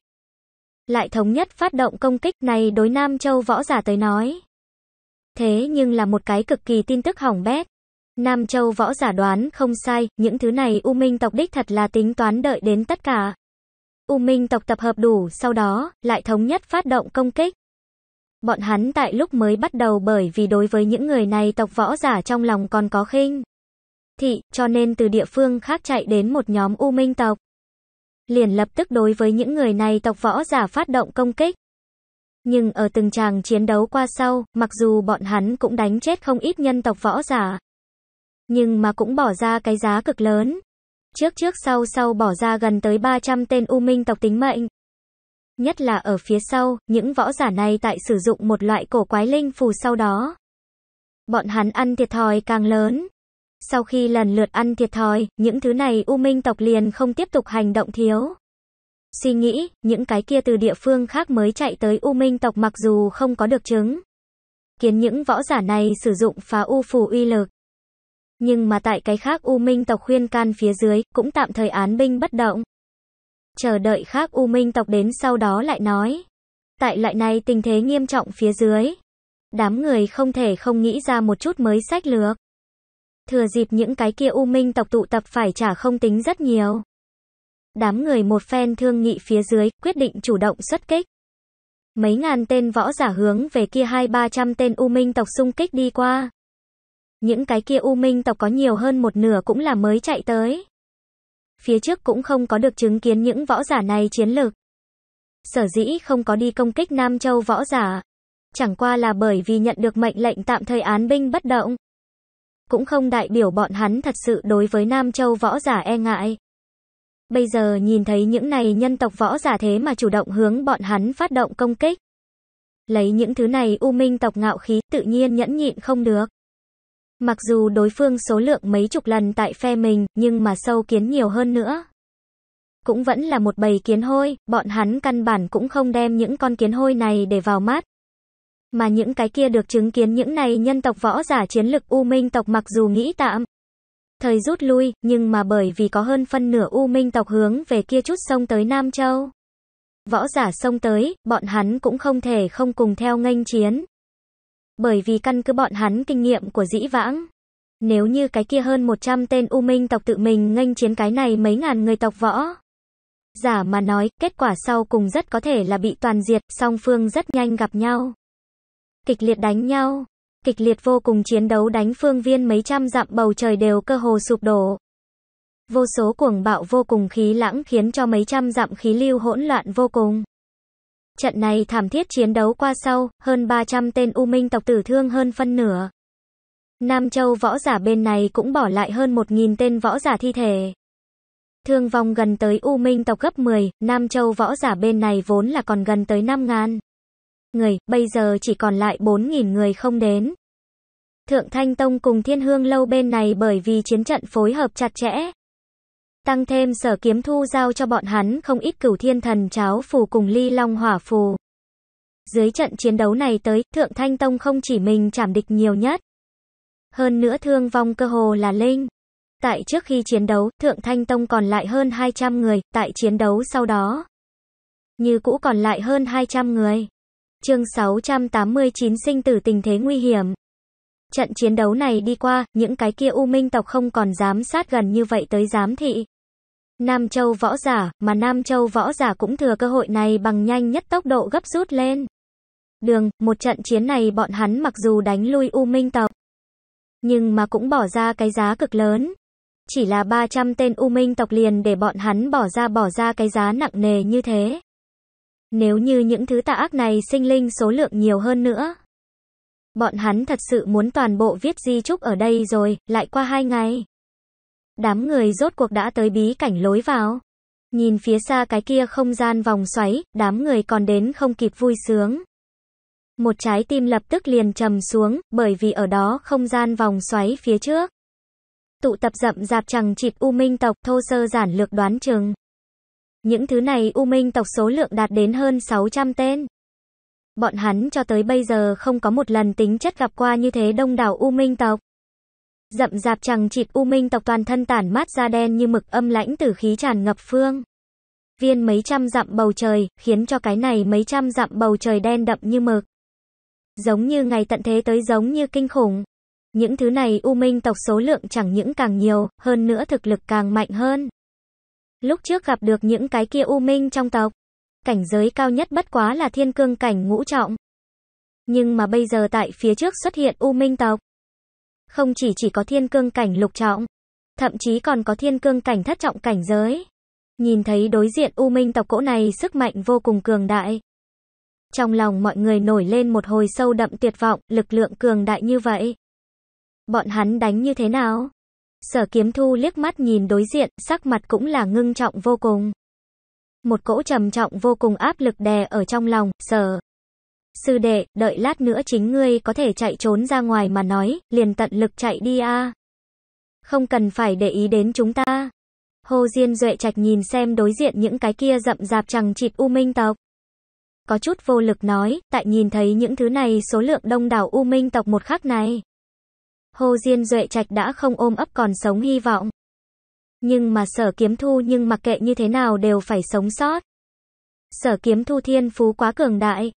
Speaker 1: Lại thống nhất phát động công kích này đối Nam Châu võ giả tới nói. Thế nhưng là một cái cực kỳ tin tức hỏng bét. Nam Châu võ giả đoán không sai, những thứ này U Minh tộc đích thật là tính toán đợi đến tất cả. U Minh tộc tập hợp đủ, sau đó, lại thống nhất phát động công kích. Bọn hắn tại lúc mới bắt đầu bởi vì đối với những người này tộc võ giả trong lòng còn có khinh. Thị, cho nên từ địa phương khác chạy đến một nhóm U Minh tộc. Liền lập tức đối với những người này tộc võ giả phát động công kích. Nhưng ở từng tràng chiến đấu qua sau, mặc dù bọn hắn cũng đánh chết không ít nhân tộc võ giả, nhưng mà cũng bỏ ra cái giá cực lớn. Trước trước sau sau bỏ ra gần tới 300 tên U Minh tộc tính mệnh. Nhất là ở phía sau, những võ giả này tại sử dụng một loại cổ quái linh phù sau đó. Bọn hắn ăn thiệt thòi càng lớn. Sau khi lần lượt ăn thiệt thòi, những thứ này U Minh tộc liền không tiếp tục hành động thiếu. Suy nghĩ, những cái kia từ địa phương khác mới chạy tới U Minh tộc mặc dù không có được chứng. Kiến những võ giả này sử dụng phá U phù uy lực nhưng mà tại cái khác U Minh tộc khuyên can phía dưới, cũng tạm thời án binh bất động. Chờ đợi khác U Minh tộc đến sau đó lại nói. Tại lại này tình thế nghiêm trọng phía dưới. Đám người không thể không nghĩ ra một chút mới sách lược. Thừa dịp những cái kia U Minh tộc tụ tập phải trả không tính rất nhiều. Đám người một phen thương nghị phía dưới, quyết định chủ động xuất kích. Mấy ngàn tên võ giả hướng về kia hai ba trăm tên U Minh tộc xung kích đi qua. Những cái kia U Minh tộc có nhiều hơn một nửa cũng là mới chạy tới. Phía trước cũng không có được chứng kiến những võ giả này chiến lực. Sở dĩ không có đi công kích Nam Châu võ giả. Chẳng qua là bởi vì nhận được mệnh lệnh tạm thời án binh bất động. Cũng không đại biểu bọn hắn thật sự đối với Nam Châu võ giả e ngại. Bây giờ nhìn thấy những này nhân tộc võ giả thế mà chủ động hướng bọn hắn phát động công kích. Lấy những thứ này U Minh tộc ngạo khí tự nhiên nhẫn nhịn không được. Mặc dù đối phương số lượng mấy chục lần tại phe mình, nhưng mà sâu kiến nhiều hơn nữa. Cũng vẫn là một bầy kiến hôi, bọn hắn căn bản cũng không đem những con kiến hôi này để vào mắt. Mà những cái kia được chứng kiến những này nhân tộc võ giả chiến lực U Minh tộc mặc dù nghĩ tạm. Thời rút lui, nhưng mà bởi vì có hơn phân nửa U Minh tộc hướng về kia chút sông tới Nam Châu. Võ giả sông tới, bọn hắn cũng không thể không cùng theo nghênh chiến. Bởi vì căn cứ bọn hắn kinh nghiệm của dĩ vãng, nếu như cái kia hơn 100 tên U Minh tộc tự mình nghênh chiến cái này mấy ngàn người tộc võ. Giả mà nói, kết quả sau cùng rất có thể là bị toàn diệt, song phương rất nhanh gặp nhau. Kịch liệt đánh nhau, kịch liệt vô cùng chiến đấu đánh phương viên mấy trăm dặm bầu trời đều cơ hồ sụp đổ. Vô số cuồng bạo vô cùng khí lãng khiến cho mấy trăm dặm khí lưu hỗn loạn vô cùng. Trận này thảm thiết chiến đấu qua sau, hơn 300 tên U Minh tộc tử thương hơn phân nửa. Nam Châu võ giả bên này cũng bỏ lại hơn 1.000 tên võ giả thi thể. Thương vong gần tới U Minh tộc gấp 10, Nam Châu võ giả bên này vốn là còn gần tới 5.000 người, bây giờ chỉ còn lại 4.000 người không đến. Thượng Thanh Tông cùng Thiên Hương Lâu bên này bởi vì chiến trận phối hợp chặt chẽ, Tăng thêm sở kiếm thu giao cho bọn hắn không ít cửu thiên thần cháo phù cùng ly long hỏa phù. Dưới trận chiến đấu này tới, Thượng Thanh Tông không chỉ mình chảm địch nhiều nhất. Hơn nữa thương vong cơ hồ là linh. Tại trước khi chiến đấu, Thượng Thanh Tông còn lại hơn 200 người, tại chiến đấu sau đó. Như cũ còn lại hơn 200 người. chương 689 sinh tử tình thế nguy hiểm. Trận chiến đấu này đi qua, những cái kia U Minh tộc không còn dám sát gần như vậy tới giám thị. Nam Châu võ giả, mà Nam Châu võ giả cũng thừa cơ hội này bằng nhanh nhất tốc độ gấp rút lên. Đường, một trận chiến này bọn hắn mặc dù đánh lui U Minh Tộc, nhưng mà cũng bỏ ra cái giá cực lớn. Chỉ là 300 tên U Minh Tộc liền để bọn hắn bỏ ra bỏ ra cái giá nặng nề như thế. Nếu như những thứ tà ác này sinh linh số lượng nhiều hơn nữa. Bọn hắn thật sự muốn toàn bộ viết di chúc ở đây rồi, lại qua hai ngày. Đám người rốt cuộc đã tới bí cảnh lối vào. Nhìn phía xa cái kia không gian vòng xoáy, đám người còn đến không kịp vui sướng. Một trái tim lập tức liền trầm xuống, bởi vì ở đó không gian vòng xoáy phía trước. Tụ tập rậm rạp chẳng chịt U Minh tộc thô sơ giản lược đoán chừng. Những thứ này U Minh tộc số lượng đạt đến hơn 600 tên. Bọn hắn cho tới bây giờ không có một lần tính chất gặp qua như thế đông đảo U Minh tộc. Rậm rạp chẳng chịt u minh tộc toàn thân tản mát da đen như mực âm lãnh tử khí tràn ngập phương. Viên mấy trăm dặm bầu trời, khiến cho cái này mấy trăm dặm bầu trời đen đậm như mực. Giống như ngày tận thế tới giống như kinh khủng. Những thứ này u minh tộc số lượng chẳng những càng nhiều, hơn nữa thực lực càng mạnh hơn. Lúc trước gặp được những cái kia u minh trong tộc, cảnh giới cao nhất bất quá là thiên cương cảnh ngũ trọng. Nhưng mà bây giờ tại phía trước xuất hiện u minh tộc, không chỉ chỉ có thiên cương cảnh lục trọng, thậm chí còn có thiên cương cảnh thất trọng cảnh giới. Nhìn thấy đối diện U Minh tộc cỗ này sức mạnh vô cùng cường đại. Trong lòng mọi người nổi lên một hồi sâu đậm tuyệt vọng, lực lượng cường đại như vậy. Bọn hắn đánh như thế nào? Sở kiếm thu liếc mắt nhìn đối diện, sắc mặt cũng là ngưng trọng vô cùng. Một cỗ trầm trọng vô cùng áp lực đè ở trong lòng, sở. Sư đệ, đợi lát nữa chính ngươi có thể chạy trốn ra ngoài mà nói, liền tận lực chạy đi a. Không cần phải để ý đến chúng ta. Hồ Diên Duệ Trạch nhìn xem đối diện những cái kia rậm rạp chẳng chịt U Minh tộc. Có chút vô lực nói, tại nhìn thấy những thứ này số lượng đông đảo U Minh tộc một khắc này. Hồ Diên Duệ Trạch đã không ôm ấp còn sống hy vọng. Nhưng mà sở kiếm thu nhưng mặc kệ như thế nào đều phải sống sót. Sở kiếm thu thiên phú quá cường đại.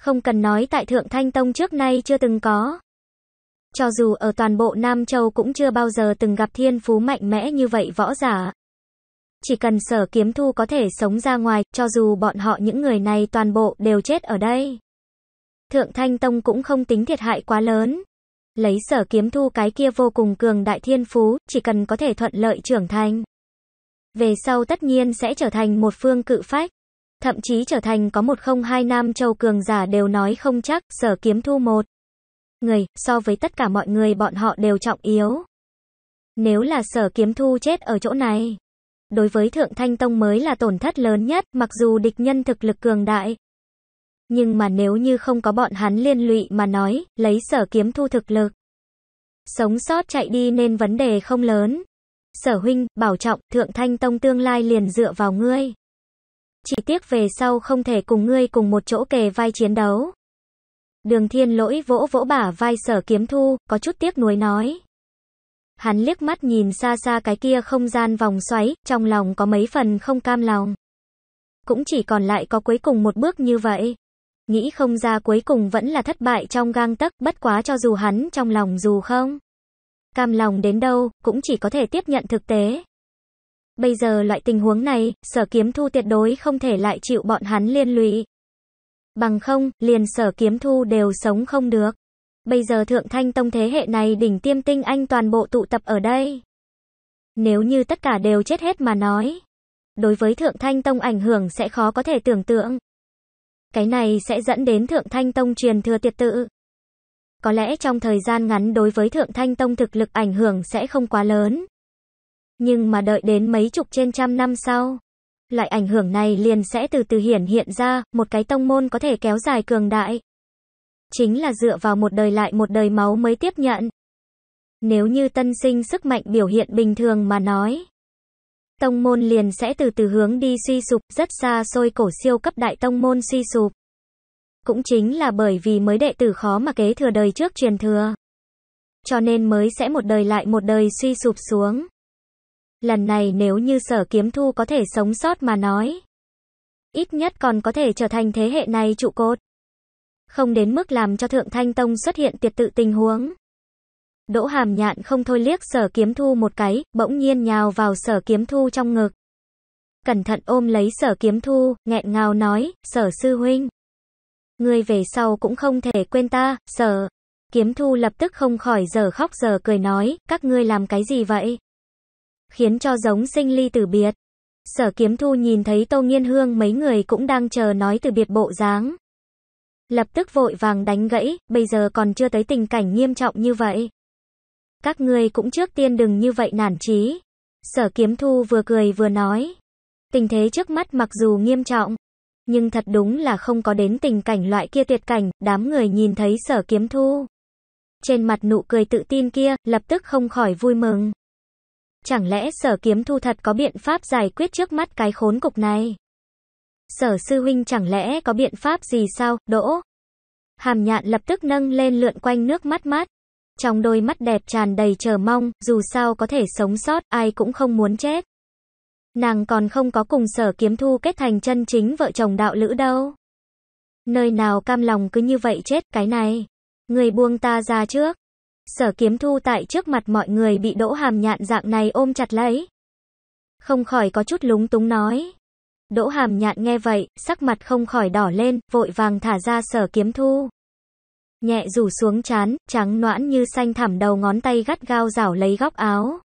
Speaker 1: Không cần nói tại Thượng Thanh Tông trước nay chưa từng có. Cho dù ở toàn bộ Nam Châu cũng chưa bao giờ từng gặp thiên phú mạnh mẽ như vậy võ giả. Chỉ cần sở kiếm thu có thể sống ra ngoài, cho dù bọn họ những người này toàn bộ đều chết ở đây. Thượng Thanh Tông cũng không tính thiệt hại quá lớn. Lấy sở kiếm thu cái kia vô cùng cường đại thiên phú, chỉ cần có thể thuận lợi trưởng thành. Về sau tất nhiên sẽ trở thành một phương cự phách thậm chí trở thành có một không hai nam châu cường giả đều nói không chắc, sở kiếm thu một. Người, so với tất cả mọi người bọn họ đều trọng yếu. Nếu là sở kiếm thu chết ở chỗ này, đối với thượng thanh tông mới là tổn thất lớn nhất, mặc dù địch nhân thực lực cường đại. Nhưng mà nếu như không có bọn hắn liên lụy mà nói, lấy sở kiếm thu thực lực. Sống sót chạy đi nên vấn đề không lớn. Sở huynh, bảo trọng, thượng thanh tông tương lai liền dựa vào ngươi chỉ tiếc về sau không thể cùng ngươi cùng một chỗ kề vai chiến đấu. Đường thiên lỗi vỗ vỗ bả vai sở kiếm thu, có chút tiếc nuối nói. Hắn liếc mắt nhìn xa xa cái kia không gian vòng xoáy, trong lòng có mấy phần không cam lòng. Cũng chỉ còn lại có cuối cùng một bước như vậy. Nghĩ không ra cuối cùng vẫn là thất bại trong gang tấc, bất quá cho dù hắn trong lòng dù không. Cam lòng đến đâu, cũng chỉ có thể tiếp nhận thực tế. Bây giờ loại tình huống này, sở kiếm thu tuyệt đối không thể lại chịu bọn hắn liên lụy. Bằng không, liền sở kiếm thu đều sống không được. Bây giờ thượng thanh tông thế hệ này đỉnh tiêm tinh anh toàn bộ tụ tập ở đây. Nếu như tất cả đều chết hết mà nói, đối với thượng thanh tông ảnh hưởng sẽ khó có thể tưởng tượng. Cái này sẽ dẫn đến thượng thanh tông truyền thừa tiệt tự. Có lẽ trong thời gian ngắn đối với thượng thanh tông thực lực ảnh hưởng sẽ không quá lớn. Nhưng mà đợi đến mấy chục trên trăm năm sau, loại ảnh hưởng này liền sẽ từ từ hiển hiện ra, một cái tông môn có thể kéo dài cường đại. Chính là dựa vào một đời lại một đời máu mới tiếp nhận. Nếu như tân sinh sức mạnh biểu hiện bình thường mà nói, tông môn liền sẽ từ từ hướng đi suy sụp, rất xa xôi cổ siêu cấp đại tông môn suy sụp. Cũng chính là bởi vì mới đệ tử khó mà kế thừa đời trước truyền thừa. Cho nên mới sẽ một đời lại một đời suy sụp xuống. Lần này nếu như sở kiếm thu có thể sống sót mà nói. Ít nhất còn có thể trở thành thế hệ này trụ cột. Không đến mức làm cho Thượng Thanh Tông xuất hiện tuyệt tự tình huống. Đỗ hàm nhạn không thôi liếc sở kiếm thu một cái, bỗng nhiên nhào vào sở kiếm thu trong ngực. Cẩn thận ôm lấy sở kiếm thu, nghẹn ngào nói, sở sư huynh. người về sau cũng không thể quên ta, sở. Kiếm thu lập tức không khỏi giờ khóc giờ cười nói, các ngươi làm cái gì vậy? khiến cho giống sinh ly tử biệt. Sở kiếm thu nhìn thấy Tô Nghiên Hương mấy người cũng đang chờ nói từ biệt bộ dáng. Lập tức vội vàng đánh gãy, bây giờ còn chưa tới tình cảnh nghiêm trọng như vậy. Các người cũng trước tiên đừng như vậy nản chí. Sở kiếm thu vừa cười vừa nói. Tình thế trước mắt mặc dù nghiêm trọng, nhưng thật đúng là không có đến tình cảnh loại kia tuyệt cảnh, đám người nhìn thấy sở kiếm thu. Trên mặt nụ cười tự tin kia, lập tức không khỏi vui mừng. Chẳng lẽ sở kiếm thu thật có biện pháp giải quyết trước mắt cái khốn cục này? Sở sư huynh chẳng lẽ có biện pháp gì sao, đỗ? Hàm nhạn lập tức nâng lên lượn quanh nước mắt mát. Trong đôi mắt đẹp tràn đầy chờ mong, dù sao có thể sống sót, ai cũng không muốn chết. Nàng còn không có cùng sở kiếm thu kết thành chân chính vợ chồng đạo lữ đâu. Nơi nào cam lòng cứ như vậy chết cái này. Người buông ta ra trước. Sở kiếm thu tại trước mặt mọi người bị đỗ hàm nhạn dạng này ôm chặt lấy. Không khỏi có chút lúng túng nói. Đỗ hàm nhạn nghe vậy, sắc mặt không khỏi đỏ lên, vội vàng thả ra sở kiếm thu. Nhẹ rủ xuống chán, trắng noãn như xanh thảm đầu ngón tay gắt gao rảo lấy góc áo.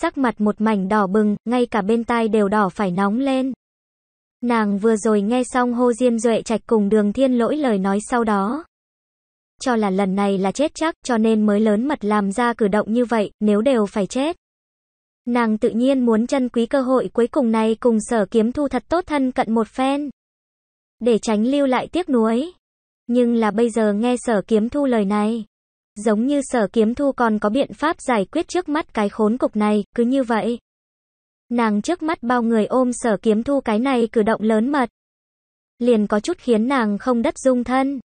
Speaker 1: Sắc mặt một mảnh đỏ bừng, ngay cả bên tai đều đỏ phải nóng lên. Nàng vừa rồi nghe xong hô diên duệ trạch cùng đường thiên lỗi lời nói sau đó cho là lần này là chết chắc, cho nên mới lớn mật làm ra cử động như vậy, nếu đều phải chết. Nàng tự nhiên muốn chân quý cơ hội cuối cùng này cùng sở kiếm thu thật tốt thân cận một phen. Để tránh lưu lại tiếc nuối. Nhưng là bây giờ nghe sở kiếm thu lời này. Giống như sở kiếm thu còn có biện pháp giải quyết trước mắt cái khốn cục này, cứ như vậy. Nàng trước mắt bao người ôm sở kiếm thu cái này cử động lớn mật. Liền có chút khiến nàng không đất dung thân.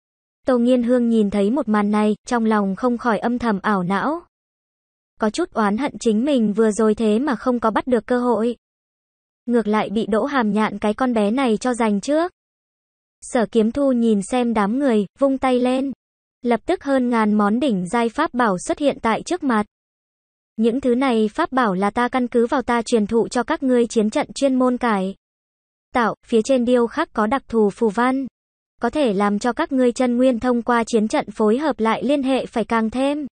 Speaker 1: Tâu nghiên hương nhìn thấy một màn này, trong lòng không khỏi âm thầm ảo não. Có chút oán hận chính mình vừa rồi thế mà không có bắt được cơ hội. Ngược lại bị đỗ hàm nhạn cái con bé này cho giành trước. Sở kiếm thu nhìn xem đám người, vung tay lên. Lập tức hơn ngàn món đỉnh giai pháp bảo xuất hiện tại trước mặt. Những thứ này pháp bảo là ta căn cứ vào ta truyền thụ cho các ngươi chiến trận chuyên môn cải. Tạo, phía trên điêu khắc có đặc thù phù văn có thể làm cho các ngươi chân nguyên thông qua chiến trận phối hợp lại liên hệ phải càng thêm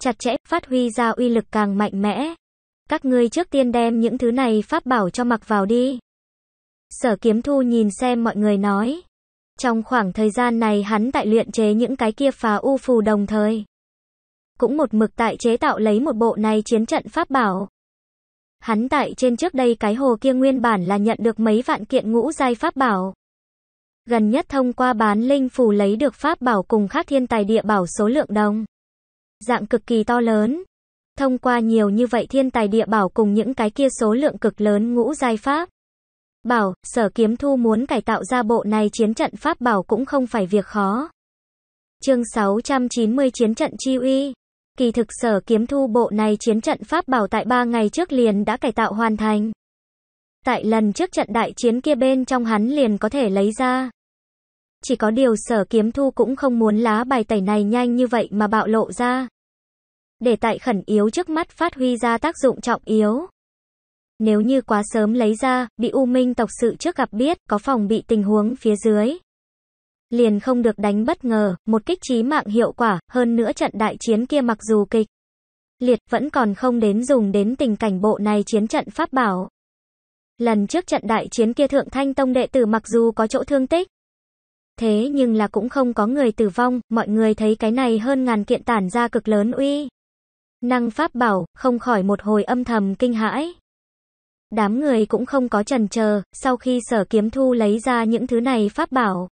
Speaker 1: chặt chẽ, phát huy ra uy lực càng mạnh mẽ. Các ngươi trước tiên đem những thứ này pháp bảo cho mặc vào đi. Sở kiếm thu nhìn xem mọi người nói. Trong khoảng thời gian này hắn tại luyện chế những cái kia phá u phù đồng thời. Cũng một mực tại chế tạo lấy một bộ này chiến trận pháp bảo. Hắn tại trên trước đây cái hồ kia nguyên bản là nhận được mấy vạn kiện ngũ giai pháp bảo gần nhất thông qua bán linh phù lấy được pháp bảo cùng khác thiên tài địa bảo số lượng đông Dạng cực kỳ to lớn. Thông qua nhiều như vậy thiên tài địa bảo cùng những cái kia số lượng cực lớn ngũ giai pháp. Bảo, sở kiếm thu muốn cải tạo ra bộ này chiến trận pháp bảo cũng không phải việc khó. Chương 690 Chiến trận chi uy Kỳ thực sở kiếm thu bộ này chiến trận pháp bảo tại 3 ngày trước liền đã cải tạo hoàn thành. Tại lần trước trận đại chiến kia bên trong hắn liền có thể lấy ra. Chỉ có điều sở kiếm thu cũng không muốn lá bài tẩy này nhanh như vậy mà bạo lộ ra. Để tại khẩn yếu trước mắt phát huy ra tác dụng trọng yếu. Nếu như quá sớm lấy ra, bị U Minh tộc sự trước gặp biết, có phòng bị tình huống phía dưới. Liền không được đánh bất ngờ, một kích trí mạng hiệu quả, hơn nữa trận đại chiến kia mặc dù kịch. Liệt vẫn còn không đến dùng đến tình cảnh bộ này chiến trận pháp bảo. Lần trước trận đại chiến kia Thượng Thanh Tông đệ tử mặc dù có chỗ thương tích, thế nhưng là cũng không có người tử vong, mọi người thấy cái này hơn ngàn kiện tản ra cực lớn uy. Năng pháp bảo, không khỏi một hồi âm thầm kinh hãi. Đám người cũng không có trần chờ, sau khi sở kiếm thu lấy ra những thứ này pháp bảo.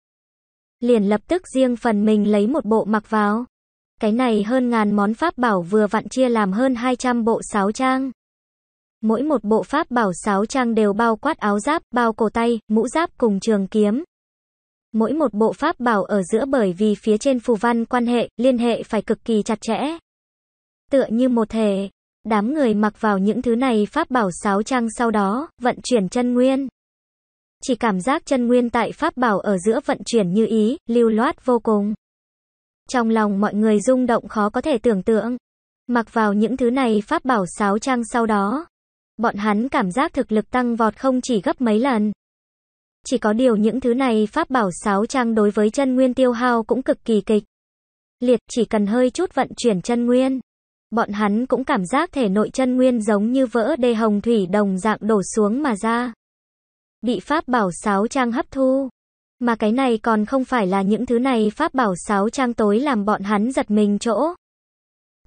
Speaker 1: Liền lập tức riêng phần mình lấy một bộ mặc vào. Cái này hơn ngàn món pháp bảo vừa vặn chia làm hơn 200 bộ sáu trang. Mỗi một bộ pháp bảo sáu trang đều bao quát áo giáp, bao cổ tay, mũ giáp cùng trường kiếm. Mỗi một bộ pháp bảo ở giữa bởi vì phía trên phù văn quan hệ, liên hệ phải cực kỳ chặt chẽ. Tựa như một thể, đám người mặc vào những thứ này pháp bảo sáu trang sau đó, vận chuyển chân nguyên. Chỉ cảm giác chân nguyên tại pháp bảo ở giữa vận chuyển như ý, lưu loát vô cùng. Trong lòng mọi người rung động khó có thể tưởng tượng. Mặc vào những thứ này pháp bảo sáu trang sau đó, Bọn hắn cảm giác thực lực tăng vọt không chỉ gấp mấy lần. Chỉ có điều những thứ này pháp bảo sáu trang đối với chân nguyên tiêu hao cũng cực kỳ kịch. Liệt chỉ cần hơi chút vận chuyển chân nguyên. Bọn hắn cũng cảm giác thể nội chân nguyên giống như vỡ đê hồng thủy đồng dạng đổ xuống mà ra. Bị pháp bảo sáu trang hấp thu. Mà cái này còn không phải là những thứ này pháp bảo sáu trang tối làm bọn hắn giật mình chỗ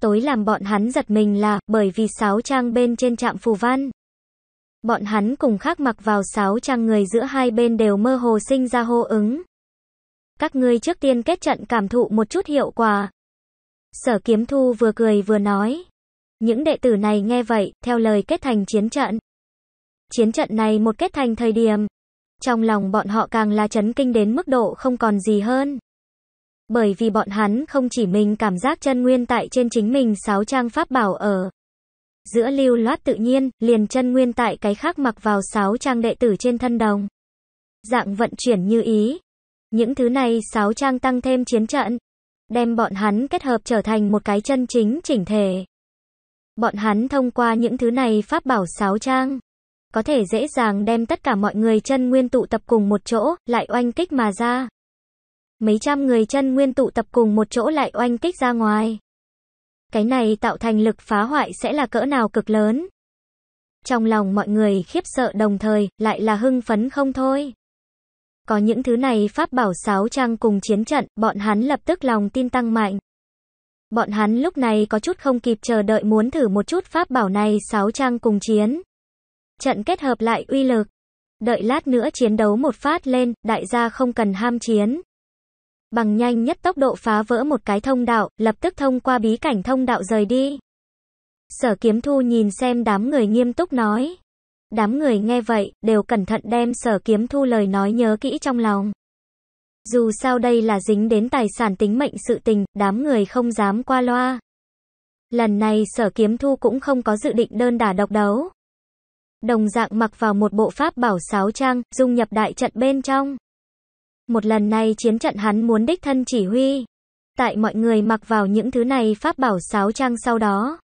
Speaker 1: tối làm bọn hắn giật mình là bởi vì sáu trang bên trên trạm phù văn. Bọn hắn cùng khác mặc vào sáu trang người giữa hai bên đều mơ hồ sinh ra hô ứng. Các ngươi trước tiên kết trận cảm thụ một chút hiệu quả. Sở kiếm thu vừa cười vừa nói. Những đệ tử này nghe vậy, theo lời kết thành chiến trận. Chiến trận này một kết thành thời điểm. Trong lòng bọn họ càng là chấn kinh đến mức độ không còn gì hơn bởi vì bọn hắn không chỉ mình cảm giác chân nguyên tại trên chính mình sáu trang pháp bảo ở giữa lưu loát tự nhiên, liền chân nguyên tại cái khác mặc vào sáu trang đệ tử trên thân đồng. Dạng vận chuyển như ý. Những thứ này sáu trang tăng thêm chiến trận, đem bọn hắn kết hợp trở thành một cái chân chính chỉnh thể. Bọn hắn thông qua những thứ này pháp bảo sáu trang, có thể dễ dàng đem tất cả mọi người chân nguyên tụ tập cùng một chỗ, lại oanh kích mà ra mấy trăm người chân nguyên tụ tập cùng một chỗ lại oanh kích ra ngoài. Cái này tạo thành lực phá hoại sẽ là cỡ nào cực lớn. Trong lòng mọi người khiếp sợ đồng thời, lại là hưng phấn không thôi. Có những thứ này pháp bảo sáo trang cùng chiến trận, bọn hắn lập tức lòng tin tăng mạnh. Bọn hắn lúc này có chút không kịp chờ đợi muốn thử một chút pháp bảo này sáo trang cùng chiến. Trận kết hợp lại uy lực. Đợi lát nữa chiến đấu một phát lên, đại gia không cần ham chiến bằng nhanh nhất tốc độ phá vỡ một cái thông đạo, lập tức thông qua bí cảnh thông đạo rời đi. Sở kiếm thu nhìn xem đám người nghiêm túc nói. Đám người nghe vậy, đều cẩn thận đem sở kiếm thu lời nói nhớ kỹ trong lòng. Dù sao đây là dính đến tài sản tính mệnh sự tình, đám người không dám qua loa. Lần này sở kiếm thu cũng không có dự định đơn đả độc đấu. Đồng dạng mặc vào một bộ pháp bảo sáo trang, dung nhập đại trận bên trong. Một lần này chiến trận hắn muốn đích thân chỉ huy. Tại mọi người mặc vào những thứ này pháp bảo sáo trang sau đó.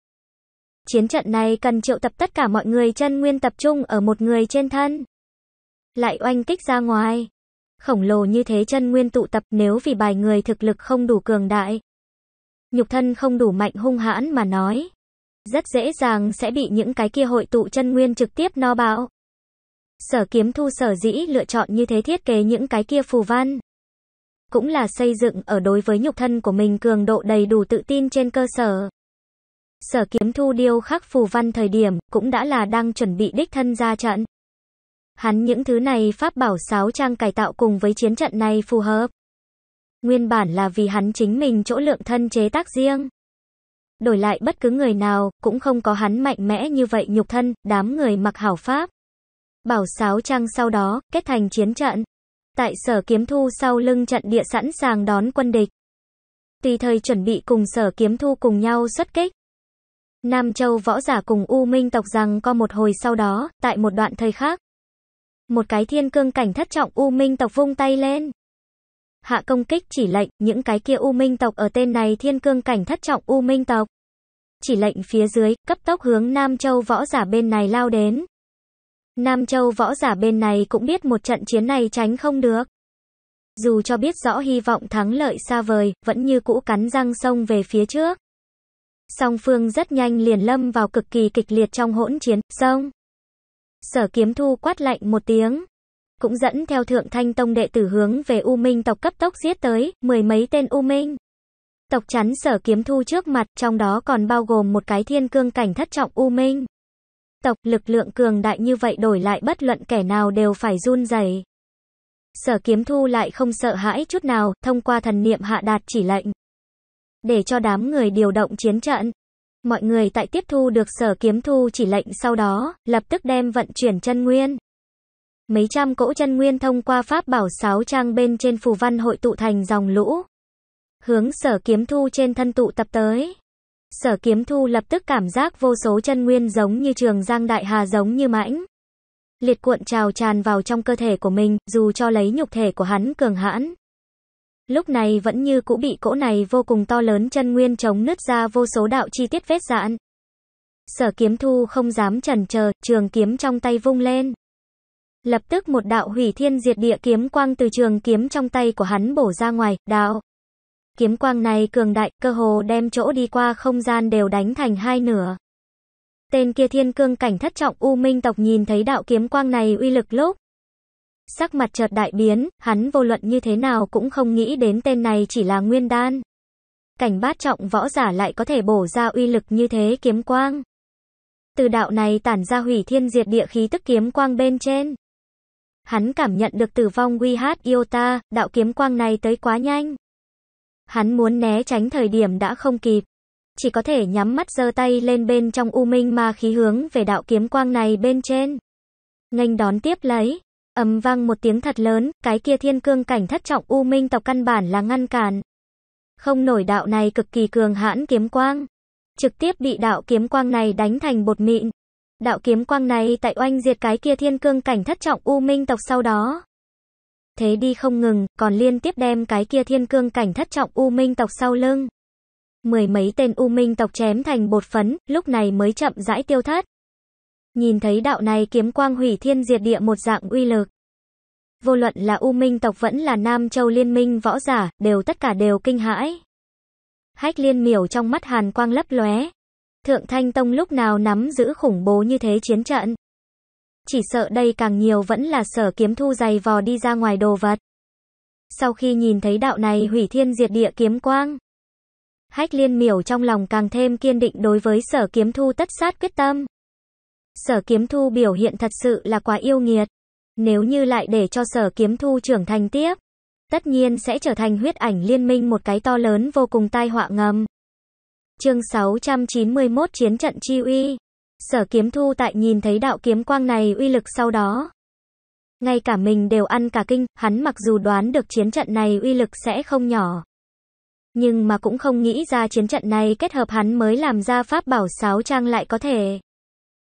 Speaker 1: Chiến trận này cần triệu tập tất cả mọi người chân nguyên tập trung ở một người trên thân. Lại oanh kích ra ngoài. Khổng lồ như thế chân nguyên tụ tập nếu vì bài người thực lực không đủ cường đại. Nhục thân không đủ mạnh hung hãn mà nói. Rất dễ dàng sẽ bị những cái kia hội tụ chân nguyên trực tiếp no bạo. Sở kiếm thu sở dĩ lựa chọn như thế thiết kế những cái kia phù văn. Cũng là xây dựng ở đối với nhục thân của mình cường độ đầy đủ tự tin trên cơ sở. Sở kiếm thu điêu khắc phù văn thời điểm cũng đã là đang chuẩn bị đích thân ra trận. Hắn những thứ này pháp bảo sáu trang cải tạo cùng với chiến trận này phù hợp. Nguyên bản là vì hắn chính mình chỗ lượng thân chế tác riêng. Đổi lại bất cứ người nào, cũng không có hắn mạnh mẽ như vậy nhục thân, đám người mặc hảo pháp bảo sáo trang sau đó, kết thành chiến trận. Tại sở kiếm thu sau lưng trận địa sẵn sàng đón quân địch. Tùy thời chuẩn bị cùng sở kiếm thu cùng nhau xuất kích. Nam Châu võ giả cùng U Minh tộc rằng co một hồi sau đó, tại một đoạn thời khác. Một cái thiên cương cảnh thất trọng U Minh tộc vung tay lên. Hạ công kích chỉ lệnh, những cái kia U Minh tộc ở tên này thiên cương cảnh thất trọng U Minh tộc. Chỉ lệnh phía dưới, cấp tốc hướng Nam Châu võ giả bên này lao đến. Nam Châu võ giả bên này cũng biết một trận chiến này tránh không được. Dù cho biết rõ hy vọng thắng lợi xa vời, vẫn như cũ cắn răng sông về phía trước. Song phương rất nhanh liền lâm vào cực kỳ kịch liệt trong hỗn chiến, sông. Sở kiếm thu quát lạnh một tiếng. Cũng dẫn theo thượng thanh tông đệ tử hướng về U Minh tộc cấp tốc giết tới, mười mấy tên U Minh. Tộc chắn sở kiếm thu trước mặt, trong đó còn bao gồm một cái thiên cương cảnh thất trọng U Minh tộc lực lượng cường đại như vậy đổi lại bất luận kẻ nào đều phải run rẩy. Sở kiếm thu lại không sợ hãi chút nào, thông qua thần niệm hạ đạt chỉ lệnh. Để cho đám người điều động chiến trận. Mọi người tại tiếp thu được sở kiếm thu chỉ lệnh sau đó, lập tức đem vận chuyển chân nguyên. Mấy trăm cỗ chân nguyên thông qua pháp bảo sáu trang bên trên phù văn hội tụ thành dòng lũ. Hướng sở kiếm thu trên thân tụ tập tới sở kiếm thu lập tức cảm giác vô số chân nguyên giống như trường giang đại hà giống như mãnh. Liệt cuộn trào tràn vào trong cơ thể của mình, dù cho lấy nhục thể của hắn cường hãn. Lúc này vẫn như cũ bị cỗ này vô cùng to lớn chân nguyên chống nứt ra vô số đạo chi tiết vết giãn. Sở kiếm thu không dám chần chờ, trường kiếm trong tay vung lên. Lập tức một đạo hủy thiên diệt địa kiếm quang từ trường kiếm trong tay của hắn bổ ra ngoài, đạo. Kiếm quang này cường đại, cơ hồ đem chỗ đi qua không gian đều đánh thành hai nửa. Tên kia thiên cương cảnh thất trọng U Minh tộc nhìn thấy đạo kiếm quang này uy lực lúc. Sắc mặt chợt đại biến, hắn vô luận như thế nào cũng không nghĩ đến tên này chỉ là nguyên đan. Cảnh bát trọng võ giả lại có thể bổ ra uy lực như thế kiếm quang. Từ đạo này tản ra hủy thiên diệt địa khí tức kiếm quang bên trên. Hắn cảm nhận được tử vong Wihat Iota, đạo kiếm quang này tới quá nhanh. Hắn muốn né tránh thời điểm đã không kịp. Chỉ có thể nhắm mắt giơ tay lên bên trong u minh ma khí hướng về đạo kiếm quang này bên trên. Ngành đón tiếp lấy. ầm vang một tiếng thật lớn, cái kia thiên cương cảnh thất trọng u minh tộc căn bản là ngăn cản. Không nổi đạo này cực kỳ cường hãn kiếm quang. Trực tiếp bị đạo kiếm quang này đánh thành bột mịn. Đạo kiếm quang này tại oanh diệt cái kia thiên cương cảnh thất trọng u minh tộc sau đó, thế đi không ngừng, còn liên tiếp đem cái kia thiên cương cảnh thất trọng U Minh tộc sau lưng. Mười mấy tên U Minh tộc chém thành bột phấn, lúc này mới chậm rãi tiêu thất. Nhìn thấy đạo này kiếm quang hủy thiên diệt địa một dạng uy lực. Vô luận là U Minh tộc vẫn là Nam Châu Liên minh võ giả, đều tất cả đều kinh hãi. Hách liên miểu trong mắt hàn quang lấp lóe. Thượng Thanh Tông lúc nào nắm giữ khủng bố như thế chiến trận chỉ sợ đây càng nhiều vẫn là sở kiếm thu giày vò đi ra ngoài đồ vật. Sau khi nhìn thấy đạo này hủy thiên diệt địa kiếm quang, hách liên miểu trong lòng càng thêm kiên định đối với sở kiếm thu tất sát quyết tâm. Sở kiếm thu biểu hiện thật sự là quá yêu nghiệt. Nếu như lại để cho sở kiếm thu trưởng thành tiếp, tất nhiên sẽ trở thành huyết ảnh liên minh một cái to lớn vô cùng tai họa ngầm. Chương 691 Chiến trận chi uy Sở kiếm thu tại nhìn thấy đạo kiếm quang này uy lực sau đó. Ngay cả mình đều ăn cả kinh, hắn mặc dù đoán được chiến trận này uy lực sẽ không nhỏ. Nhưng mà cũng không nghĩ ra chiến trận này kết hợp hắn mới làm ra pháp bảo sáo trang lại có thể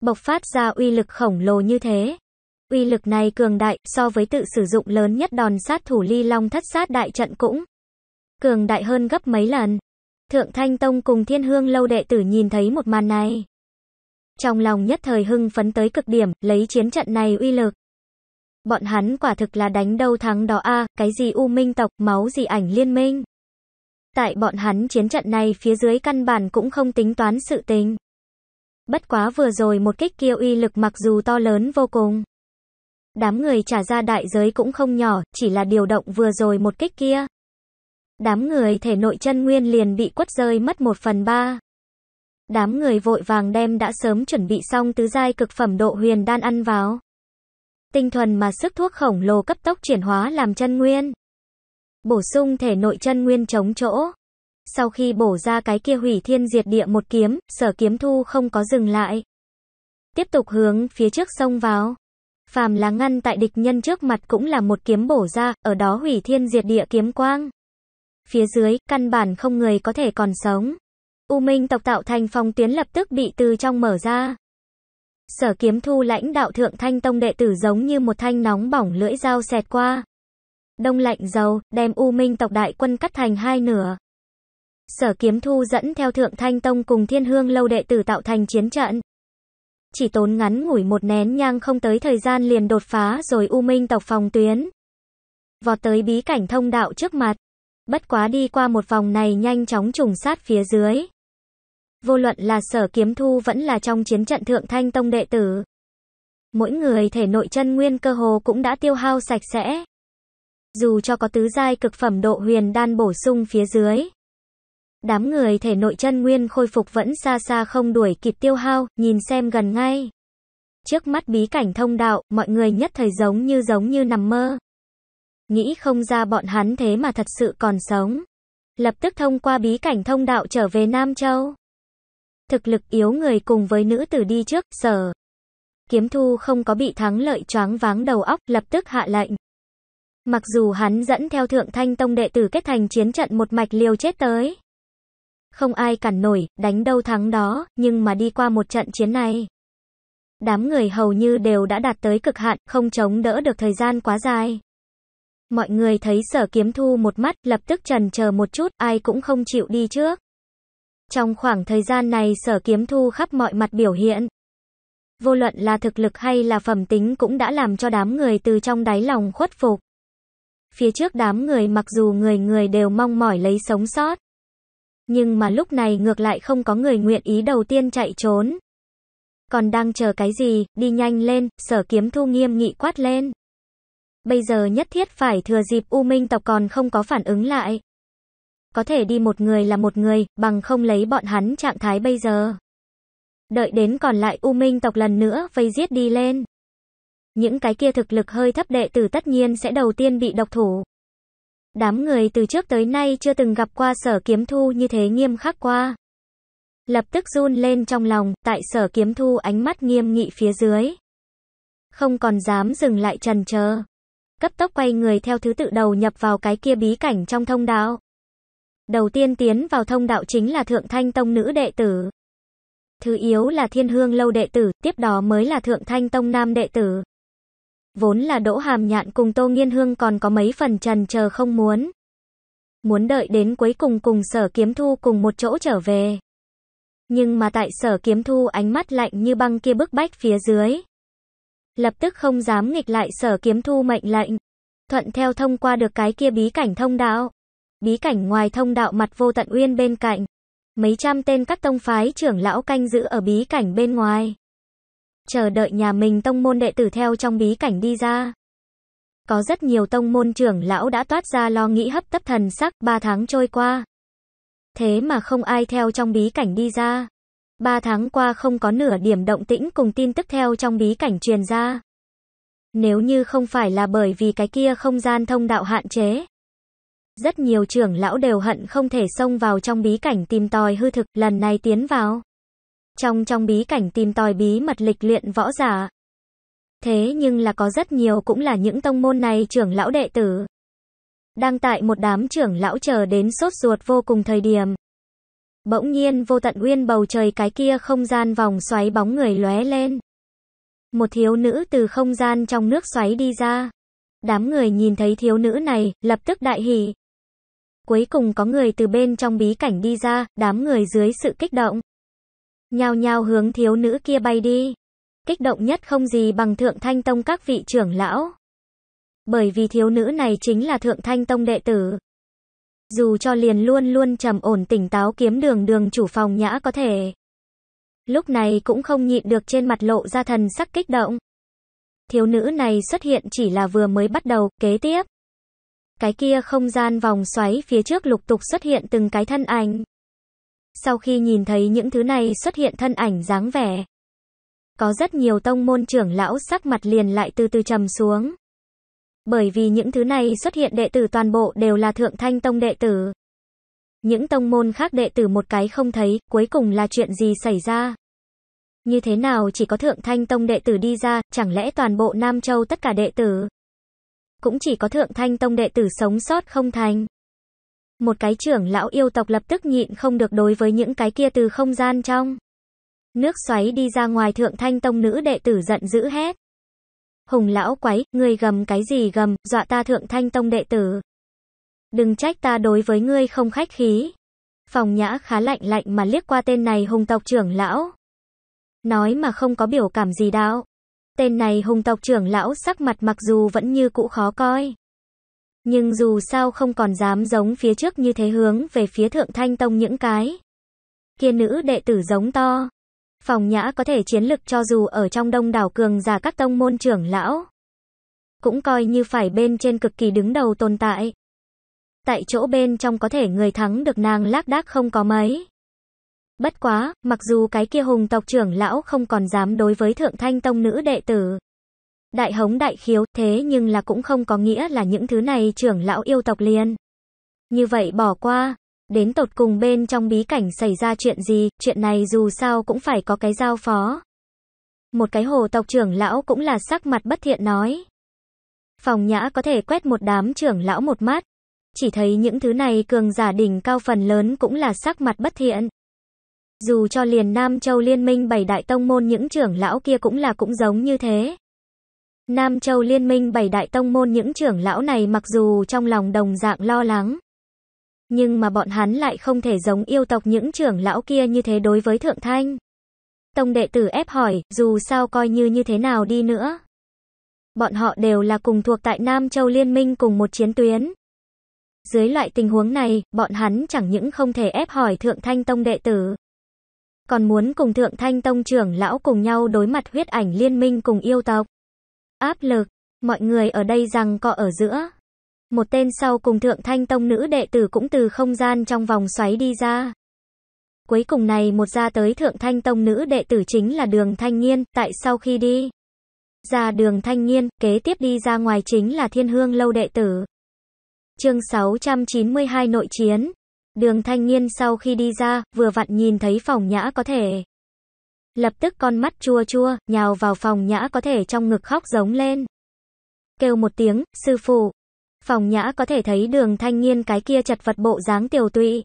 Speaker 1: bộc phát ra uy lực khổng lồ như thế. Uy lực này cường đại so với tự sử dụng lớn nhất đòn sát thủ ly long thất sát đại trận cũng cường đại hơn gấp mấy lần. Thượng Thanh Tông cùng Thiên Hương lâu đệ tử nhìn thấy một màn này. Trong lòng nhất thời hưng phấn tới cực điểm, lấy chiến trận này uy lực. Bọn hắn quả thực là đánh đâu thắng đó a, cái gì u minh tộc, máu gì ảnh liên minh. Tại bọn hắn chiến trận này phía dưới căn bản cũng không tính toán sự tình. Bất quá vừa rồi một kích kia uy lực mặc dù to lớn vô cùng. Đám người trả ra đại giới cũng không nhỏ, chỉ là điều động vừa rồi một kích kia. Đám người thể nội chân nguyên liền bị quất rơi mất một phần ba đám người vội vàng đem đã sớm chuẩn bị xong tứ giai cực phẩm độ huyền đan ăn vào. Tinh thuần mà sức thuốc khổng lồ cấp tốc chuyển hóa làm chân nguyên. Bổ sung thể nội chân nguyên chống chỗ. Sau khi bổ ra cái kia hủy thiên diệt địa một kiếm, sở kiếm thu không có dừng lại. Tiếp tục hướng phía trước sông vào. Phàm là ngăn tại địch nhân trước mặt cũng là một kiếm bổ ra, ở đó hủy thiên diệt địa kiếm quang. Phía dưới, căn bản không người có thể còn sống. U Minh tộc tạo thành phòng tuyến lập tức bị từ trong mở ra. Sở kiếm thu lãnh đạo thượng thanh tông đệ tử giống như một thanh nóng bỏng lưỡi dao xẹt qua. Đông lạnh dầu, đem U Minh tộc đại quân cắt thành hai nửa. Sở kiếm thu dẫn theo thượng thanh tông cùng thiên hương lâu đệ tử tạo thành chiến trận. Chỉ tốn ngắn ngủi một nén nhang không tới thời gian liền đột phá rồi U Minh tộc phòng tuyến. Vọt tới bí cảnh thông đạo trước mặt. Bất quá đi qua một vòng này nhanh chóng trùng sát phía dưới vô luận là sở kiếm thu vẫn là trong chiến trận thượng thanh tông đệ tử. Mỗi người thể nội chân nguyên cơ hồ cũng đã tiêu hao sạch sẽ. Dù cho có tứ giai cực phẩm độ huyền đan bổ sung phía dưới. Đám người thể nội chân nguyên khôi phục vẫn xa xa không đuổi kịp tiêu hao, nhìn xem gần ngay. Trước mắt bí cảnh thông đạo, mọi người nhất thời giống như giống như nằm mơ. Nghĩ không ra bọn hắn thế mà thật sự còn sống. Lập tức thông qua bí cảnh thông đạo trở về Nam Châu thực lực yếu người cùng với nữ tử đi trước, sở. Kiếm thu không có bị thắng lợi choáng váng đầu óc, lập tức hạ lệnh. Mặc dù hắn dẫn theo thượng thanh tông đệ tử kết thành chiến trận một mạch liều chết tới. Không ai cản nổi, đánh đâu thắng đó, nhưng mà đi qua một trận chiến này. Đám người hầu như đều đã đạt tới cực hạn, không chống đỡ được thời gian quá dài. Mọi người thấy sở kiếm thu một mắt, lập tức trần chờ một chút, ai cũng không chịu đi trước. Trong khoảng thời gian này sở kiếm thu khắp mọi mặt biểu hiện. Vô luận là thực lực hay là phẩm tính cũng đã làm cho đám người từ trong đáy lòng khuất phục. Phía trước đám người mặc dù người người đều mong mỏi lấy sống sót. Nhưng mà lúc này ngược lại không có người nguyện ý đầu tiên chạy trốn. Còn đang chờ cái gì, đi nhanh lên, sở kiếm thu nghiêm nghị quát lên. Bây giờ nhất thiết phải thừa dịp U Minh tộc còn không có phản ứng lại, có thể đi một người là một người, bằng không lấy bọn hắn trạng thái bây giờ. Đợi đến còn lại U Minh tộc lần nữa vây giết đi lên. Những cái kia thực lực hơi thấp đệ tử tất nhiên sẽ đầu tiên bị độc thủ. Đám người từ trước tới nay chưa từng gặp qua sở kiếm thu như thế nghiêm khắc qua. Lập tức run lên trong lòng, tại sở kiếm thu ánh mắt nghiêm nghị phía dưới. Không còn dám dừng lại trần chờ Cấp tốc quay người theo thứ tự đầu nhập vào cái kia bí cảnh trong thông đạo. Đầu tiên tiến vào thông đạo chính là Thượng Thanh Tông nữ đệ tử. Thứ yếu là Thiên Hương lâu đệ tử, tiếp đó mới là Thượng Thanh Tông nam đệ tử. Vốn là Đỗ Hàm Nhạn cùng Tô Nghiên Hương còn có mấy phần trần chờ không muốn. Muốn đợi đến cuối cùng cùng sở kiếm thu cùng một chỗ trở về. Nhưng mà tại sở kiếm thu ánh mắt lạnh như băng kia bức bách phía dưới. Lập tức không dám nghịch lại sở kiếm thu mệnh lệnh. Thuận theo thông qua được cái kia bí cảnh thông đạo bí cảnh ngoài thông đạo mặt vô tận uyên bên cạnh. Mấy trăm tên các tông phái trưởng lão canh giữ ở bí cảnh bên ngoài. Chờ đợi nhà mình tông môn đệ tử theo trong bí cảnh đi ra. Có rất nhiều tông môn trưởng lão đã toát ra lo nghĩ hấp tấp thần sắc ba tháng trôi qua. Thế mà không ai theo trong bí cảnh đi ra. Ba tháng qua không có nửa điểm động tĩnh cùng tin tức theo trong bí cảnh truyền ra. Nếu như không phải là bởi vì cái kia không gian thông đạo hạn chế, rất nhiều trưởng lão đều hận không thể xông vào trong bí cảnh tìm tòi hư thực, lần này tiến vào. Trong trong bí cảnh tìm tòi bí mật lịch luyện võ giả. Thế nhưng là có rất nhiều cũng là những tông môn này trưởng lão đệ tử. Đang tại một đám trưởng lão chờ đến sốt ruột vô cùng thời điểm. Bỗng nhiên vô tận uyên bầu trời cái kia không gian vòng xoáy bóng người lóe lên. Một thiếu nữ từ không gian trong nước xoáy đi ra. Đám người nhìn thấy thiếu nữ này, lập tức đại hỉ. Cuối cùng có người từ bên trong bí cảnh đi ra, đám người dưới sự kích động. Nhao nhao hướng thiếu nữ kia bay đi. Kích động nhất không gì bằng thượng thanh tông các vị trưởng lão. Bởi vì thiếu nữ này chính là thượng thanh tông đệ tử. Dù cho liền luôn luôn trầm ổn tỉnh táo kiếm đường đường chủ phòng nhã có thể. Lúc này cũng không nhịn được trên mặt lộ ra thần sắc kích động thiếu nữ này xuất hiện chỉ là vừa mới bắt đầu, kế tiếp cái kia không gian vòng xoáy phía trước lục tục xuất hiện từng cái thân ảnh. Sau khi nhìn thấy những thứ này xuất hiện thân ảnh dáng vẻ. Có rất nhiều tông môn trưởng lão sắc mặt liền lại từ từ trầm xuống. Bởi vì những thứ này xuất hiện đệ tử toàn bộ đều là thượng thanh tông đệ tử. Những tông môn khác đệ tử một cái không thấy, cuối cùng là chuyện gì xảy ra? Như thế nào chỉ có thượng thanh tông đệ tử đi ra, chẳng lẽ toàn bộ Nam Châu tất cả đệ tử? cũng chỉ có thượng thanh tông đệ tử sống sót không thành. Một cái trưởng lão yêu tộc lập tức nhịn không được đối với những cái kia từ không gian trong. Nước xoáy đi ra ngoài thượng thanh tông nữ đệ tử giận dữ hét. Hùng lão quái ngươi gầm cái gì gầm, dọa ta thượng thanh tông đệ tử. Đừng trách ta đối với ngươi không khách khí. Phòng nhã khá lạnh lạnh mà liếc qua tên này hùng tộc trưởng lão. Nói mà không có biểu cảm gì đạo. Tên này hùng tộc trưởng lão sắc mặt mặc dù vẫn như cũ khó coi. Nhưng dù sao không còn dám giống phía trước như thế hướng về phía thượng thanh tông những cái. Kia nữ đệ tử giống to. Phòng nhã có thể chiến lực cho dù ở trong đông đảo cường giả các tông môn trưởng lão. Cũng coi như phải bên trên cực kỳ đứng đầu tồn tại. Tại chỗ bên trong có thể người thắng được nàng lác đác không có mấy. Bất quá, mặc dù cái kia hùng tộc trưởng lão không còn dám đối với thượng thanh tông nữ đệ tử. Đại hống đại khiếu, thế nhưng là cũng không có nghĩa là những thứ này trưởng lão yêu tộc liền. Như vậy bỏ qua, đến tột cùng bên trong bí cảnh xảy ra chuyện gì, chuyện này dù sao cũng phải có cái giao phó. Một cái hồ tộc trưởng lão cũng là sắc mặt bất thiện nói. Phòng nhã có thể quét một đám trưởng lão một mắt. Chỉ thấy những thứ này cường giả đỉnh cao phần lớn cũng là sắc mặt bất thiện dù cho liền Nam Châu Liên minh bảy đại tông môn những trưởng lão kia cũng là cũng giống như thế. Nam Châu Liên minh bảy đại tông môn những trưởng lão này mặc dù trong lòng đồng dạng lo lắng, nhưng mà bọn hắn lại không thể giống yêu tộc những trưởng lão kia như thế đối với Thượng Thanh. Tông đệ tử ép hỏi, dù sao coi như như thế nào đi nữa. Bọn họ đều là cùng thuộc tại Nam Châu Liên minh cùng một chiến tuyến. Dưới loại tình huống này, bọn hắn chẳng những không thể ép hỏi Thượng Thanh Tông đệ tử, còn muốn cùng Thượng Thanh Tông trưởng lão cùng nhau đối mặt huyết ảnh liên minh cùng yêu tộc. Áp lực, mọi người ở đây rằng cọ ở giữa. Một tên sau cùng Thượng Thanh Tông nữ đệ tử cũng từ không gian trong vòng xoáy đi ra. Cuối cùng này một ra tới Thượng Thanh Tông nữ đệ tử chính là Đường Thanh nhiên tại sau khi đi. Ra đường thanh nhiên kế tiếp đi ra ngoài chính là thiên hương lâu đệ tử. Chương 692 nội chiến Đường thanh niên sau khi đi ra, vừa vặn nhìn thấy phòng nhã có thể. Lập tức con mắt chua chua, nhào vào phòng nhã có thể trong ngực khóc giống lên. Kêu một tiếng, sư phụ. Phòng nhã có thể thấy đường thanh niên cái kia chật vật bộ dáng tiểu tụy.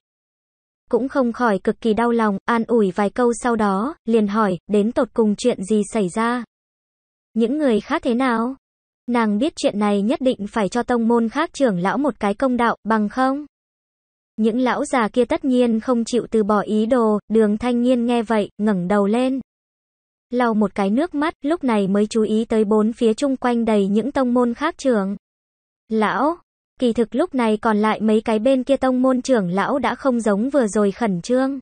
Speaker 1: Cũng không khỏi cực kỳ đau lòng, an ủi vài câu sau đó, liền hỏi, đến tột cùng chuyện gì xảy ra. Những người khác thế nào? Nàng biết chuyện này nhất định phải cho tông môn khác trưởng lão một cái công đạo, bằng không? Những lão già kia tất nhiên không chịu từ bỏ ý đồ, đường thanh niên nghe vậy, ngẩng đầu lên. Lau một cái nước mắt, lúc này mới chú ý tới bốn phía chung quanh đầy những tông môn khác trưởng. Lão, kỳ thực lúc này còn lại mấy cái bên kia tông môn trưởng lão đã không giống vừa rồi khẩn trương.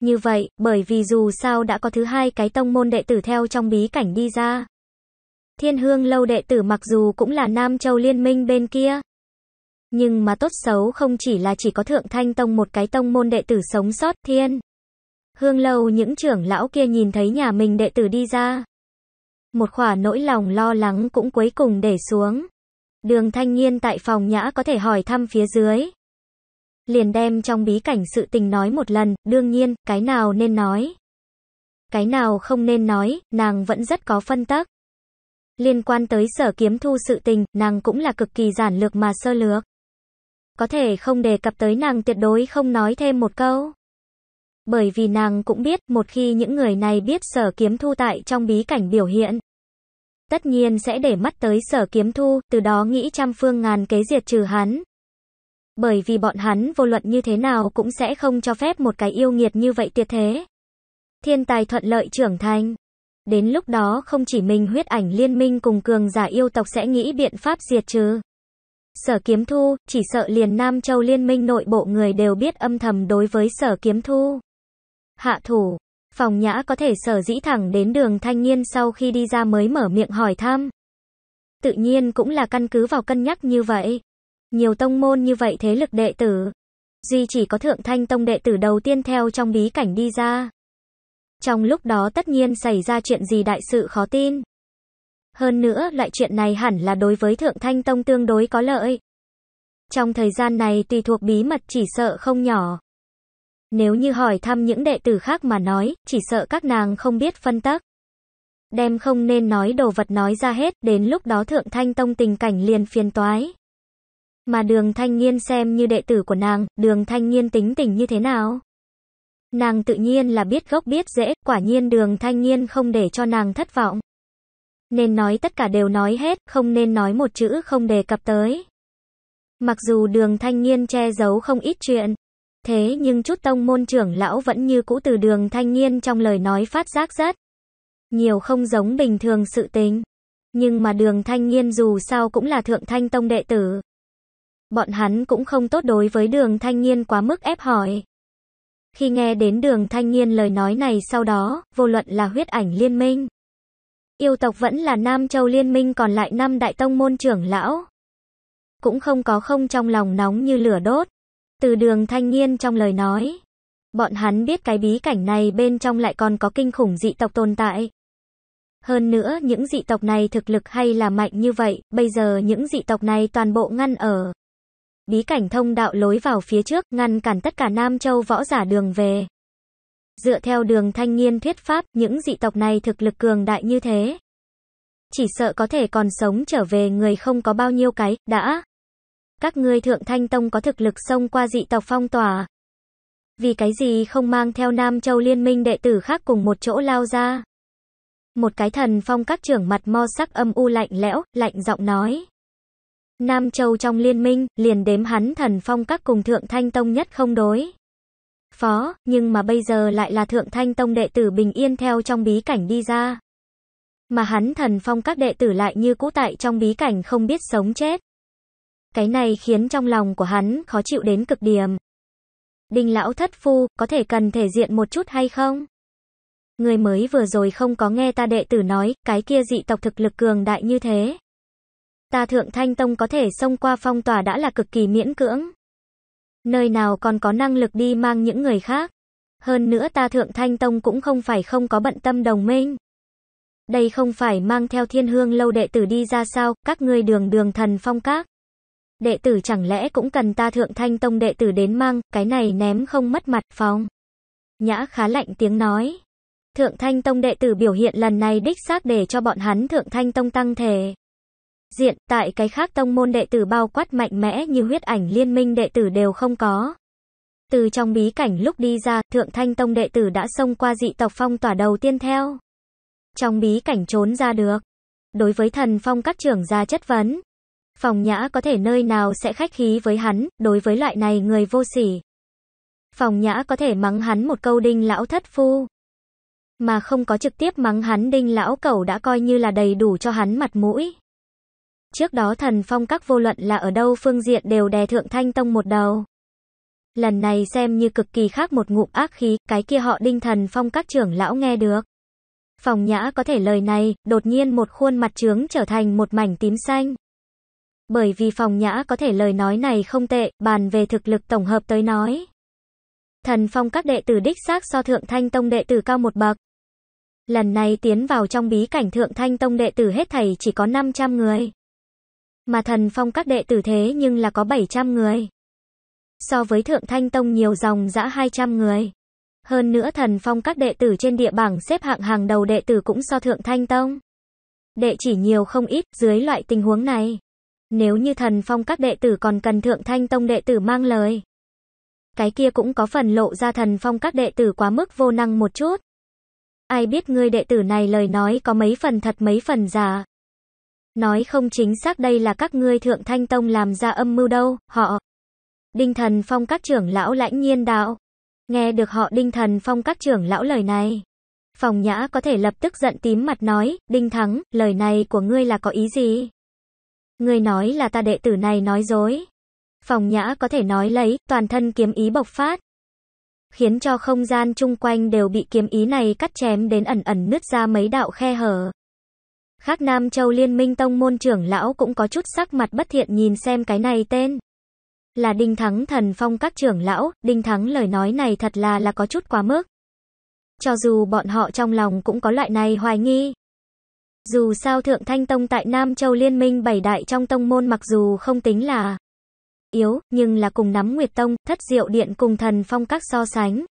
Speaker 1: Như vậy, bởi vì dù sao đã có thứ hai cái tông môn đệ tử theo trong bí cảnh đi ra. Thiên hương lâu đệ tử mặc dù cũng là Nam Châu Liên minh bên kia, nhưng mà tốt xấu không chỉ là chỉ có Thượng Thanh Tông một cái tông môn đệ tử sống sót thiên. Hương lâu những trưởng lão kia nhìn thấy nhà mình đệ tử đi ra. Một khỏa nỗi lòng lo lắng cũng cuối cùng để xuống. Đường thanh niên tại phòng nhã có thể hỏi thăm phía dưới. Liền đem trong bí cảnh sự tình nói một lần, đương nhiên, cái nào nên nói. Cái nào không nên nói, nàng vẫn rất có phân tắc. Liên quan tới sở kiếm thu sự tình, nàng cũng là cực kỳ giản lược mà sơ lược có thể không đề cập tới nàng tuyệt đối không nói thêm một câu. Bởi vì nàng cũng biết một khi những người này biết sở kiếm thu tại trong bí cảnh biểu hiện, tất nhiên sẽ để mắt tới sở kiếm thu, từ đó nghĩ trăm phương ngàn kế diệt trừ hắn. Bởi vì bọn hắn vô luận như thế nào cũng sẽ không cho phép một cái yêu nghiệt như vậy tuyệt thế. Thiên tài thuận lợi trưởng thành. Đến lúc đó không chỉ mình huyết ảnh liên minh cùng cường giả yêu tộc sẽ nghĩ biện pháp diệt trừ. Sở Kiếm Thu, chỉ sợ liền Nam Châu Liên minh nội bộ người đều biết âm thầm đối với Sở Kiếm Thu. Hạ thủ, phòng nhã có thể sở dĩ thẳng đến đường thanh niên sau khi đi ra mới mở miệng hỏi thăm. Tự nhiên cũng là căn cứ vào cân nhắc như vậy. Nhiều tông môn như vậy thế lực đệ tử. Duy chỉ có thượng thanh tông đệ tử đầu tiên theo trong bí cảnh đi ra. Trong lúc đó tất nhiên xảy ra chuyện gì đại sự khó tin. Hơn nữa, loại chuyện này hẳn là đối với Thượng Thanh Tông tương đối có lợi. Trong thời gian này tùy thuộc bí mật chỉ sợ không nhỏ. Nếu như hỏi thăm những đệ tử khác mà nói, chỉ sợ các nàng không biết phân tắc. Đem không nên nói đồ vật nói ra hết, đến lúc đó Thượng Thanh Tông tình cảnh liền phiền toái. Mà đường thanh nghiên xem như đệ tử của nàng, đường thanh nghiên tính tình như thế nào? Nàng tự nhiên là biết gốc biết dễ, quả nhiên đường thanh nghiên không để cho nàng thất vọng nên nói tất cả đều nói hết, không nên nói một chữ không đề cập tới. Mặc dù đường thanh niên che giấu không ít chuyện, thế nhưng chút tông môn trưởng lão vẫn như cũ từ đường thanh niên trong lời nói phát giác rất nhiều không giống bình thường sự tính. Nhưng mà đường thanh niên dù sao cũng là thượng thanh tông đệ tử. Bọn hắn cũng không tốt đối với đường thanh niên quá mức ép hỏi. Khi nghe đến đường thanh niên lời nói này sau đó, vô luận là huyết ảnh liên minh Yêu tộc vẫn là Nam Châu Liên minh còn lại năm đại tông môn trưởng lão. Cũng không có không trong lòng nóng như lửa đốt. Từ đường thanh niên trong lời nói. Bọn hắn biết cái bí cảnh này bên trong lại còn có kinh khủng dị tộc tồn tại. Hơn nữa những dị tộc này thực lực hay là mạnh như vậy, bây giờ những dị tộc này toàn bộ ngăn ở. Bí cảnh thông đạo lối vào phía trước ngăn cản tất cả Nam Châu võ giả đường về. Dựa theo đường thanh niên thuyết pháp, những dị tộc này thực lực cường đại như thế. Chỉ sợ có thể còn sống trở về người không có bao nhiêu cái, đã. Các ngươi thượng thanh tông có thực lực xông qua dị tộc phong tỏa. Vì cái gì không mang theo Nam Châu liên minh đệ tử khác cùng một chỗ lao ra. Một cái thần phong các trưởng mặt mo sắc âm u lạnh lẽo, lạnh giọng nói. Nam Châu trong liên minh, liền đếm hắn thần phong các cùng thượng thanh tông nhất không đối phó, nhưng mà bây giờ lại là thượng thanh tông đệ tử bình yên theo trong bí cảnh đi ra. Mà hắn thần phong các đệ tử lại như cũ tại trong bí cảnh không biết sống chết. Cái này khiến trong lòng của hắn khó chịu đến cực điểm. Đinh lão thất phu, có thể cần thể diện một chút hay không? Người mới vừa rồi không có nghe ta đệ tử nói, cái kia dị tộc thực lực cường đại như thế. Ta thượng thanh tông có thể xông qua phong tỏa đã là cực kỳ miễn cưỡng. Nơi nào còn có năng lực đi mang những người khác. Hơn nữa ta Thượng Thanh Tông cũng không phải không có bận tâm đồng minh. Đây không phải mang theo thiên hương lâu đệ tử đi ra sao, các ngươi đường đường thần phong các. Đệ tử chẳng lẽ cũng cần ta Thượng Thanh Tông đệ tử đến mang, cái này ném không mất mặt phong. Nhã khá lạnh tiếng nói. Thượng Thanh Tông đệ tử biểu hiện lần này đích xác để cho bọn hắn Thượng Thanh Tông tăng thể diện, tại cái khác tông môn đệ tử bao quát mạnh mẽ như huyết ảnh liên minh đệ tử đều không có. Từ trong bí cảnh lúc đi ra, thượng thanh tông đệ tử đã xông qua dị tộc phong tỏa đầu tiên theo. Trong bí cảnh trốn ra được. Đối với thần phong các trưởng gia chất vấn, phòng nhã có thể nơi nào sẽ khách khí với hắn, đối với loại này người vô sỉ. Phòng nhã có thể mắng hắn một câu đinh lão thất phu. Mà không có trực tiếp mắng hắn đinh lão cẩu đã coi như là đầy đủ cho hắn mặt mũi. Trước đó thần phong các vô luận là ở đâu phương diện đều đè thượng thanh tông một đầu. Lần này xem như cực kỳ khác một ngụm ác khí, cái kia họ đinh thần phong các trưởng lão nghe được. Phòng nhã có thể lời này, đột nhiên một khuôn mặt trướng trở thành một mảnh tím xanh. Bởi vì phòng nhã có thể lời nói này không tệ, bàn về thực lực tổng hợp tới nói. Thần phong các đệ tử đích xác so thượng thanh tông đệ tử cao một bậc. Lần này tiến vào trong bí cảnh thượng thanh tông đệ tử hết thầy chỉ có 500 người. Mà thần phong các đệ tử thế nhưng là có 700 người. So với Thượng Thanh Tông nhiều dòng dã 200 người. Hơn nữa thần phong các đệ tử trên địa bảng xếp hạng hàng đầu đệ tử cũng so Thượng Thanh Tông. Đệ chỉ nhiều không ít dưới loại tình huống này. Nếu như thần phong các đệ tử còn cần Thượng Thanh Tông đệ tử mang lời. Cái kia cũng có phần lộ ra thần phong các đệ tử quá mức vô năng một chút. Ai biết ngươi đệ tử này lời nói có mấy phần thật mấy phần giả, Nói không chính xác đây là các ngươi thượng thanh tông làm ra âm mưu đâu, họ. Đinh thần phong các trưởng lão lãnh nhiên đạo. Nghe được họ đinh thần phong các trưởng lão lời này. Phòng nhã có thể lập tức giận tím mặt nói, đinh thắng, lời này của ngươi là có ý gì? Ngươi nói là ta đệ tử này nói dối. Phòng nhã có thể nói lấy, toàn thân kiếm ý bộc phát. Khiến cho không gian chung quanh đều bị kiếm ý này cắt chém đến ẩn ẩn nứt ra mấy đạo khe hở. Khác Nam Châu Liên minh tông môn trưởng lão cũng có chút sắc mặt bất thiện nhìn xem cái này tên. Là Đinh Thắng thần phong các trưởng lão, Đinh Thắng lời nói này thật là là có chút quá mức. Cho dù bọn họ trong lòng cũng có loại này hoài nghi. Dù sao Thượng Thanh Tông tại Nam Châu Liên minh bảy đại trong tông môn mặc dù không tính là yếu, nhưng là cùng nắm Nguyệt Tông, Thất Diệu Điện cùng thần phong các so sánh.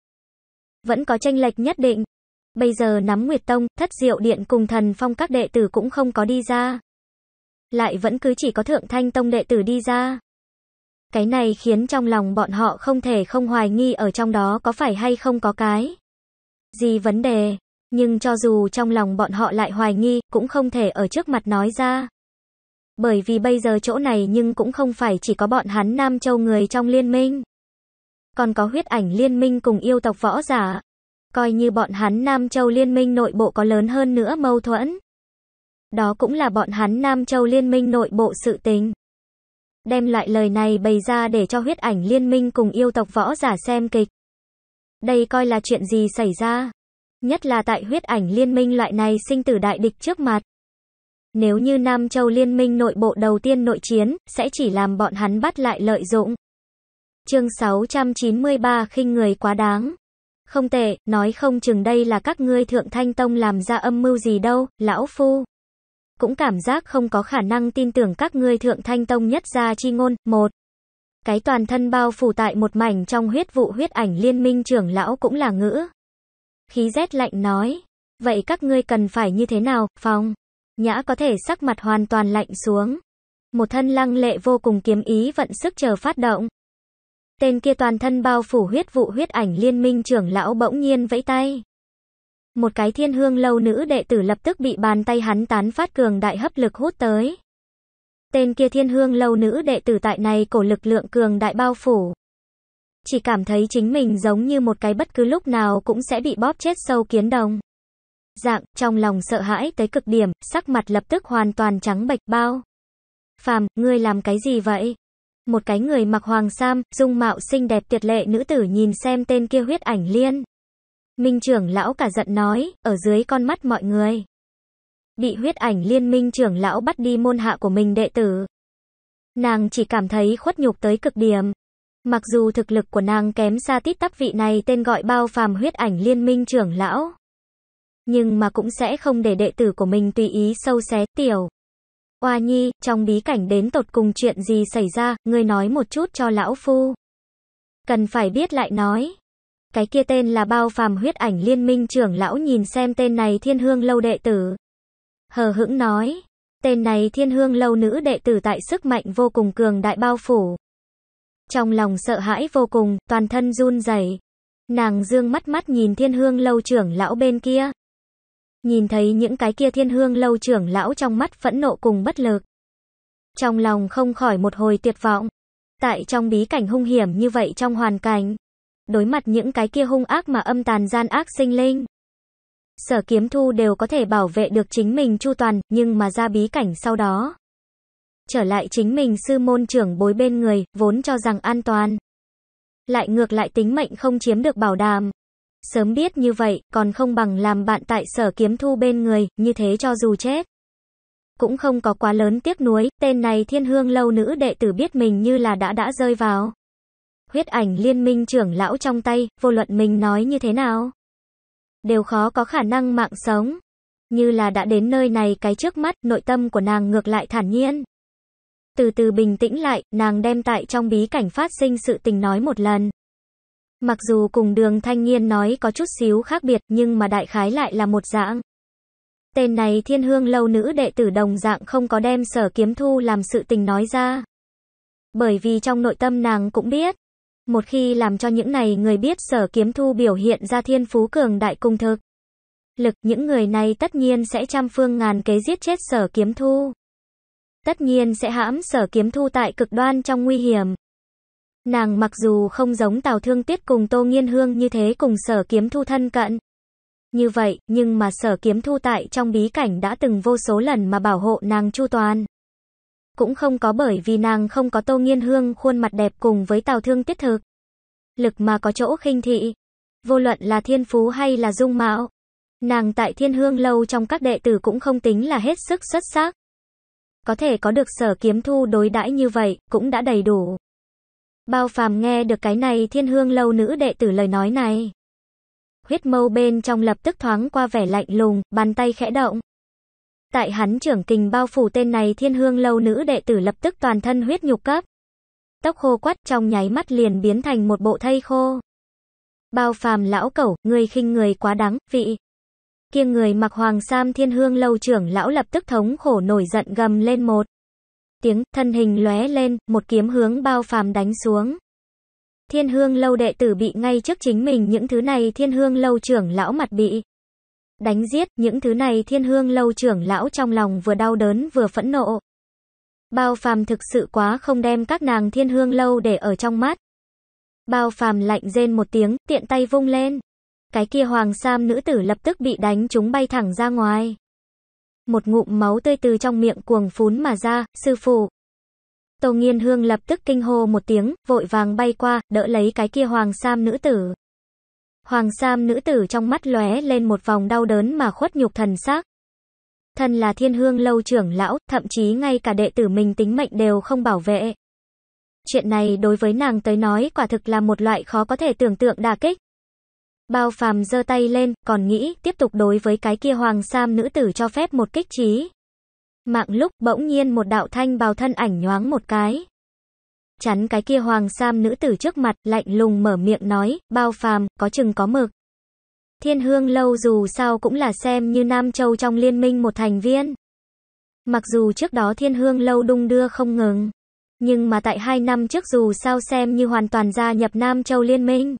Speaker 1: Vẫn có tranh lệch nhất định. Bây giờ nắm Nguyệt Tông, Thất Diệu Điện cùng thần phong các đệ tử cũng không có đi ra. Lại vẫn cứ chỉ có Thượng Thanh Tông đệ tử đi ra. Cái này khiến trong lòng bọn họ không thể không hoài nghi ở trong đó có phải hay không có cái gì vấn đề. Nhưng cho dù trong lòng bọn họ lại hoài nghi, cũng không thể ở trước mặt nói ra. Bởi vì bây giờ chỗ này nhưng cũng không phải chỉ có bọn hắn Nam Châu người trong liên minh. Còn có huyết ảnh liên minh cùng yêu tộc võ giả, coi như bọn hắn Nam Châu Liên minh nội bộ có lớn hơn nữa mâu thuẫn. Đó cũng là bọn hắn Nam Châu Liên minh nội bộ sự tình. Đem loại lời này bày ra để cho huyết ảnh liên minh cùng yêu tộc võ giả xem kịch. Đây coi là chuyện gì xảy ra. Nhất là tại huyết ảnh liên minh loại này sinh tử đại địch trước mặt. Nếu như Nam Châu Liên minh nội bộ đầu tiên nội chiến, sẽ chỉ làm bọn hắn bắt lại lợi dụng. Chương 693 khinh người quá đáng. Không tệ, nói không chừng đây là các ngươi thượng thanh tông làm ra âm mưu gì đâu, lão phu. Cũng cảm giác không có khả năng tin tưởng các ngươi thượng thanh tông nhất ra chi ngôn, một. Cái toàn thân bao phủ tại một mảnh trong huyết vụ huyết ảnh liên minh trưởng lão cũng là ngữ. Khí rét lạnh nói. Vậy các ngươi cần phải như thế nào, phòng? Nhã có thể sắc mặt hoàn toàn lạnh xuống. Một thân lăng lệ vô cùng kiếm ý vận sức chờ phát động. Tên kia toàn thân bao phủ huyết vụ huyết ảnh liên minh trưởng lão bỗng nhiên vẫy tay. Một cái thiên hương lâu nữ đệ tử lập tức bị bàn tay hắn tán phát cường đại hấp lực hút tới. Tên kia thiên hương lâu nữ đệ tử tại này cổ lực lượng cường đại bao phủ. Chỉ cảm thấy chính mình giống như một cái bất cứ lúc nào cũng sẽ bị bóp chết sâu kiến đồng. Dạng, trong lòng sợ hãi tới cực điểm, sắc mặt lập tức hoàn toàn trắng bệch bao. Phàm, ngươi làm cái gì vậy? một cái người mặc hoàng sam, dung mạo xinh đẹp tuyệt lệ nữ tử nhìn xem tên kia huyết ảnh liên. Minh trưởng lão cả giận nói, ở dưới con mắt mọi người. Bị huyết ảnh liên minh trưởng lão bắt đi môn hạ của mình đệ tử. Nàng chỉ cảm thấy khuất nhục tới cực điểm. Mặc dù thực lực của nàng kém xa tít tắp vị này tên gọi bao phàm huyết ảnh liên minh trưởng lão. Nhưng mà cũng sẽ không để đệ tử của mình tùy ý sâu xé tiểu. Oa nhi, trong bí cảnh đến tột cùng chuyện gì xảy ra, ngươi nói một chút cho lão phu. Cần phải biết lại nói. Cái kia tên là bao phàm huyết ảnh liên minh trưởng lão nhìn xem tên này thiên hương lâu đệ tử. Hờ hững nói, tên này thiên hương lâu nữ đệ tử tại sức mạnh vô cùng cường đại bao phủ. Trong lòng sợ hãi vô cùng, toàn thân run rẩy. Nàng dương mắt mắt nhìn thiên hương lâu trưởng lão bên kia. Nhìn thấy những cái kia thiên hương lâu trưởng lão trong mắt phẫn nộ cùng bất lực. Trong lòng không khỏi một hồi tuyệt vọng. Tại trong bí cảnh hung hiểm như vậy trong hoàn cảnh. Đối mặt những cái kia hung ác mà âm tàn gian ác sinh linh. Sở kiếm thu đều có thể bảo vệ được chính mình chu toàn, nhưng mà ra bí cảnh sau đó. Trở lại chính mình sư môn trưởng bối bên người, vốn cho rằng an toàn. Lại ngược lại tính mệnh không chiếm được bảo đảm. Sớm biết như vậy, còn không bằng làm bạn tại sở kiếm thu bên người, như thế cho dù chết. Cũng không có quá lớn tiếc nuối, tên này thiên hương lâu nữ đệ tử biết mình như là đã đã rơi vào. Huyết ảnh liên minh trưởng lão trong tay, vô luận mình nói như thế nào. Đều khó có khả năng mạng sống. Như là đã đến nơi này cái trước mắt, nội tâm của nàng ngược lại thản nhiên. Từ từ bình tĩnh lại, nàng đem tại trong bí cảnh phát sinh sự tình nói một lần. Mặc dù cùng đường thanh niên nói có chút xíu khác biệt nhưng mà đại khái lại là một dạng. Tên này thiên hương lâu nữ đệ tử đồng dạng không có đem sở kiếm thu làm sự tình nói ra. Bởi vì trong nội tâm nàng cũng biết, một khi làm cho những này người biết sở kiếm thu biểu hiện ra thiên phú cường đại cung thực. Lực những người này tất nhiên sẽ trăm phương ngàn kế giết chết sở kiếm thu. Tất nhiên sẽ hãm sở kiếm thu tại cực đoan trong nguy hiểm. Nàng mặc dù không giống Tào Thương Tiết cùng Tô Nghiên Hương như thế cùng sở kiếm thu thân cận. Như vậy, nhưng mà sở kiếm thu tại trong bí cảnh đã từng vô số lần mà bảo hộ nàng chu toàn. Cũng không có bởi vì nàng không có Tô Nghiên Hương khuôn mặt đẹp cùng với Tào Thương Tiết thực. Lực mà có chỗ khinh thị. Vô luận là thiên phú hay là dung mạo. Nàng tại thiên hương lâu trong các đệ tử cũng không tính là hết sức xuất sắc. Có thể có được sở kiếm thu đối đãi như vậy, cũng đã đầy đủ. Bao phàm nghe được cái này thiên hương lâu nữ đệ tử lời nói này. Huyết mâu bên trong lập tức thoáng qua vẻ lạnh lùng, bàn tay khẽ động. Tại hắn trưởng kình bao phủ tên này thiên hương lâu nữ đệ tử lập tức toàn thân huyết nhục cấp. Tóc khô quắt trong nháy mắt liền biến thành một bộ thây khô. Bao phàm lão cẩu, người khinh người quá đáng, vị. Kiêng người mặc hoàng sam thiên hương lâu trưởng lão lập tức thống khổ nổi giận gầm lên một tiếng, thân hình lóe lên, một kiếm hướng bao phàm đánh xuống. Thiên hương lâu đệ tử bị ngay trước chính mình những thứ này thiên hương lâu trưởng lão mặt bị. Đánh giết, những thứ này thiên hương lâu trưởng lão trong lòng vừa đau đớn vừa phẫn nộ. Bao phàm thực sự quá không đem các nàng thiên hương lâu để ở trong mắt. Bao phàm lạnh rên một tiếng, tiện tay vung lên. Cái kia hoàng sam nữ tử lập tức bị đánh chúng bay thẳng ra ngoài một ngụm máu tươi từ trong miệng cuồng phún mà ra, sư phụ. Tô Nghiên Hương lập tức kinh hô một tiếng, vội vàng bay qua, đỡ lấy cái kia hoàng sam nữ tử. Hoàng sam nữ tử trong mắt lóe lên một vòng đau đớn mà khuất nhục thần xác. Thân là thiên hương lâu trưởng lão, thậm chí ngay cả đệ tử mình tính mệnh đều không bảo vệ. Chuyện này đối với nàng tới nói quả thực là một loại khó có thể tưởng tượng đà kích. Bao phàm giơ tay lên, còn nghĩ, tiếp tục đối với cái kia hoàng sam nữ tử cho phép một kích trí. Mạng lúc, bỗng nhiên một đạo thanh bào thân ảnh nhoáng một cái. Chắn cái kia hoàng sam nữ tử trước mặt, lạnh lùng mở miệng nói, bao phàm, có chừng có mực. Thiên hương lâu dù sao cũng là xem như Nam Châu trong liên minh một thành viên. Mặc dù trước đó thiên hương lâu đung đưa không ngừng. Nhưng mà tại hai năm trước dù sao xem như hoàn toàn gia nhập Nam Châu Liên minh.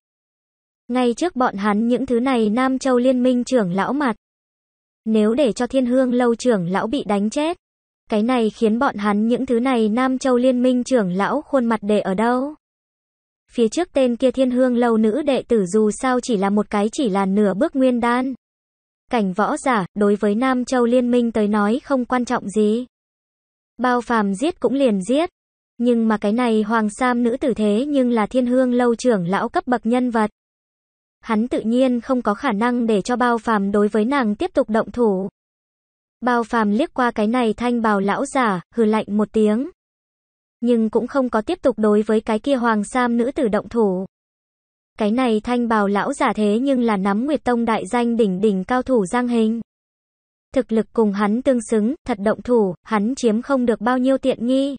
Speaker 1: Ngay trước bọn hắn những thứ này Nam Châu Liên minh trưởng lão mặt. Nếu để cho thiên hương lâu trưởng lão bị đánh chết. Cái này khiến bọn hắn những thứ này Nam Châu Liên minh trưởng lão khuôn mặt để ở đâu? Phía trước tên kia thiên hương lâu nữ đệ tử dù sao chỉ là một cái chỉ là nửa bước nguyên đan. Cảnh võ giả, đối với Nam Châu Liên minh tới nói không quan trọng gì. Bao phàm giết cũng liền giết. Nhưng mà cái này hoàng sam nữ tử thế nhưng là thiên hương lâu trưởng lão cấp bậc nhân vật hắn tự nhiên không có khả năng để cho bao phàm đối với nàng tiếp tục động thủ. Bao phàm liếc qua cái này thanh bào lão giả, hừ lạnh một tiếng. Nhưng cũng không có tiếp tục đối với cái kia hoàng sam nữ tử động thủ. Cái này thanh bào lão giả thế nhưng là nắm Nguyệt Tông đại danh đỉnh đỉnh cao thủ giang hình. Thực lực cùng hắn tương xứng, thật động thủ, hắn chiếm không được bao nhiêu tiện nghi.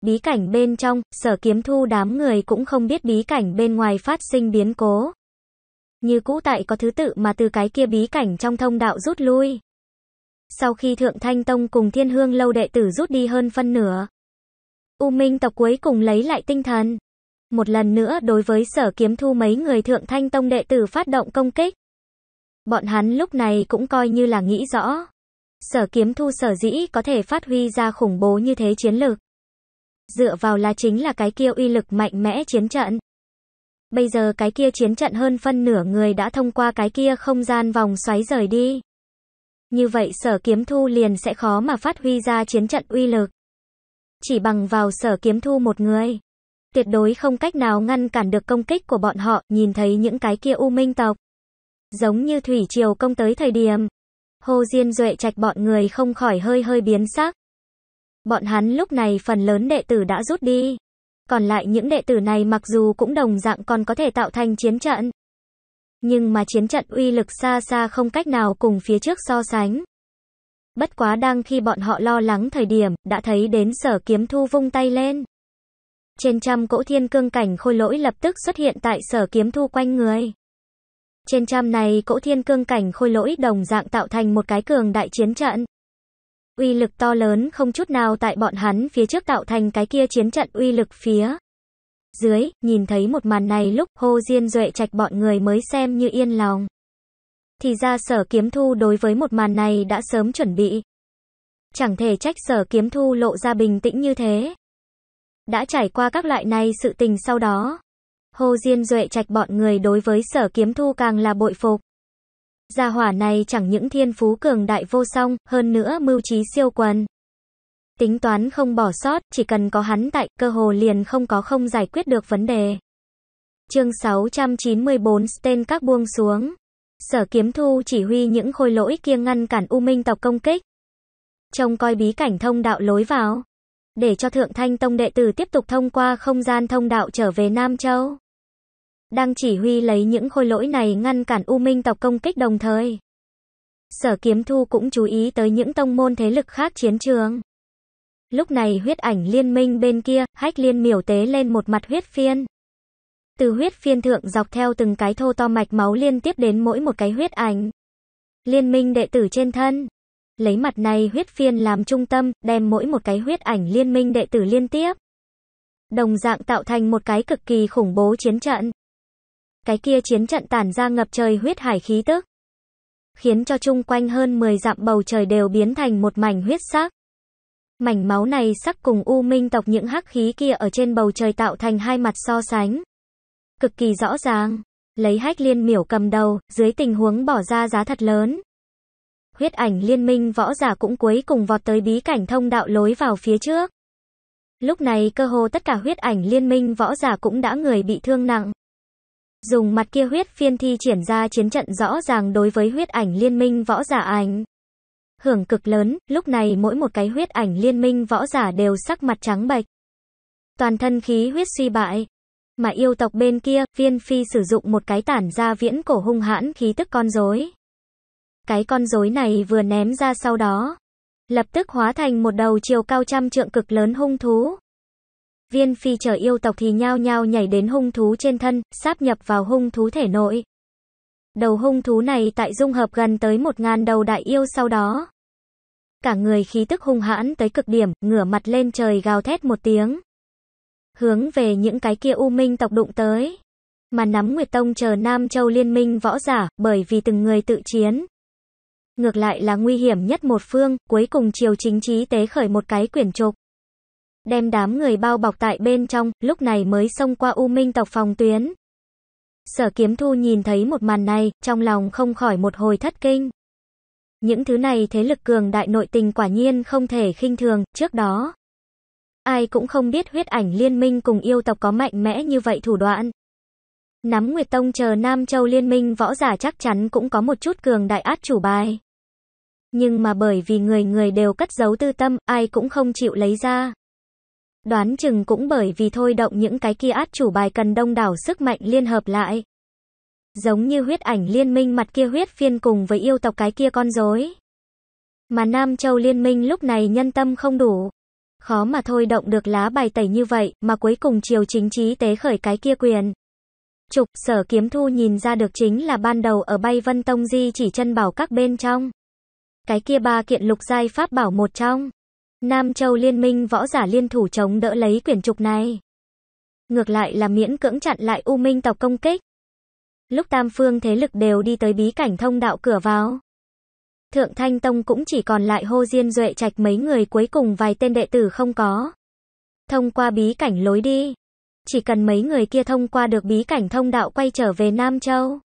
Speaker 1: Bí cảnh bên trong, sở kiếm thu đám người cũng không biết bí cảnh bên ngoài phát sinh biến cố như cũ tại có thứ tự mà từ cái kia bí cảnh trong thông đạo rút lui. Sau khi Thượng Thanh Tông cùng Thiên Hương lâu đệ tử rút đi hơn phân nửa, U Minh tộc cuối cùng lấy lại tinh thần. Một lần nữa đối với sở kiếm thu mấy người Thượng Thanh Tông đệ tử phát động công kích. Bọn hắn lúc này cũng coi như là nghĩ rõ. Sở kiếm thu sở dĩ có thể phát huy ra khủng bố như thế chiến lược. Dựa vào là chính là cái kia uy lực mạnh mẽ chiến trận. Bây giờ cái kia chiến trận hơn phân nửa người đã thông qua cái kia không gian vòng xoáy rời đi. Như vậy sở kiếm thu liền sẽ khó mà phát huy ra chiến trận uy lực. Chỉ bằng vào sở kiếm thu một người. Tuyệt đối không cách nào ngăn cản được công kích của bọn họ nhìn thấy những cái kia u minh tộc. Giống như thủy triều công tới thời điểm. Hồ Diên Duệ trạch bọn người không khỏi hơi hơi biến sắc. Bọn hắn lúc này phần lớn đệ tử đã rút đi. Còn lại những đệ tử này mặc dù cũng đồng dạng còn có thể tạo thành chiến trận. Nhưng mà chiến trận uy lực xa xa không cách nào cùng phía trước so sánh. Bất quá đang khi bọn họ lo lắng thời điểm, đã thấy đến sở kiếm thu vung tay lên. Trên trăm cỗ thiên cương cảnh khôi lỗi lập tức xuất hiện tại sở kiếm thu quanh người. Trên trăm này cỗ thiên cương cảnh khôi lỗi đồng dạng tạo thành một cái cường đại chiến trận uy lực to lớn không chút nào tại bọn hắn phía trước tạo thành cái kia chiến trận uy lực phía dưới, nhìn thấy một màn này lúc hô diên duệ trạch bọn người mới xem như yên lòng. Thì ra sở kiếm thu đối với một màn này đã sớm chuẩn bị. Chẳng thể trách sở kiếm thu lộ ra bình tĩnh như thế. Đã trải qua các loại này sự tình sau đó. Hồ Diên Duệ trạch bọn người đối với sở kiếm thu càng là bội phục. Gia hỏa này chẳng những thiên phú cường đại vô song, hơn nữa mưu trí siêu quần. Tính toán không bỏ sót, chỉ cần có hắn tại, cơ hồ liền không có không giải quyết được vấn đề. Chương 694 Sten các buông xuống. Sở Kiếm Thu chỉ huy những khôi lỗi kia ngăn cản U Minh tộc công kích. Trông coi bí cảnh thông đạo lối vào. Để cho Thượng Thanh Tông đệ tử tiếp tục thông qua không gian thông đạo trở về Nam Châu đang chỉ huy lấy những khôi lỗi này ngăn cản U Minh tộc công kích đồng thời. Sở Kiếm Thu cũng chú ý tới những tông môn thế lực khác chiến trường. Lúc này huyết ảnh liên minh bên kia, hách liên miểu tế lên một mặt huyết phiên. Từ huyết phiên thượng dọc theo từng cái thô to mạch máu liên tiếp đến mỗi một cái huyết ảnh. Liên minh đệ tử trên thân. Lấy mặt này huyết phiên làm trung tâm, đem mỗi một cái huyết ảnh liên minh đệ tử liên tiếp. Đồng dạng tạo thành một cái cực kỳ khủng bố chiến trận cái kia chiến trận tản ra ngập trời huyết hải khí tức. Khiến cho chung quanh hơn 10 dặm bầu trời đều biến thành một mảnh huyết sắc. Mảnh máu này sắc cùng u minh tộc những hắc khí kia ở trên bầu trời tạo thành hai mặt so sánh. Cực kỳ rõ ràng, lấy hách liên miểu cầm đầu, dưới tình huống bỏ ra giá thật lớn. Huyết ảnh liên minh võ giả cũng cuối cùng vọt tới bí cảnh thông đạo lối vào phía trước. Lúc này cơ hồ tất cả huyết ảnh liên minh võ giả cũng đã người bị thương nặng, dùng mặt kia huyết phiên thi triển ra chiến trận rõ ràng đối với huyết ảnh liên minh võ giả ảnh. Hưởng cực lớn, lúc này mỗi một cái huyết ảnh liên minh võ giả đều sắc mặt trắng bệch. Toàn thân khí huyết suy bại. Mà yêu tộc bên kia, viên phi sử dụng một cái tản ra viễn cổ hung hãn khí tức con rối. Cái con rối này vừa ném ra sau đó. Lập tức hóa thành một đầu chiều cao trăm trượng cực lớn hung thú viên phi chờ yêu tộc thì nhao nhao nhảy đến hung thú trên thân, sáp nhập vào hung thú thể nội. Đầu hung thú này tại dung hợp gần tới 1.000 đầu đại yêu sau đó. Cả người khí tức hung hãn tới cực điểm, ngửa mặt lên trời gào thét một tiếng. Hướng về những cái kia u minh tộc đụng tới. Mà nắm Nguyệt Tông chờ Nam Châu liên minh võ giả, bởi vì từng người tự chiến. Ngược lại là nguy hiểm nhất một phương, cuối cùng triều chính trí tế khởi một cái quyển trục đem đám người bao bọc tại bên trong, lúc này mới xông qua U Minh tộc phòng tuyến. Sở Kiếm Thu nhìn thấy một màn này, trong lòng không khỏi một hồi thất kinh. Những thứ này thế lực cường đại nội tình quả nhiên không thể khinh thường, trước đó. Ai cũng không biết huyết ảnh liên minh cùng yêu tộc có mạnh mẽ như vậy thủ đoạn. Nắm Nguyệt Tông chờ Nam Châu liên minh võ giả chắc chắn cũng có một chút cường đại át chủ bài. Nhưng mà bởi vì người người đều cất giấu tư tâm, ai cũng không chịu lấy ra. Đoán chừng cũng bởi vì thôi động những cái kia át chủ bài cần đông đảo sức mạnh liên hợp lại. Giống như huyết ảnh liên minh mặt kia huyết phiên cùng với yêu tộc cái kia con rối. Mà Nam Châu liên minh lúc này nhân tâm không đủ. Khó mà thôi động được lá bài tẩy như vậy mà cuối cùng triều chính trí tế khởi cái kia quyền. Trục sở kiếm thu nhìn ra được chính là ban đầu ở bay vân tông di chỉ chân bảo các bên trong. Cái kia ba kiện lục giai pháp bảo một trong. Nam Châu Liên minh võ giả liên thủ chống đỡ lấy quyển trục này. Ngược lại là miễn cưỡng chặn lại U Minh tộc công kích. Lúc tam phương thế lực đều đi tới bí cảnh thông đạo cửa vào. Thượng Thanh Tông cũng chỉ còn lại hô diên duệ trạch mấy người cuối cùng vài tên đệ tử không có. Thông qua bí cảnh lối đi. Chỉ cần mấy người kia thông qua được bí cảnh thông đạo quay trở về Nam Châu.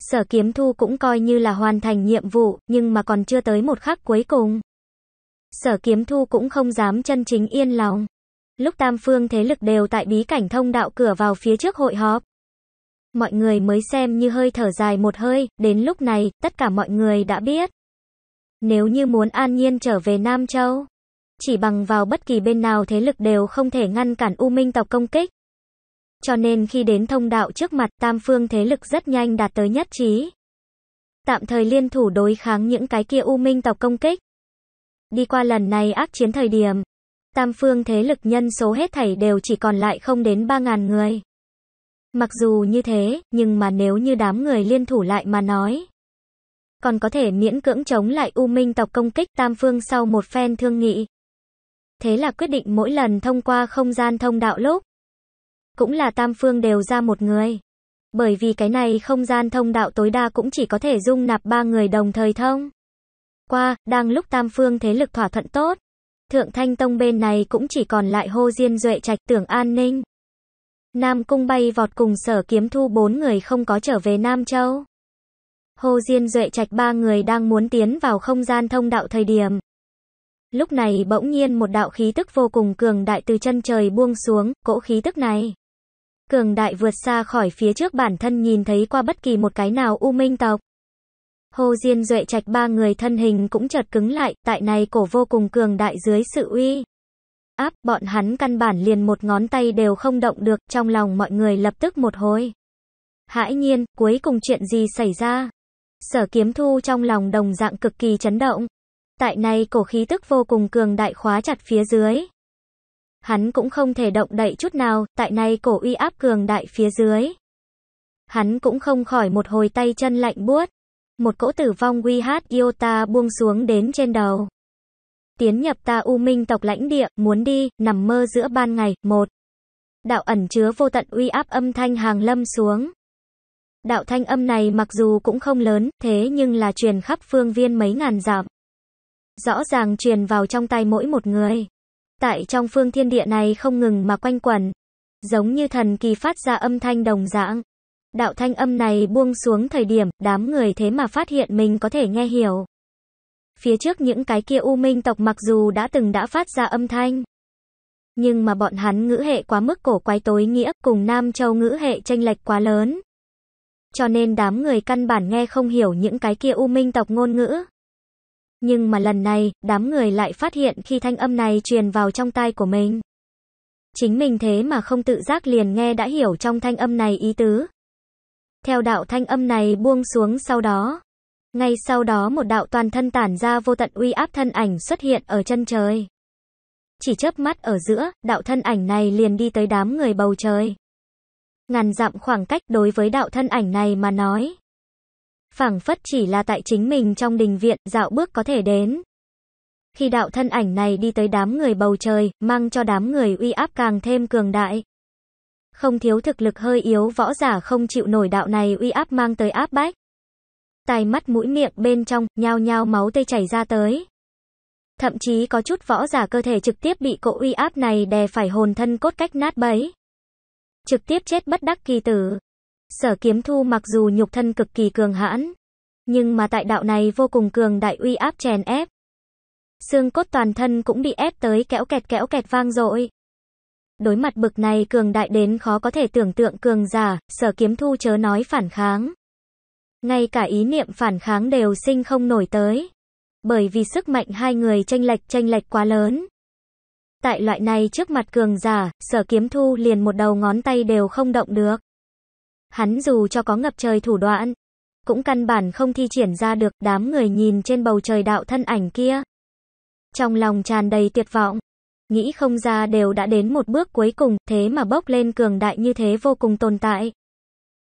Speaker 1: Sở kiếm thu cũng coi như là hoàn thành nhiệm vụ, nhưng mà còn chưa tới một khắc cuối cùng. Sở kiếm thu cũng không dám chân chính yên lòng. Lúc tam phương thế lực đều tại bí cảnh thông đạo cửa vào phía trước hội họp. Mọi người mới xem như hơi thở dài một hơi, đến lúc này, tất cả mọi người đã biết. Nếu như muốn an nhiên trở về Nam Châu, chỉ bằng vào bất kỳ bên nào thế lực đều không thể ngăn cản U Minh tộc công kích. Cho nên khi đến thông đạo trước mặt tam phương thế lực rất nhanh đạt tới nhất trí. Tạm thời liên thủ đối kháng những cái kia U Minh tộc công kích. Đi qua lần này ác chiến thời điểm, tam phương thế lực nhân số hết thảy đều chỉ còn lại không đến 3.000 người. Mặc dù như thế, nhưng mà nếu như đám người liên thủ lại mà nói, còn có thể miễn cưỡng chống lại U Minh tộc công kích tam phương sau một phen thương nghị. Thế là quyết định mỗi lần thông qua không gian thông đạo lúc, cũng là tam phương đều ra một người. Bởi vì cái này không gian thông đạo tối đa cũng chỉ có thể dung nạp ba người đồng thời thông qua, đang lúc tam phương thế lực thỏa thuận tốt. Thượng Thanh Tông bên này cũng chỉ còn lại hô diên duệ trạch tưởng an ninh. Nam Cung bay vọt cùng sở kiếm thu bốn người không có trở về Nam Châu. hô Diên Duệ Trạch ba người đang muốn tiến vào không gian thông đạo thời điểm. Lúc này bỗng nhiên một đạo khí tức vô cùng cường đại từ chân trời buông xuống, cỗ khí tức này. Cường đại vượt xa khỏi phía trước bản thân nhìn thấy qua bất kỳ một cái nào u minh tộc. Hồ Diên Duệ Trạch ba người thân hình cũng chợt cứng lại, tại này cổ vô cùng cường đại dưới sự uy áp, bọn hắn căn bản liền một ngón tay đều không động được, trong lòng mọi người lập tức một hồi. Hãi nhiên, cuối cùng chuyện gì xảy ra? Sở kiếm thu trong lòng đồng dạng cực kỳ chấn động. Tại này cổ khí tức vô cùng cường đại khóa chặt phía dưới. Hắn cũng không thể động đậy chút nào, tại này cổ uy áp cường đại phía dưới. Hắn cũng không khỏi một hồi tay chân lạnh buốt một cỗ tử vong quy hát Iota buông xuống đến trên đầu. Tiến nhập ta U Minh tộc lãnh địa, muốn đi, nằm mơ giữa ban ngày, một. Đạo ẩn chứa vô tận uy áp âm thanh hàng lâm xuống. Đạo thanh âm này mặc dù cũng không lớn, thế nhưng là truyền khắp phương viên mấy ngàn dặm. Rõ ràng truyền vào trong tay mỗi một người. Tại trong phương thiên địa này không ngừng mà quanh quẩn. Giống như thần kỳ phát ra âm thanh đồng dạng. Đạo thanh âm này buông xuống thời điểm, đám người thế mà phát hiện mình có thể nghe hiểu. Phía trước những cái kia u minh tộc mặc dù đã từng đã phát ra âm thanh, nhưng mà bọn hắn ngữ hệ quá mức cổ quái tối nghĩa, cùng Nam Châu ngữ hệ tranh lệch quá lớn. Cho nên đám người căn bản nghe không hiểu những cái kia u minh tộc ngôn ngữ. Nhưng mà lần này, đám người lại phát hiện khi thanh âm này truyền vào trong tai của mình. Chính mình thế mà không tự giác liền nghe đã hiểu trong thanh âm này ý tứ, theo đạo thanh âm này buông xuống sau đó. Ngay sau đó một đạo toàn thân tản ra vô tận uy áp thân ảnh xuất hiện ở chân trời. Chỉ chớp mắt ở giữa, đạo thân ảnh này liền đi tới đám người bầu trời. Ngàn dặm khoảng cách đối với đạo thân ảnh này mà nói. phảng phất chỉ là tại chính mình trong đình viện, dạo bước có thể đến. Khi đạo thân ảnh này đi tới đám người bầu trời, mang cho đám người uy áp càng thêm cường đại. Không thiếu thực lực hơi yếu võ giả không chịu nổi đạo này uy áp mang tới áp bách. Tài mắt mũi miệng bên trong, nhao nhao máu tê chảy ra tới. Thậm chí có chút võ giả cơ thể trực tiếp bị cỗ uy áp này đè phải hồn thân cốt cách nát bấy. Trực tiếp chết bất đắc kỳ tử. Sở kiếm thu mặc dù nhục thân cực kỳ cường hãn, nhưng mà tại đạo này vô cùng cường đại uy áp chèn ép. Xương cốt toàn thân cũng bị ép tới kéo kẹt kéo kẹt vang dội đối mặt bực này cường đại đến khó có thể tưởng tượng cường giả, sở kiếm thu chớ nói phản kháng. Ngay cả ý niệm phản kháng đều sinh không nổi tới. Bởi vì sức mạnh hai người tranh lệch tranh lệch quá lớn. Tại loại này trước mặt cường giả, sở kiếm thu liền một đầu ngón tay đều không động được. Hắn dù cho có ngập trời thủ đoạn, cũng căn bản không thi triển ra được đám người nhìn trên bầu trời đạo thân ảnh kia. Trong lòng tràn đầy tuyệt vọng nghĩ không ra đều đã đến một bước cuối cùng, thế mà bốc lên cường đại như thế vô cùng tồn tại.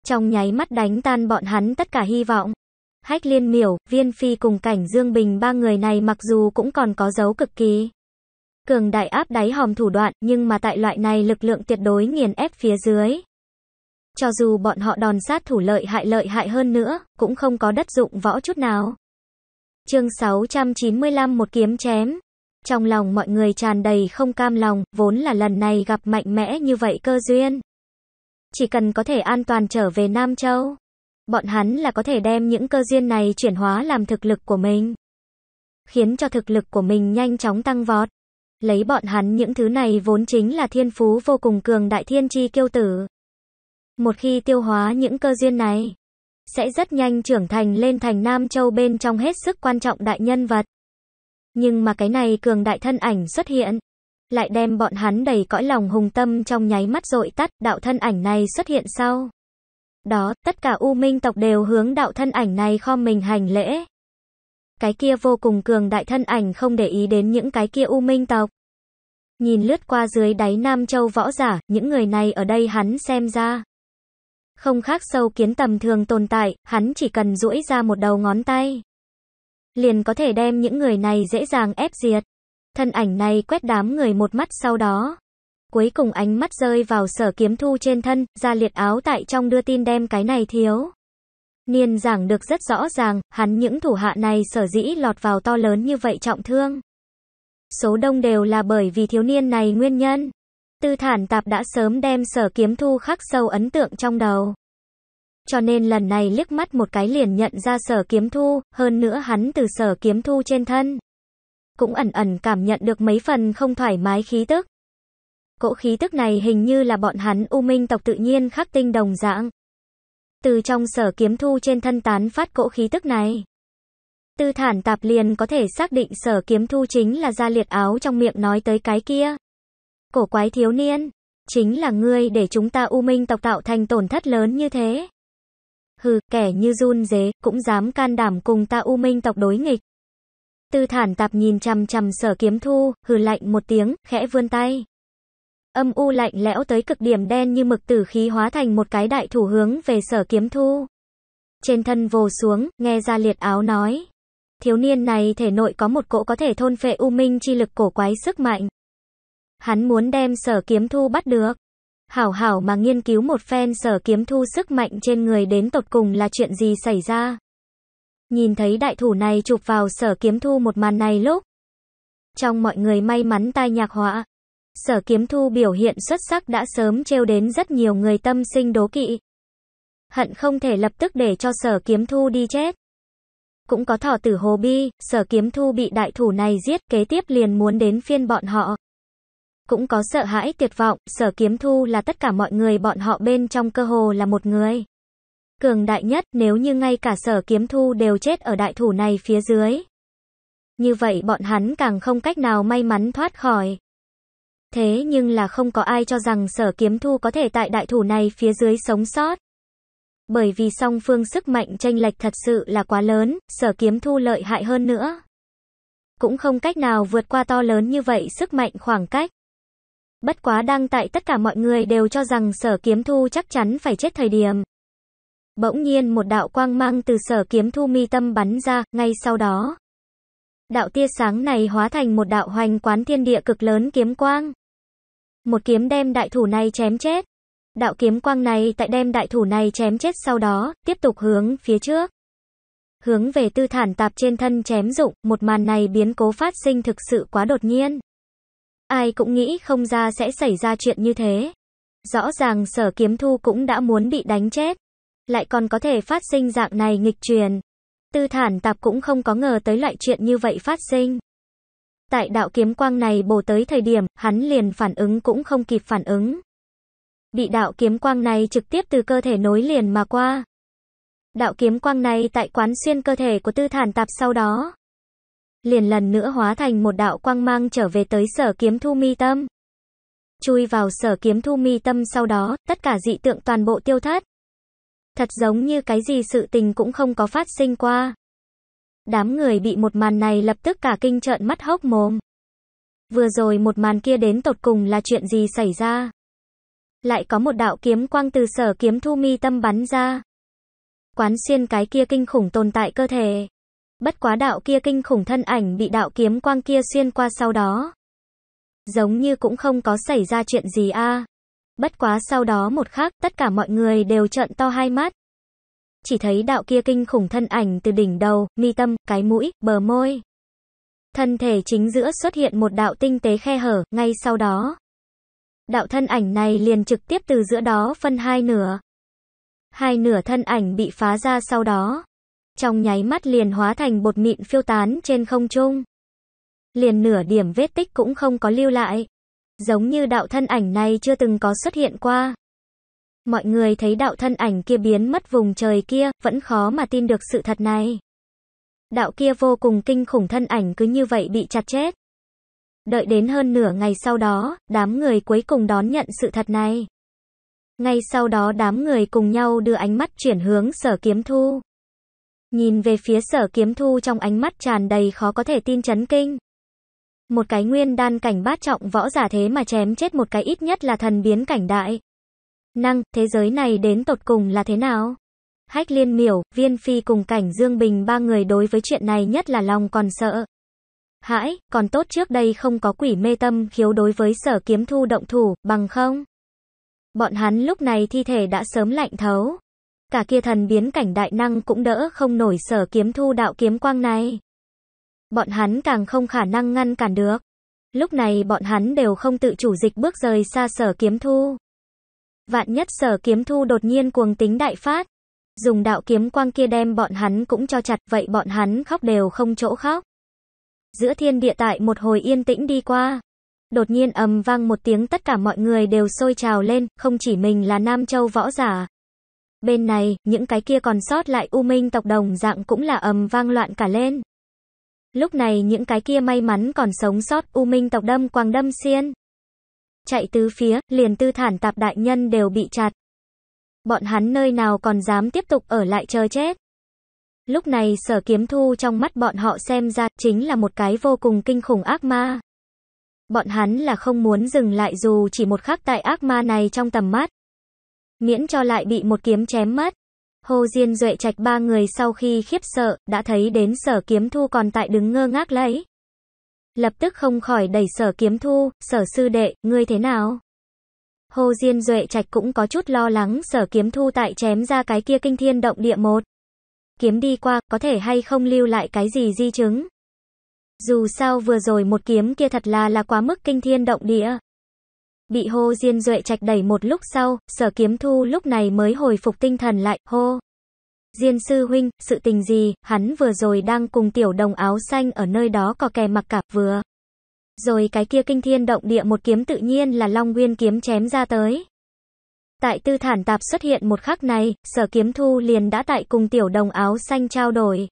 Speaker 1: Trong nháy mắt đánh tan bọn hắn tất cả hy vọng. Hách liên miểu, viên phi cùng cảnh Dương Bình ba người này mặc dù cũng còn có dấu cực kỳ. Cường đại áp đáy hòm thủ đoạn, nhưng mà tại loại này lực lượng tuyệt đối nghiền ép phía dưới. Cho dù bọn họ đòn sát thủ lợi hại lợi hại hơn nữa, cũng không có đất dụng võ chút nào. Chương 695 một kiếm chém. Trong lòng mọi người tràn đầy không cam lòng, vốn là lần này gặp mạnh mẽ như vậy cơ duyên. Chỉ cần có thể an toàn trở về Nam Châu, bọn hắn là có thể đem những cơ duyên này chuyển hóa làm thực lực của mình. Khiến cho thực lực của mình nhanh chóng tăng vọt. Lấy bọn hắn những thứ này vốn chính là thiên phú vô cùng cường đại thiên chi kiêu tử. Một khi tiêu hóa những cơ duyên này, sẽ rất nhanh trưởng thành lên thành Nam Châu bên trong hết sức quan trọng đại nhân vật. Nhưng mà cái này cường đại thân ảnh xuất hiện, lại đem bọn hắn đầy cõi lòng hùng tâm trong nháy mắt dội tắt, đạo thân ảnh này xuất hiện sau. Đó, tất cả U Minh tộc đều hướng đạo thân ảnh này khom mình hành lễ. Cái kia vô cùng cường đại thân ảnh không để ý đến những cái kia U Minh tộc. Nhìn lướt qua dưới đáy Nam Châu võ giả, những người này ở đây hắn xem ra. Không khác sâu kiến tầm thường tồn tại, hắn chỉ cần duỗi ra một đầu ngón tay liền có thể đem những người này dễ dàng ép diệt. Thân ảnh này quét đám người một mắt sau đó. Cuối cùng ánh mắt rơi vào sở kiếm thu trên thân, ra liệt áo tại trong đưa tin đem cái này thiếu. Niên giảng được rất rõ ràng, hắn những thủ hạ này sở dĩ lọt vào to lớn như vậy trọng thương. Số đông đều là bởi vì thiếu niên này nguyên nhân. Tư thản tạp đã sớm đem sở kiếm thu khắc sâu ấn tượng trong đầu. Cho nên lần này liếc mắt một cái liền nhận ra sở kiếm thu, hơn nữa hắn từ sở kiếm thu trên thân. Cũng ẩn ẩn cảm nhận được mấy phần không thoải mái khí tức. Cỗ khí tức này hình như là bọn hắn U Minh tộc tự nhiên khắc tinh đồng dạng. Từ trong sở kiếm thu trên thân tán phát cỗ khí tức này. Tư thản tạp liền có thể xác định sở kiếm thu chính là ra liệt áo trong miệng nói tới cái kia. Cổ quái thiếu niên, chính là ngươi để chúng ta U Minh tộc tạo thành tổn thất lớn như thế hừ, kẻ như run dế, cũng dám can đảm cùng ta u minh tộc đối nghịch. Tư thản tạp nhìn chằm chằm sở kiếm thu, hừ lạnh một tiếng, khẽ vươn tay. Âm u lạnh lẽo tới cực điểm đen như mực tử khí hóa thành một cái đại thủ hướng về sở kiếm thu. Trên thân vồ xuống, nghe ra liệt áo nói. Thiếu niên này thể nội có một cỗ có thể thôn phệ u minh chi lực cổ quái sức mạnh. Hắn muốn đem sở kiếm thu bắt được hảo hảo mà nghiên cứu một phen sở kiếm thu sức mạnh trên người đến tột cùng là chuyện gì xảy ra. Nhìn thấy đại thủ này chụp vào sở kiếm thu một màn này lúc. Trong mọi người may mắn tai nhạc họa, sở kiếm thu biểu hiện xuất sắc đã sớm trêu đến rất nhiều người tâm sinh đố kỵ. Hận không thể lập tức để cho sở kiếm thu đi chết. Cũng có thỏ tử hồ bi, sở kiếm thu bị đại thủ này giết kế tiếp liền muốn đến phiên bọn họ cũng có sợ hãi tuyệt vọng, sở kiếm thu là tất cả mọi người bọn họ bên trong cơ hồ là một người. Cường đại nhất nếu như ngay cả sở kiếm thu đều chết ở đại thủ này phía dưới. Như vậy bọn hắn càng không cách nào may mắn thoát khỏi. Thế nhưng là không có ai cho rằng sở kiếm thu có thể tại đại thủ này phía dưới sống sót. Bởi vì song phương sức mạnh tranh lệch thật sự là quá lớn, sở kiếm thu lợi hại hơn nữa. Cũng không cách nào vượt qua to lớn như vậy sức mạnh khoảng cách. Bất quá đang tại tất cả mọi người đều cho rằng sở kiếm thu chắc chắn phải chết thời điểm. Bỗng nhiên một đạo quang mang từ sở kiếm thu mi tâm bắn ra, ngay sau đó. Đạo tia sáng này hóa thành một đạo hoành quán thiên địa cực lớn kiếm quang. Một kiếm đem đại thủ này chém chết. Đạo kiếm quang này tại đem đại thủ này chém chết sau đó, tiếp tục hướng phía trước. Hướng về tư thản tạp trên thân chém dụng, một màn này biến cố phát sinh thực sự quá đột nhiên. Ai cũng nghĩ không ra sẽ xảy ra chuyện như thế. Rõ ràng sở kiếm thu cũng đã muốn bị đánh chết. Lại còn có thể phát sinh dạng này nghịch truyền. Tư thản tạp cũng không có ngờ tới loại chuyện như vậy phát sinh. Tại đạo kiếm quang này bổ tới thời điểm, hắn liền phản ứng cũng không kịp phản ứng. Bị đạo kiếm quang này trực tiếp từ cơ thể nối liền mà qua. Đạo kiếm quang này tại quán xuyên cơ thể của tư thản tạp sau đó liền lần nữa hóa thành một đạo quang mang trở về tới sở kiếm thu mi tâm. Chui vào sở kiếm thu mi tâm sau đó, tất cả dị tượng toàn bộ tiêu thất. Thật giống như cái gì sự tình cũng không có phát sinh qua. Đám người bị một màn này lập tức cả kinh trợn mắt hốc mồm. Vừa rồi một màn kia đến tột cùng là chuyện gì xảy ra? Lại có một đạo kiếm quang từ sở kiếm thu mi tâm bắn ra. Quán xuyên cái kia kinh khủng tồn tại cơ thể. Bất quá đạo kia kinh khủng thân ảnh bị đạo kiếm quang kia xuyên qua sau đó. Giống như cũng không có xảy ra chuyện gì a. Bất quá sau đó một khắc, tất cả mọi người đều trợn to hai mắt. Chỉ thấy đạo kia kinh khủng thân ảnh từ đỉnh đầu, mi tâm, cái mũi, bờ môi. Thân thể chính giữa xuất hiện một đạo tinh tế khe hở, ngay sau đó. Đạo thân ảnh này liền trực tiếp từ giữa đó phân hai nửa. Hai nửa thân ảnh bị phá ra sau đó. Trong nháy mắt liền hóa thành bột mịn phiêu tán trên không trung. Liền nửa điểm vết tích cũng không có lưu lại. Giống như đạo thân ảnh này chưa từng có xuất hiện qua. Mọi người thấy đạo thân ảnh kia biến mất vùng trời kia, vẫn khó mà tin được sự thật này. Đạo kia vô cùng kinh khủng thân ảnh cứ như vậy bị chặt chết. Đợi đến hơn nửa ngày sau đó, đám người cuối cùng đón nhận sự thật này. Ngay sau đó đám người cùng nhau đưa ánh mắt chuyển hướng sở kiếm thu. Nhìn về phía sở kiếm thu trong ánh mắt tràn đầy khó có thể tin chấn kinh. Một cái nguyên đan cảnh bát trọng võ giả thế mà chém chết một cái ít nhất là thần biến cảnh đại. Năng, thế giới này đến tột cùng là thế nào? Hách liên miểu, viên phi cùng cảnh Dương Bình ba người đối với chuyện này nhất là lòng còn sợ. Hãi, còn tốt trước đây không có quỷ mê tâm khiếu đối với sở kiếm thu động thủ, bằng không? Bọn hắn lúc này thi thể đã sớm lạnh thấu cả kia thần biến cảnh đại năng cũng đỡ không nổi sở kiếm thu đạo kiếm quang này. Bọn hắn càng không khả năng ngăn cản được. Lúc này bọn hắn đều không tự chủ dịch bước rời xa sở kiếm thu. Vạn nhất sở kiếm thu đột nhiên cuồng tính đại phát. Dùng đạo kiếm quang kia đem bọn hắn cũng cho chặt vậy bọn hắn khóc đều không chỗ khóc. Giữa thiên địa tại một hồi yên tĩnh đi qua. Đột nhiên ầm vang một tiếng tất cả mọi người đều sôi trào lên, không chỉ mình là Nam Châu võ giả, Bên này, những cái kia còn sót lại u minh tộc đồng dạng cũng là ầm vang loạn cả lên. Lúc này những cái kia may mắn còn sống sót u minh tộc đâm quang đâm xiên. Chạy tứ phía, liền tư thản tạp đại nhân đều bị chặt. Bọn hắn nơi nào còn dám tiếp tục ở lại chờ chết. Lúc này sở kiếm thu trong mắt bọn họ xem ra chính là một cái vô cùng kinh khủng ác ma. Bọn hắn là không muốn dừng lại dù chỉ một khắc tại ác ma này trong tầm mắt miễn cho lại bị một kiếm chém mất. Hồ Diên Duệ Trạch ba người sau khi khiếp sợ, đã thấy đến sở kiếm thu còn tại đứng ngơ ngác lấy. Lập tức không khỏi đẩy sở kiếm thu, sở sư đệ, ngươi thế nào? Hồ Diên Duệ Trạch cũng có chút lo lắng sở kiếm thu tại chém ra cái kia kinh thiên động địa một. Kiếm đi qua, có thể hay không lưu lại cái gì di chứng. Dù sao vừa rồi một kiếm kia thật là là quá mức kinh thiên động địa. Bị hô diên duệ trạch đẩy một lúc sau, sở kiếm thu lúc này mới hồi phục tinh thần lại, hô. Diên sư huynh, sự tình gì, hắn vừa rồi đang cùng tiểu đồng áo xanh ở nơi đó có kè mặc cả vừa. Rồi cái kia kinh thiên động địa một kiếm tự nhiên là Long Nguyên kiếm chém ra tới. Tại tư thản tạp xuất hiện một khắc này, sở kiếm thu liền đã tại cùng tiểu đồng áo xanh trao đổi.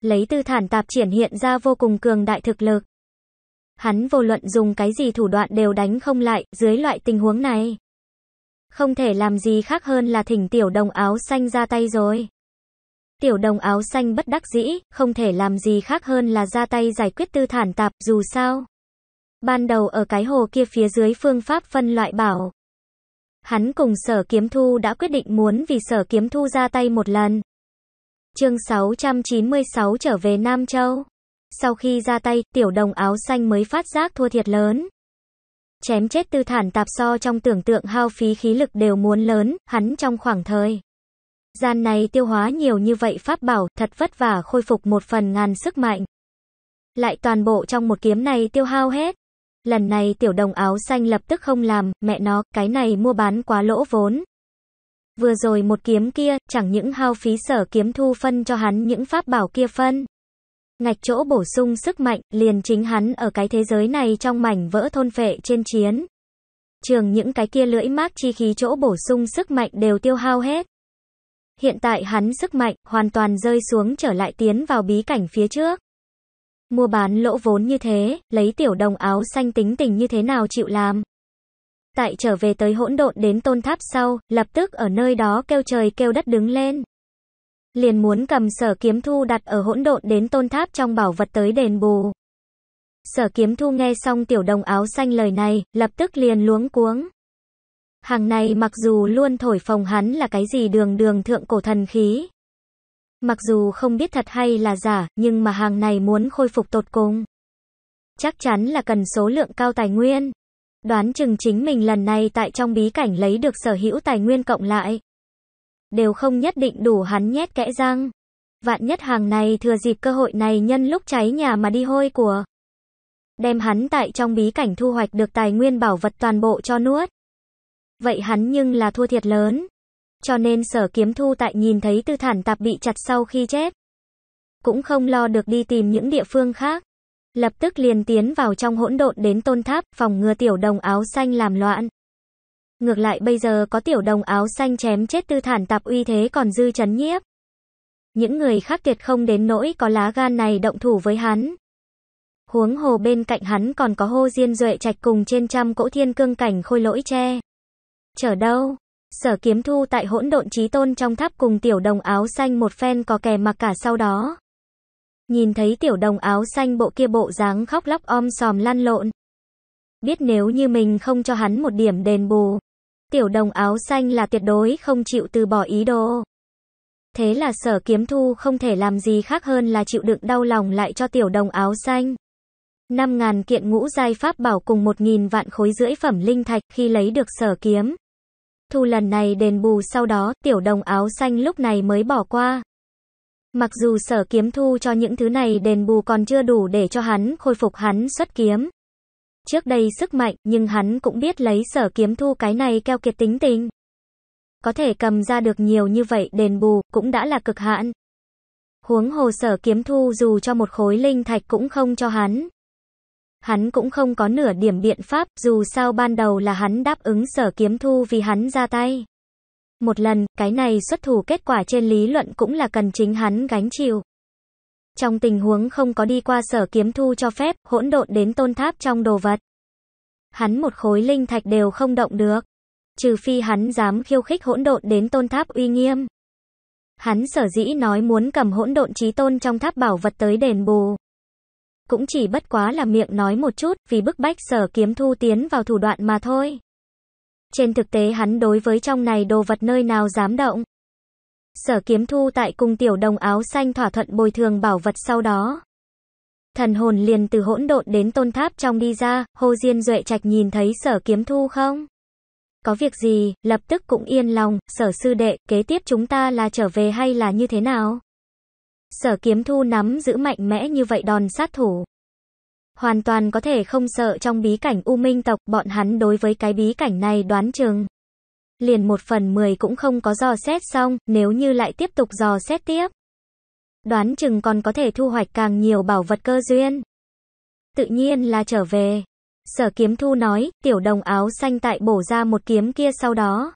Speaker 1: Lấy tư thản tạp triển hiện ra vô cùng cường đại thực lực hắn vô luận dùng cái gì thủ đoạn đều đánh không lại, dưới loại tình huống này. Không thể làm gì khác hơn là thỉnh tiểu đồng áo xanh ra tay rồi. Tiểu đồng áo xanh bất đắc dĩ, không thể làm gì khác hơn là ra tay giải quyết tư thản tạp dù sao. Ban đầu ở cái hồ kia phía dưới phương pháp phân loại bảo. Hắn cùng sở kiếm thu đã quyết định muốn vì sở kiếm thu ra tay một lần. Chương 696 trở về Nam Châu. Sau khi ra tay, tiểu đồng áo xanh mới phát giác thua thiệt lớn. Chém chết tư thản tạp so trong tưởng tượng hao phí khí lực đều muốn lớn, hắn trong khoảng thời. Gian này tiêu hóa nhiều như vậy pháp bảo, thật vất vả khôi phục một phần ngàn sức mạnh. Lại toàn bộ trong một kiếm này tiêu hao hết. Lần này tiểu đồng áo xanh lập tức không làm, mẹ nó, cái này mua bán quá lỗ vốn. Vừa rồi một kiếm kia, chẳng những hao phí sở kiếm thu phân cho hắn những pháp bảo kia phân ngạch chỗ bổ sung sức mạnh, liền chính hắn ở cái thế giới này trong mảnh vỡ thôn phệ trên chiến. Trường những cái kia lưỡi mác chi khí chỗ bổ sung sức mạnh đều tiêu hao hết. Hiện tại hắn sức mạnh, hoàn toàn rơi xuống trở lại tiến vào bí cảnh phía trước. Mua bán lỗ vốn như thế, lấy tiểu đồng áo xanh tính tình như thế nào chịu làm. Tại trở về tới hỗn độn đến tôn tháp sau, lập tức ở nơi đó kêu trời kêu đất đứng lên liền muốn cầm sở kiếm thu đặt ở hỗn độn đến tôn tháp trong bảo vật tới đền bù. Sở kiếm thu nghe xong tiểu đồng áo xanh lời này, lập tức liền luống cuống. Hàng này mặc dù luôn thổi phồng hắn là cái gì đường đường thượng cổ thần khí. Mặc dù không biết thật hay là giả, nhưng mà hàng này muốn khôi phục tột cùng. Chắc chắn là cần số lượng cao tài nguyên. Đoán chừng chính mình lần này tại trong bí cảnh lấy được sở hữu tài nguyên cộng lại đều không nhất định đủ hắn nhét kẽ răng. Vạn nhất hàng này thừa dịp cơ hội này nhân lúc cháy nhà mà đi hôi của. Đem hắn tại trong bí cảnh thu hoạch được tài nguyên bảo vật toàn bộ cho nuốt. Vậy hắn nhưng là thua thiệt lớn. Cho nên sở kiếm thu tại nhìn thấy tư thản tạp bị chặt sau khi chết. Cũng không lo được đi tìm những địa phương khác. Lập tức liền tiến vào trong hỗn độn đến tôn tháp phòng ngừa tiểu đồng áo xanh làm loạn. Ngược lại bây giờ có tiểu đồng áo xanh chém chết tư thản tạp uy thế còn dư chấn nhiếp. Những người khác tuyệt không đến nỗi có lá gan này động thủ với hắn. Huống hồ bên cạnh hắn còn có hô diên duệ trạch cùng trên trăm cỗ thiên cương cảnh khôi lỗi che. Chở đâu? Sở kiếm thu tại hỗn độn trí tôn trong tháp cùng tiểu đồng áo xanh một phen có kè mặc cả sau đó. Nhìn thấy tiểu đồng áo xanh bộ kia bộ dáng khóc lóc om sòm lan lộn. Biết nếu như mình không cho hắn một điểm đền bù, Tiểu đồng áo xanh là tuyệt đối không chịu từ bỏ ý đồ. Thế là sở kiếm thu không thể làm gì khác hơn là chịu đựng đau lòng lại cho tiểu đồng áo xanh. 5.000 kiện ngũ giai pháp bảo cùng 1.000 vạn khối rưỡi phẩm linh thạch khi lấy được sở kiếm. Thu lần này đền bù sau đó tiểu đồng áo xanh lúc này mới bỏ qua. Mặc dù sở kiếm thu cho những thứ này đền bù còn chưa đủ để cho hắn khôi phục hắn xuất kiếm trước đây sức mạnh, nhưng hắn cũng biết lấy sở kiếm thu cái này keo kiệt tính tình. Có thể cầm ra được nhiều như vậy đền bù, cũng đã là cực hạn. Huống hồ sở kiếm thu dù cho một khối linh thạch cũng không cho hắn. Hắn cũng không có nửa điểm biện pháp, dù sao ban đầu là hắn đáp ứng sở kiếm thu vì hắn ra tay. Một lần, cái này xuất thủ kết quả trên lý luận cũng là cần chính hắn gánh chịu trong tình huống không có đi qua sở kiếm thu cho phép, hỗn độn đến tôn tháp trong đồ vật. Hắn một khối linh thạch đều không động được. Trừ phi hắn dám khiêu khích hỗn độn đến tôn tháp uy nghiêm. Hắn sở dĩ nói muốn cầm hỗn độn trí tôn trong tháp bảo vật tới đền bù. Cũng chỉ bất quá là miệng nói một chút vì bức bách sở kiếm thu tiến vào thủ đoạn mà thôi. Trên thực tế hắn đối với trong này đồ vật nơi nào dám động sở kiếm thu tại cung tiểu đồng áo xanh thỏa thuận bồi thường bảo vật sau đó. Thần hồn liền từ hỗn độn đến tôn tháp trong đi ra, hô Diên Duệ Trạch nhìn thấy sở kiếm thu không? Có việc gì, lập tức cũng yên lòng, sở sư đệ, kế tiếp chúng ta là trở về hay là như thế nào? Sở kiếm thu nắm giữ mạnh mẽ như vậy đòn sát thủ. Hoàn toàn có thể không sợ trong bí cảnh U Minh tộc, bọn hắn đối với cái bí cảnh này đoán chừng liền một phần mười cũng không có dò xét xong, nếu như lại tiếp tục dò xét tiếp. Đoán chừng còn có thể thu hoạch càng nhiều bảo vật cơ duyên. Tự nhiên là trở về. Sở kiếm thu nói, tiểu đồng áo xanh tại bổ ra một kiếm kia sau đó.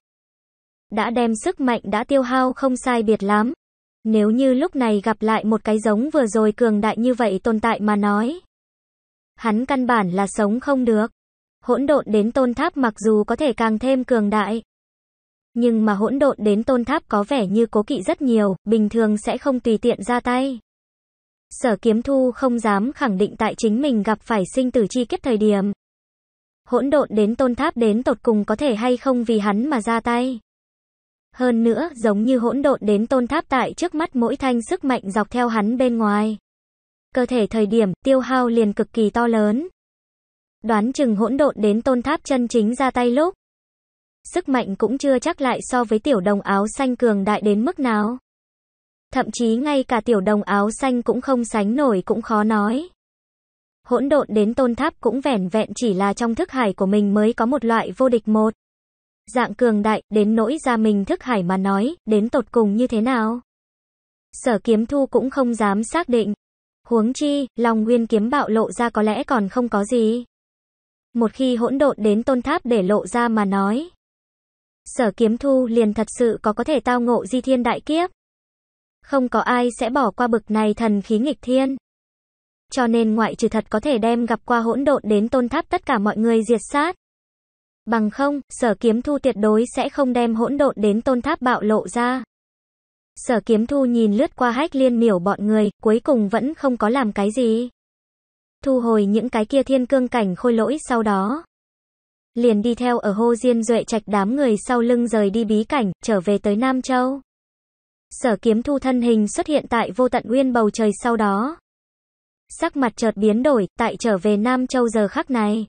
Speaker 1: Đã đem sức mạnh đã tiêu hao không sai biệt lắm. Nếu như lúc này gặp lại một cái giống vừa rồi cường đại như vậy tồn tại mà nói. Hắn căn bản là sống không được. Hỗn độn đến tôn tháp mặc dù có thể càng thêm cường đại. Nhưng mà hỗn độn đến tôn tháp có vẻ như cố kỵ rất nhiều, bình thường sẽ không tùy tiện ra tay. Sở kiếm thu không dám khẳng định tại chính mình gặp phải sinh tử chi kiếp thời điểm. Hỗn độn đến tôn tháp đến tột cùng có thể hay không vì hắn mà ra tay. Hơn nữa, giống như hỗn độn đến tôn tháp tại trước mắt mỗi thanh sức mạnh dọc theo hắn bên ngoài. Cơ thể thời điểm tiêu hao liền cực kỳ to lớn. Đoán chừng hỗn độn đến tôn tháp chân chính ra tay lúc sức mạnh cũng chưa chắc lại so với tiểu đồng áo xanh cường đại đến mức nào. Thậm chí ngay cả tiểu đồng áo xanh cũng không sánh nổi cũng khó nói. Hỗn độn đến tôn tháp cũng vẻn vẹn chỉ là trong thức hải của mình mới có một loại vô địch một. Dạng cường đại, đến nỗi ra mình thức hải mà nói, đến tột cùng như thế nào? Sở kiếm thu cũng không dám xác định. Huống chi, lòng nguyên kiếm bạo lộ ra có lẽ còn không có gì. Một khi hỗn độn đến tôn tháp để lộ ra mà nói, sở kiếm thu liền thật sự có có thể tao ngộ di thiên đại kiếp. Không có ai sẽ bỏ qua bực này thần khí nghịch thiên. Cho nên ngoại trừ thật có thể đem gặp qua hỗn độn đến tôn tháp tất cả mọi người diệt sát. Bằng không, sở kiếm thu tuyệt đối sẽ không đem hỗn độn đến tôn tháp bạo lộ ra. Sở kiếm thu nhìn lướt qua hách liên miểu bọn người, cuối cùng vẫn không có làm cái gì. Thu hồi những cái kia thiên cương cảnh khôi lỗi sau đó liền đi theo ở hô diên duệ trạch đám người sau lưng rời đi bí cảnh, trở về tới Nam Châu. Sở kiếm thu thân hình xuất hiện tại vô tận nguyên bầu trời sau đó. Sắc mặt chợt biến đổi, tại trở về Nam Châu giờ khắc này.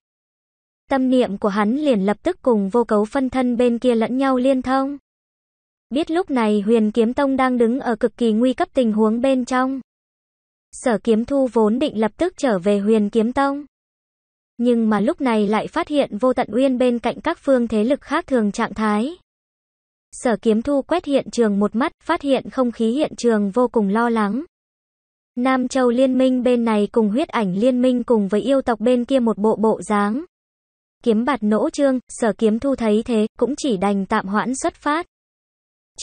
Speaker 1: Tâm niệm của hắn liền lập tức cùng vô cấu phân thân bên kia lẫn nhau liên thông. Biết lúc này huyền kiếm tông đang đứng ở cực kỳ nguy cấp tình huống bên trong. Sở kiếm thu vốn định lập tức trở về huyền kiếm tông nhưng mà lúc này lại phát hiện vô tận uyên bên cạnh các phương thế lực khác thường trạng thái. Sở kiếm thu quét hiện trường một mắt, phát hiện không khí hiện trường vô cùng lo lắng. Nam Châu liên minh bên này cùng huyết ảnh liên minh cùng với yêu tộc bên kia một bộ bộ dáng. Kiếm bạt nỗ trương, sở kiếm thu thấy thế, cũng chỉ đành tạm hoãn xuất phát.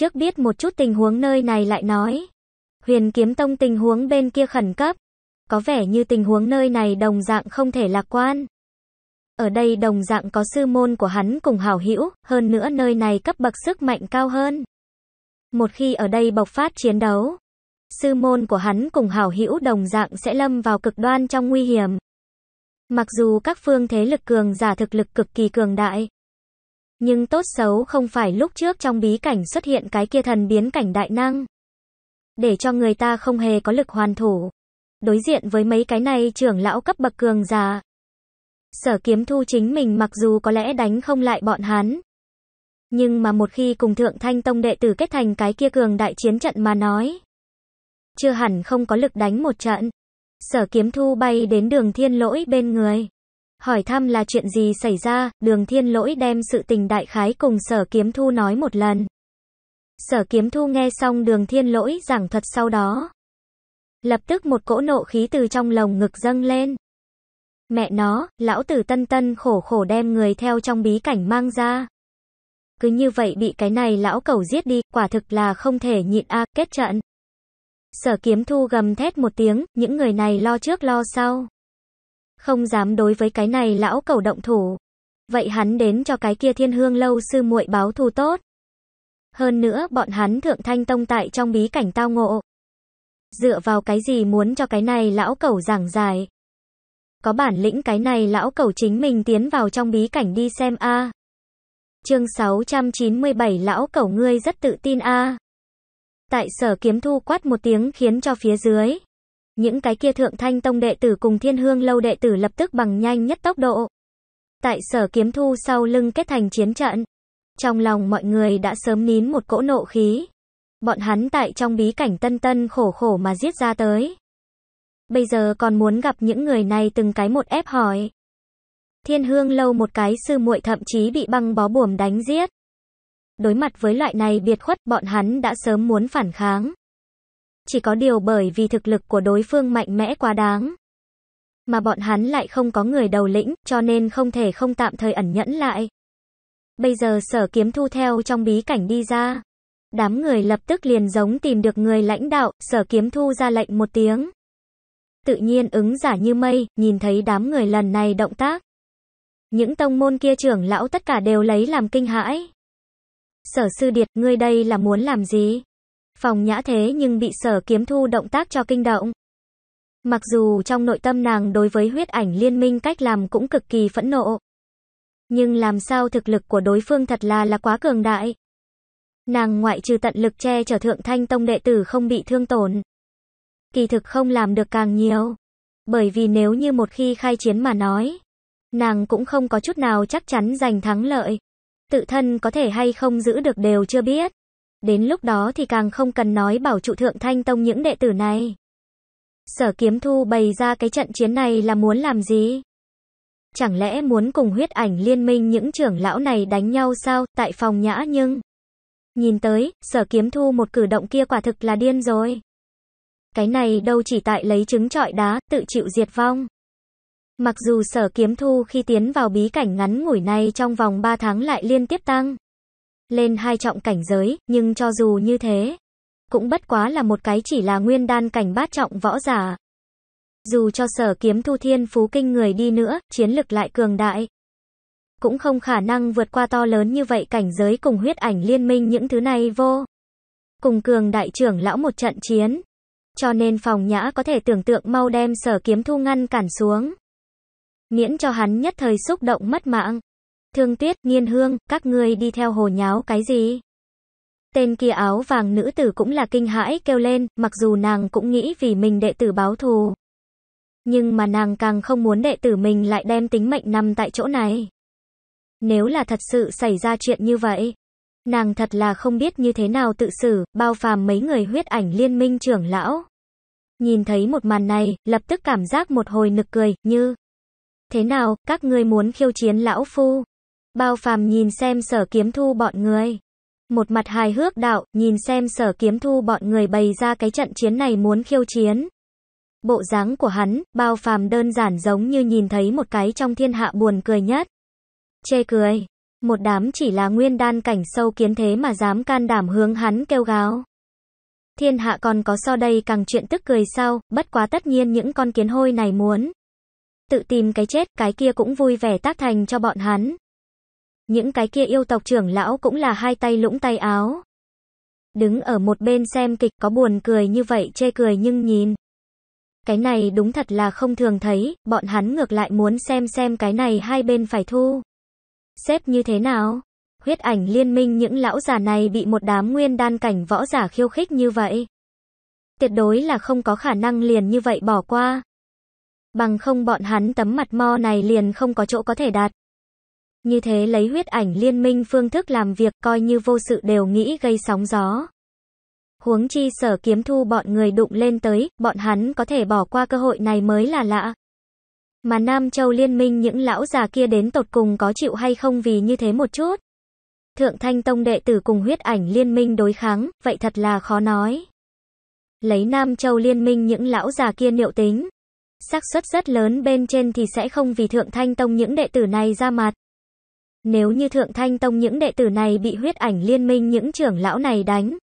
Speaker 1: Trước biết một chút tình huống nơi này lại nói. Huyền kiếm tông tình huống bên kia khẩn cấp, có vẻ như tình huống nơi này đồng dạng không thể lạc quan. Ở đây đồng dạng có sư môn của hắn cùng hảo hữu, hơn nữa nơi này cấp bậc sức mạnh cao hơn. Một khi ở đây bộc phát chiến đấu, sư môn của hắn cùng hảo hữu đồng dạng sẽ lâm vào cực đoan trong nguy hiểm. Mặc dù các phương thế lực cường giả thực lực cực kỳ cường đại, nhưng tốt xấu không phải lúc trước trong bí cảnh xuất hiện cái kia thần biến cảnh đại năng. Để cho người ta không hề có lực hoàn thủ. Đối diện với mấy cái này trưởng lão cấp bậc cường già. Sở kiếm thu chính mình mặc dù có lẽ đánh không lại bọn hắn. Nhưng mà một khi cùng thượng thanh tông đệ tử kết thành cái kia cường đại chiến trận mà nói. Chưa hẳn không có lực đánh một trận. Sở kiếm thu bay đến đường thiên lỗi bên người. Hỏi thăm là chuyện gì xảy ra, đường thiên lỗi đem sự tình đại khái cùng sở kiếm thu nói một lần. Sở kiếm thu nghe xong đường thiên lỗi giảng thuật sau đó. Lập tức một cỗ nộ khí từ trong lồng ngực dâng lên. Mẹ nó, lão tử tân tân khổ khổ đem người theo trong bí cảnh mang ra. Cứ như vậy bị cái này lão cầu giết đi, quả thực là không thể nhịn a kết trận. Sở kiếm thu gầm thét một tiếng, những người này lo trước lo sau. Không dám đối với cái này lão cầu động thủ. Vậy hắn đến cho cái kia thiên hương lâu sư muội báo thù tốt. Hơn nữa bọn hắn thượng thanh tông tại trong bí cảnh tao ngộ, Dựa vào cái gì muốn cho cái này lão cẩu giảng dài. Có bản lĩnh cái này lão cẩu chính mình tiến vào trong bí cảnh đi xem a. À. Chương 697 lão cẩu ngươi rất tự tin a. Tại sở kiếm thu quát một tiếng khiến cho phía dưới. Những cái kia thượng thanh tông đệ tử cùng thiên hương lâu đệ tử lập tức bằng nhanh nhất tốc độ. Tại sở kiếm thu sau lưng kết thành chiến trận. Trong lòng mọi người đã sớm nín một cỗ nộ khí. Bọn hắn tại trong bí cảnh tân tân khổ khổ mà giết ra tới. Bây giờ còn muốn gặp những người này từng cái một ép hỏi. Thiên hương lâu một cái sư muội thậm chí bị băng bó buồm đánh giết. Đối mặt với loại này biệt khuất bọn hắn đã sớm muốn phản kháng. Chỉ có điều bởi vì thực lực của đối phương mạnh mẽ quá đáng. Mà bọn hắn lại không có người đầu lĩnh cho nên không thể không tạm thời ẩn nhẫn lại. Bây giờ sở kiếm thu theo trong bí cảnh đi ra. Đám người lập tức liền giống tìm được người lãnh đạo, sở kiếm thu ra lệnh một tiếng. Tự nhiên ứng giả như mây, nhìn thấy đám người lần này động tác. Những tông môn kia trưởng lão tất cả đều lấy làm kinh hãi. Sở sư điệt, ngươi đây là muốn làm gì? Phòng nhã thế nhưng bị sở kiếm thu động tác cho kinh động. Mặc dù trong nội tâm nàng đối với huyết ảnh liên minh cách làm cũng cực kỳ phẫn nộ. Nhưng làm sao thực lực của đối phương thật là là quá cường đại. Nàng ngoại trừ tận lực che chở thượng thanh tông đệ tử không bị thương tổn. Kỳ thực không làm được càng nhiều. Bởi vì nếu như một khi khai chiến mà nói, nàng cũng không có chút nào chắc chắn giành thắng lợi. Tự thân có thể hay không giữ được đều chưa biết. Đến lúc đó thì càng không cần nói bảo trụ thượng thanh tông những đệ tử này. Sở kiếm thu bày ra cái trận chiến này là muốn làm gì? Chẳng lẽ muốn cùng huyết ảnh liên minh những trưởng lão này đánh nhau sao tại phòng nhã nhưng... Nhìn tới, sở kiếm thu một cử động kia quả thực là điên rồi. Cái này đâu chỉ tại lấy trứng trọi đá, tự chịu diệt vong. Mặc dù sở kiếm thu khi tiến vào bí cảnh ngắn ngủi này trong vòng 3 tháng lại liên tiếp tăng. Lên hai trọng cảnh giới, nhưng cho dù như thế, cũng bất quá là một cái chỉ là nguyên đan cảnh bát trọng võ giả. Dù cho sở kiếm thu thiên phú kinh người đi nữa, chiến lực lại cường đại, cũng không khả năng vượt qua to lớn như vậy cảnh giới cùng huyết ảnh liên minh những thứ này vô. Cùng cường đại trưởng lão một trận chiến. Cho nên phòng nhã có thể tưởng tượng mau đem sở kiếm thu ngăn cản xuống. Miễn cho hắn nhất thời xúc động mất mạng. Thương tuyết, nghiên hương, các ngươi đi theo hồ nháo cái gì? Tên kia áo vàng nữ tử cũng là kinh hãi kêu lên, mặc dù nàng cũng nghĩ vì mình đệ tử báo thù. Nhưng mà nàng càng không muốn đệ tử mình lại đem tính mệnh nằm tại chỗ này. Nếu là thật sự xảy ra chuyện như vậy, nàng thật là không biết như thế nào tự xử, bao phàm mấy người huyết ảnh liên minh trưởng lão. Nhìn thấy một màn này, lập tức cảm giác một hồi nực cười, như Thế nào, các ngươi muốn khiêu chiến lão phu? Bao phàm nhìn xem sở kiếm thu bọn người. Một mặt hài hước đạo, nhìn xem sở kiếm thu bọn người bày ra cái trận chiến này muốn khiêu chiến. Bộ dáng của hắn, bao phàm đơn giản giống như nhìn thấy một cái trong thiên hạ buồn cười nhất. Chê cười, một đám chỉ là nguyên đan cảnh sâu kiến thế mà dám can đảm hướng hắn kêu gáo. Thiên hạ còn có so đây càng chuyện tức cười sao, bất quá tất nhiên những con kiến hôi này muốn. Tự tìm cái chết, cái kia cũng vui vẻ tác thành cho bọn hắn. Những cái kia yêu tộc trưởng lão cũng là hai tay lũng tay áo. Đứng ở một bên xem kịch có buồn cười như vậy chê cười nhưng nhìn. Cái này đúng thật là không thường thấy, bọn hắn ngược lại muốn xem xem cái này hai bên phải thu xếp như thế nào? Huyết ảnh liên minh những lão giả này bị một đám nguyên đan cảnh võ giả khiêu khích như vậy. Tuyệt đối là không có khả năng liền như vậy bỏ qua. Bằng không bọn hắn tấm mặt mo này liền không có chỗ có thể đạt. Như thế lấy huyết ảnh liên minh phương thức làm việc coi như vô sự đều nghĩ gây sóng gió. Huống chi sở kiếm thu bọn người đụng lên tới, bọn hắn có thể bỏ qua cơ hội này mới là lạ. Mà Nam Châu liên minh những lão già kia đến tột cùng có chịu hay không vì như thế một chút. Thượng Thanh Tông đệ tử cùng huyết ảnh liên minh đối kháng, vậy thật là khó nói. Lấy Nam Châu liên minh những lão già kia liệu tính. xác suất rất lớn bên trên thì sẽ không vì Thượng Thanh Tông những đệ tử này ra mặt. Nếu như Thượng Thanh Tông những đệ tử này bị huyết ảnh liên minh những trưởng lão này đánh.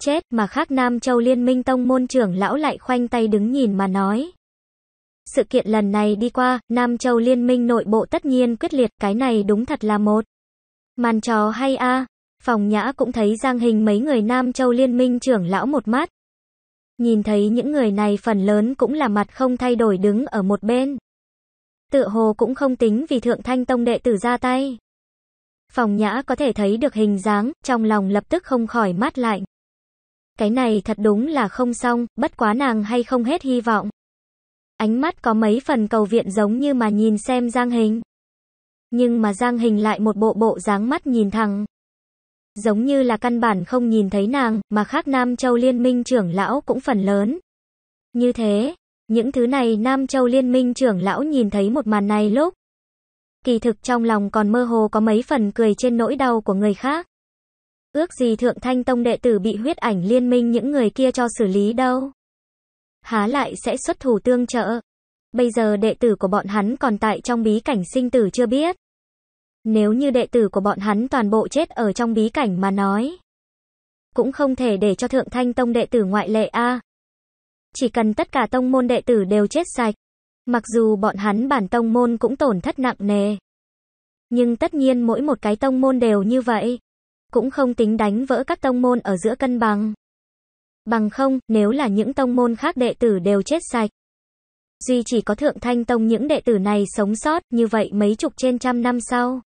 Speaker 1: Chết mà khác Nam Châu liên minh tông môn trưởng lão lại khoanh tay đứng nhìn mà nói. Sự kiện lần này đi qua, Nam Châu Liên minh nội bộ tất nhiên quyết liệt, cái này đúng thật là một. Màn trò hay a Phòng nhã cũng thấy giang hình mấy người Nam Châu Liên minh trưởng lão một mắt. Nhìn thấy những người này phần lớn cũng là mặt không thay đổi đứng ở một bên. Tựa hồ cũng không tính vì thượng thanh tông đệ tử ra tay. Phòng nhã có thể thấy được hình dáng, trong lòng lập tức không khỏi mát lạnh. Cái này thật đúng là không xong, bất quá nàng hay không hết hy vọng. Ánh mắt có mấy phần cầu viện giống như mà nhìn xem Giang Hình. Nhưng mà Giang Hình lại một bộ bộ dáng mắt nhìn thẳng. Giống như là căn bản không nhìn thấy nàng, mà khác Nam Châu Liên minh trưởng lão cũng phần lớn. Như thế, những thứ này Nam Châu Liên minh trưởng lão nhìn thấy một màn này lúc. Kỳ thực trong lòng còn mơ hồ có mấy phần cười trên nỗi đau của người khác. Ước gì Thượng Thanh Tông đệ tử bị huyết ảnh liên minh những người kia cho xử lý đâu há lại sẽ xuất thủ tương trợ. Bây giờ đệ tử của bọn hắn còn tại trong bí cảnh sinh tử chưa biết. Nếu như đệ tử của bọn hắn toàn bộ chết ở trong bí cảnh mà nói, cũng không thể để cho Thượng Thanh Tông đệ tử ngoại lệ a. Chỉ cần tất cả tông môn đệ tử đều chết sạch, mặc dù bọn hắn bản tông môn cũng tổn thất nặng nề, nhưng tất nhiên mỗi một cái tông môn đều như vậy, cũng không tính đánh vỡ các tông môn ở giữa cân bằng. Bằng không, nếu là những tông môn khác đệ tử đều chết sạch. Duy chỉ có thượng thanh tông những đệ tử này sống sót, như vậy mấy chục trên trăm năm sau.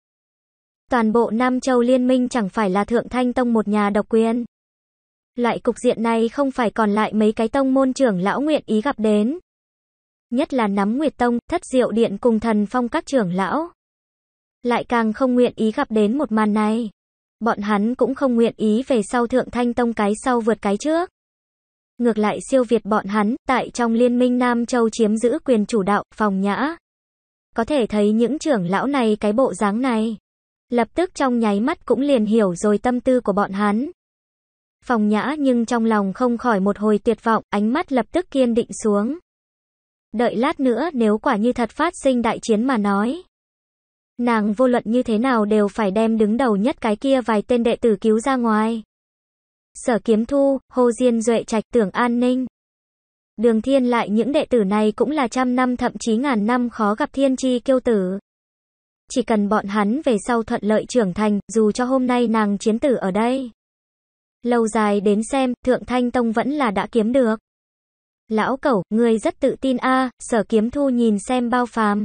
Speaker 1: Toàn bộ Nam Châu Liên minh chẳng phải là thượng thanh tông một nhà độc quyền. Loại cục diện này không phải còn lại mấy cái tông môn trưởng lão nguyện ý gặp đến. Nhất là nắm Nguyệt Tông, thất diệu điện cùng thần phong các trưởng lão. Lại càng không nguyện ý gặp đến một màn này. Bọn hắn cũng không nguyện ý về sau thượng thanh tông cái sau vượt cái trước. Ngược lại siêu việt bọn hắn, tại trong liên minh Nam Châu chiếm giữ quyền chủ đạo, phòng nhã. Có thể thấy những trưởng lão này cái bộ dáng này. Lập tức trong nháy mắt cũng liền hiểu rồi tâm tư của bọn hắn. Phòng nhã nhưng trong lòng không khỏi một hồi tuyệt vọng, ánh mắt lập tức kiên định xuống. Đợi lát nữa nếu quả như thật phát sinh đại chiến mà nói. Nàng vô luận như thế nào đều phải đem đứng đầu nhất cái kia vài tên đệ tử cứu ra ngoài. Sở Kiếm Thu, Hồ Diên Duệ Trạch Tưởng An Ninh. Đường Thiên lại những đệ tử này cũng là trăm năm thậm chí ngàn năm khó gặp thiên chi kiêu tử. Chỉ cần bọn hắn về sau thuận lợi trưởng thành, dù cho hôm nay nàng chiến tử ở đây. Lâu dài đến xem, Thượng Thanh Tông vẫn là đã kiếm được. Lão cẩu, người rất tự tin a sở kiếm thu nhìn xem bao phàm.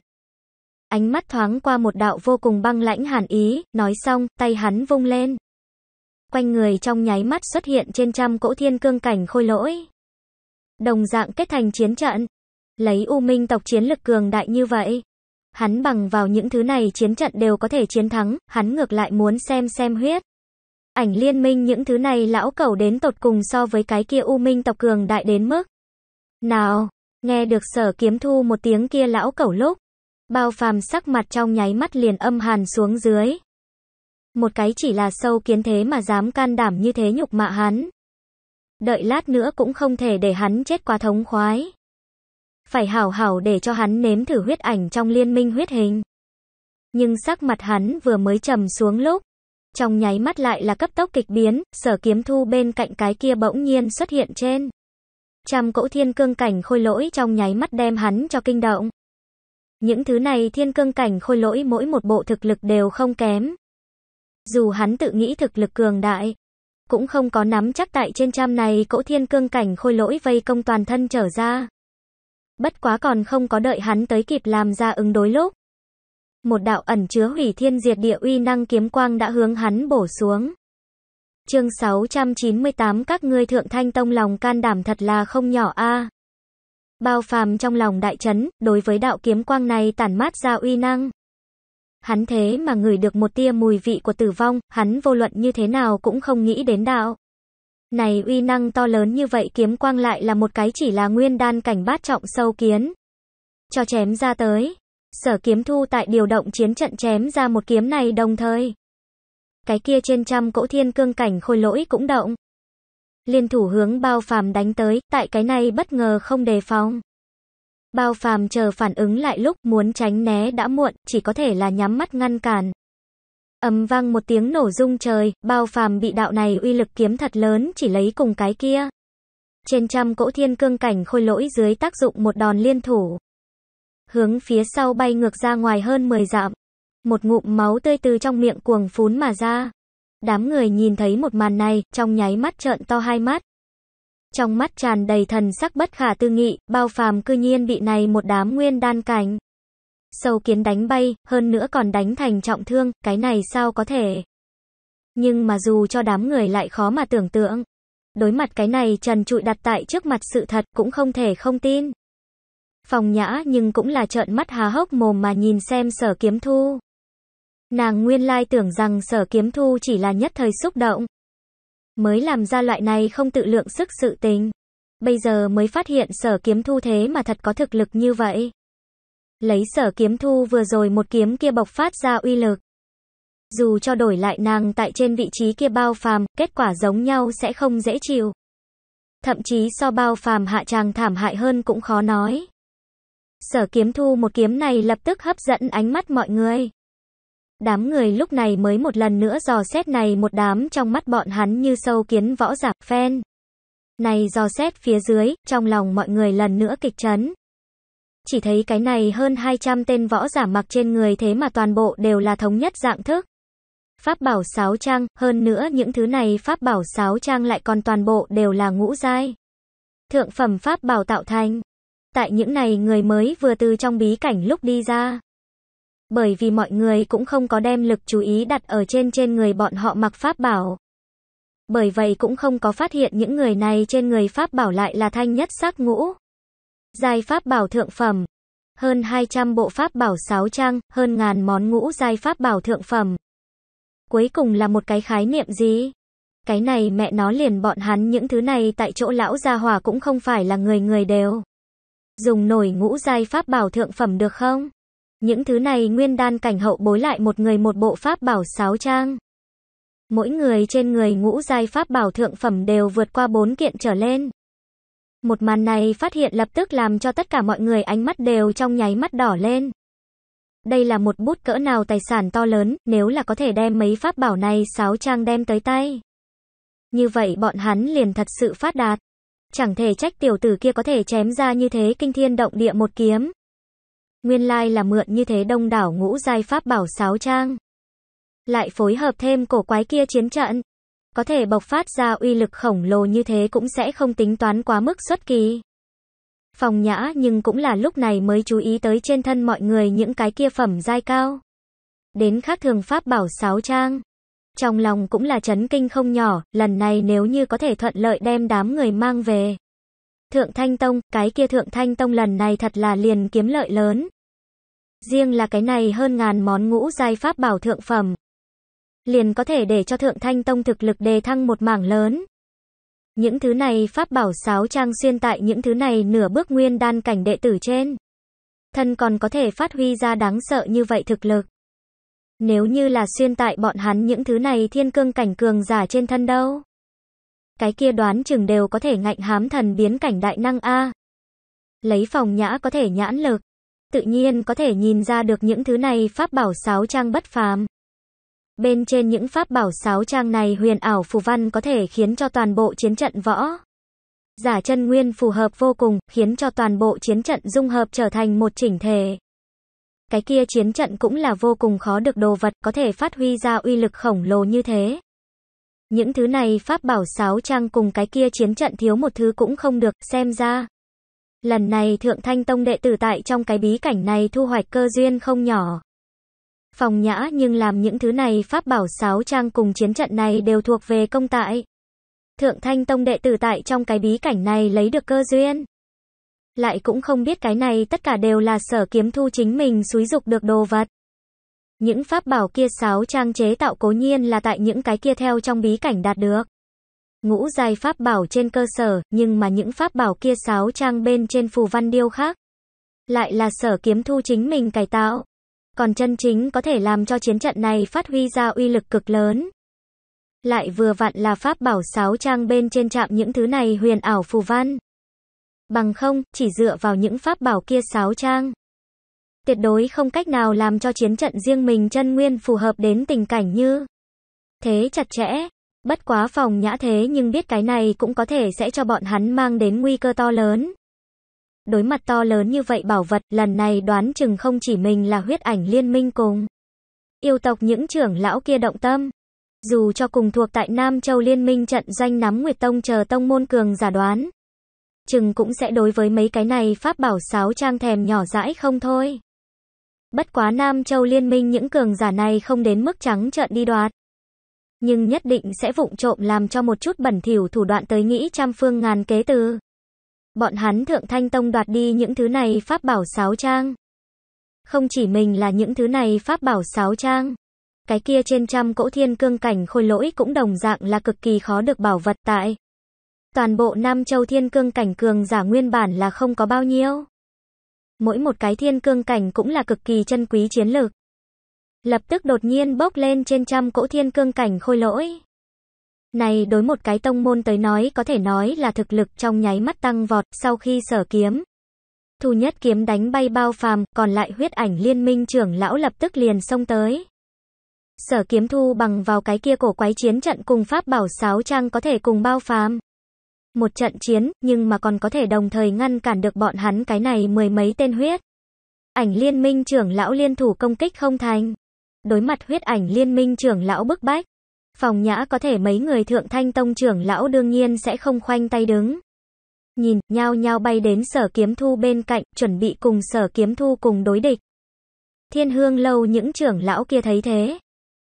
Speaker 1: Ánh mắt thoáng qua một đạo vô cùng băng lãnh hàn ý, nói xong, tay hắn vung lên quanh người trong nháy mắt xuất hiện trên trăm cỗ thiên cương cảnh khôi lỗi. Đồng dạng kết thành chiến trận. Lấy U Minh tộc chiến lực cường đại như vậy. Hắn bằng vào những thứ này chiến trận đều có thể chiến thắng, hắn ngược lại muốn xem xem huyết. Ảnh liên minh những thứ này lão cẩu đến tột cùng so với cái kia U Minh tộc cường đại đến mức. Nào, nghe được sở kiếm thu một tiếng kia lão cẩu lúc. Bao phàm sắc mặt trong nháy mắt liền âm hàn xuống dưới. Một cái chỉ là sâu kiến thế mà dám can đảm như thế nhục mạ hắn. Đợi lát nữa cũng không thể để hắn chết quá thống khoái. Phải hảo hảo để cho hắn nếm thử huyết ảnh trong liên minh huyết hình. Nhưng sắc mặt hắn vừa mới trầm xuống lúc. Trong nháy mắt lại là cấp tốc kịch biến, sở kiếm thu bên cạnh cái kia bỗng nhiên xuất hiện trên. Trăm cỗ thiên cương cảnh khôi lỗi trong nháy mắt đem hắn cho kinh động. Những thứ này thiên cương cảnh khôi lỗi mỗi một bộ thực lực đều không kém. Dù hắn tự nghĩ thực lực cường đại, cũng không có nắm chắc tại trên trăm này cỗ thiên cương cảnh khôi lỗi vây công toàn thân trở ra. Bất quá còn không có đợi hắn tới kịp làm ra ứng đối lúc. Một đạo ẩn chứa hủy thiên diệt địa uy năng kiếm quang đã hướng hắn bổ xuống. Chương 698 các ngươi thượng thanh tông lòng can đảm thật là không nhỏ a. Bao phàm trong lòng đại chấn, đối với đạo kiếm quang này tản mát ra uy năng. Hắn thế mà ngửi được một tia mùi vị của tử vong, hắn vô luận như thế nào cũng không nghĩ đến đạo. Này uy năng to lớn như vậy kiếm quang lại là một cái chỉ là nguyên đan cảnh bát trọng sâu kiến. Cho chém ra tới. Sở kiếm thu tại điều động chiến trận chém ra một kiếm này đồng thời. Cái kia trên trăm cỗ thiên cương cảnh khôi lỗi cũng động. Liên thủ hướng bao phàm đánh tới, tại cái này bất ngờ không đề phòng. Bao phàm chờ phản ứng lại lúc muốn tránh né đã muộn, chỉ có thể là nhắm mắt ngăn cản. Ầm vang một tiếng nổ rung trời, bao phàm bị đạo này uy lực kiếm thật lớn chỉ lấy cùng cái kia. Trên trăm cỗ thiên cương cảnh khôi lỗi dưới tác dụng một đòn liên thủ. Hướng phía sau bay ngược ra ngoài hơn 10 dặm. Một ngụm máu tươi từ trong miệng cuồng phún mà ra. Đám người nhìn thấy một màn này, trong nháy mắt trợn to hai mắt trong mắt tràn đầy thần sắc bất khả tư nghị, bao phàm cư nhiên bị này một đám nguyên đan cảnh. Sâu kiến đánh bay, hơn nữa còn đánh thành trọng thương, cái này sao có thể. Nhưng mà dù cho đám người lại khó mà tưởng tượng. Đối mặt cái này trần trụi đặt tại trước mặt sự thật cũng không thể không tin. Phòng nhã nhưng cũng là trợn mắt há hốc mồm mà nhìn xem sở kiếm thu. Nàng nguyên lai tưởng rằng sở kiếm thu chỉ là nhất thời xúc động, mới làm ra loại này không tự lượng sức sự tình. Bây giờ mới phát hiện sở kiếm thu thế mà thật có thực lực như vậy. Lấy sở kiếm thu vừa rồi một kiếm kia bộc phát ra uy lực. Dù cho đổi lại nàng tại trên vị trí kia bao phàm, kết quả giống nhau sẽ không dễ chịu. Thậm chí so bao phàm hạ tràng thảm hại hơn cũng khó nói. Sở kiếm thu một kiếm này lập tức hấp dẫn ánh mắt mọi người. Đám người lúc này mới một lần nữa dò xét này một đám trong mắt bọn hắn như sâu kiến võ giả, phen. Này dò xét phía dưới, trong lòng mọi người lần nữa kịch chấn. Chỉ thấy cái này hơn 200 tên võ giả mặc trên người thế mà toàn bộ đều là thống nhất dạng thức. Pháp bảo sáu trang, hơn nữa những thứ này pháp bảo sáu trang lại còn toàn bộ đều là ngũ giai. Thượng phẩm pháp bảo tạo thành. Tại những này người mới vừa từ trong bí cảnh lúc đi ra bởi vì mọi người cũng không có đem lực chú ý đặt ở trên trên người bọn họ mặc pháp bảo. Bởi vậy cũng không có phát hiện những người này trên người pháp bảo lại là thanh nhất sắc ngũ. Giai pháp bảo thượng phẩm. Hơn 200 bộ pháp bảo sáu trang, hơn ngàn món ngũ giai pháp bảo thượng phẩm. Cuối cùng là một cái khái niệm gì? Cái này mẹ nó liền bọn hắn những thứ này tại chỗ lão gia hỏa cũng không phải là người người đều. Dùng nổi ngũ giai pháp bảo thượng phẩm được không? Những thứ này nguyên đan cảnh hậu bối lại một người một bộ pháp bảo sáu trang. Mỗi người trên người ngũ giai pháp bảo thượng phẩm đều vượt qua bốn kiện trở lên. Một màn này phát hiện lập tức làm cho tất cả mọi người ánh mắt đều trong nháy mắt đỏ lên. Đây là một bút cỡ nào tài sản to lớn, nếu là có thể đem mấy pháp bảo này sáu trang đem tới tay. Như vậy bọn hắn liền thật sự phát đạt. Chẳng thể trách tiểu tử kia có thể chém ra như thế kinh thiên động địa một kiếm. Nguyên lai là mượn như thế đông đảo ngũ giai pháp bảo sáu trang. Lại phối hợp thêm cổ quái kia chiến trận. Có thể bộc phát ra uy lực khổng lồ như thế cũng sẽ không tính toán quá mức xuất kỳ. Phòng nhã nhưng cũng là lúc này mới chú ý tới trên thân mọi người những cái kia phẩm giai cao. Đến khác thường pháp bảo sáu trang. Trong lòng cũng là chấn kinh không nhỏ, lần này nếu như có thể thuận lợi đem đám người mang về. Thượng Thanh Tông, cái kia Thượng Thanh Tông lần này thật là liền kiếm lợi lớn. Riêng là cái này hơn ngàn món ngũ giai pháp bảo thượng phẩm. Liền có thể để cho thượng thanh tông thực lực đề thăng một mảng lớn. Những thứ này pháp bảo sáo trang xuyên tại những thứ này nửa bước nguyên đan cảnh đệ tử trên. Thân còn có thể phát huy ra đáng sợ như vậy thực lực. Nếu như là xuyên tại bọn hắn những thứ này thiên cương cảnh cường giả trên thân đâu. Cái kia đoán chừng đều có thể ngạnh hám thần biến cảnh đại năng A. Lấy phòng nhã có thể nhãn lực tự nhiên có thể nhìn ra được những thứ này pháp bảo sáu trang bất phàm. Bên trên những pháp bảo sáu trang này huyền ảo phù văn có thể khiến cho toàn bộ chiến trận võ. Giả chân nguyên phù hợp vô cùng, khiến cho toàn bộ chiến trận dung hợp trở thành một chỉnh thể. Cái kia chiến trận cũng là vô cùng khó được đồ vật, có thể phát huy ra uy lực khổng lồ như thế. Những thứ này pháp bảo sáu trang cùng cái kia chiến trận thiếu một thứ cũng không được, xem ra. Lần này Thượng Thanh Tông đệ tử tại trong cái bí cảnh này thu hoạch cơ duyên không nhỏ. Phòng nhã nhưng làm những thứ này pháp bảo sáu trang cùng chiến trận này đều thuộc về công tại. Thượng Thanh Tông đệ tử tại trong cái bí cảnh này lấy được cơ duyên. Lại cũng không biết cái này tất cả đều là sở kiếm thu chính mình xúi dục được đồ vật. Những pháp bảo kia sáu trang chế tạo cố nhiên là tại những cái kia theo trong bí cảnh đạt được ngũ giai pháp bảo trên cơ sở, nhưng mà những pháp bảo kia sáu trang bên trên phù văn điêu khác. Lại là sở kiếm thu chính mình cải tạo. Còn chân chính có thể làm cho chiến trận này phát huy ra uy lực cực lớn. Lại vừa vặn là pháp bảo sáu trang bên trên chạm những thứ này huyền ảo phù văn. Bằng không, chỉ dựa vào những pháp bảo kia sáu trang. Tuyệt đối không cách nào làm cho chiến trận riêng mình chân nguyên phù hợp đến tình cảnh như thế chặt chẽ. Bất quá phòng nhã thế nhưng biết cái này cũng có thể sẽ cho bọn hắn mang đến nguy cơ to lớn. Đối mặt to lớn như vậy bảo vật, lần này đoán chừng không chỉ mình là huyết ảnh liên minh cùng. Yêu tộc những trưởng lão kia động tâm. Dù cho cùng thuộc tại Nam Châu Liên minh trận danh nắm Nguyệt Tông chờ Tông Môn Cường giả đoán. Chừng cũng sẽ đối với mấy cái này pháp bảo sáo trang thèm nhỏ dãi không thôi. Bất quá Nam Châu Liên minh những cường giả này không đến mức trắng trợn đi đoạt nhưng nhất định sẽ vụng trộm làm cho một chút bẩn thỉu thủ đoạn tới nghĩ trăm phương ngàn kế từ. Bọn hắn Thượng Thanh Tông đoạt đi những thứ này pháp bảo sáu trang. Không chỉ mình là những thứ này pháp bảo sáu trang. Cái kia trên trăm cỗ thiên cương cảnh khôi lỗi cũng đồng dạng là cực kỳ khó được bảo vật tại. Toàn bộ Nam Châu thiên cương cảnh cường giả nguyên bản là không có bao nhiêu. Mỗi một cái thiên cương cảnh cũng là cực kỳ chân quý chiến lược lập tức đột nhiên bốc lên trên trăm cỗ thiên cương cảnh khôi lỗi. Này đối một cái tông môn tới nói có thể nói là thực lực trong nháy mắt tăng vọt sau khi sở kiếm. Thu nhất kiếm đánh bay bao phàm, còn lại huyết ảnh liên minh trưởng lão lập tức liền xông tới. Sở kiếm thu bằng vào cái kia cổ quái chiến trận cùng pháp bảo sáo trang có thể cùng bao phàm. Một trận chiến, nhưng mà còn có thể đồng thời ngăn cản được bọn hắn cái này mười mấy tên huyết. Ảnh liên minh trưởng lão liên thủ công kích không thành. Đối mặt huyết ảnh liên minh trưởng lão bức bách, phòng nhã có thể mấy người thượng thanh tông trưởng lão đương nhiên sẽ không khoanh tay đứng. Nhìn, nhao nhao bay đến sở kiếm thu bên cạnh, chuẩn bị cùng sở kiếm thu cùng đối địch. Thiên hương lâu những trưởng lão kia thấy thế.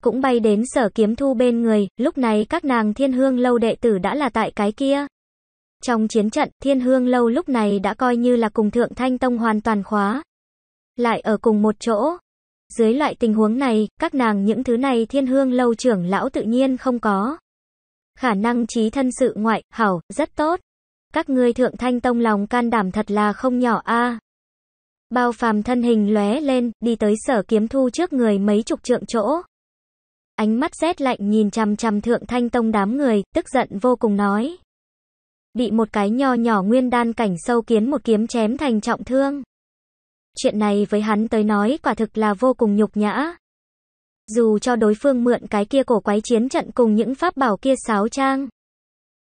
Speaker 1: Cũng bay đến sở kiếm thu bên người, lúc này các nàng thiên hương lâu đệ tử đã là tại cái kia. Trong chiến trận, thiên hương lâu lúc này đã coi như là cùng thượng thanh tông hoàn toàn khóa. Lại ở cùng một chỗ, dưới loại tình huống này, các nàng những thứ này thiên hương lâu trưởng lão tự nhiên không có. Khả năng trí thân sự ngoại, hảo, rất tốt. Các ngươi thượng thanh tông lòng can đảm thật là không nhỏ a. Bao phàm thân hình lóe lên, đi tới sở kiếm thu trước người mấy chục trượng chỗ. Ánh mắt rét lạnh nhìn chằm chằm thượng thanh tông đám người, tức giận vô cùng nói. Bị một cái nho nhỏ nguyên đan cảnh sâu kiến một kiếm chém thành trọng thương. Chuyện này với hắn tới nói quả thực là vô cùng nhục nhã. Dù cho đối phương mượn cái kia cổ quái chiến trận cùng những pháp bảo kia sáo trang.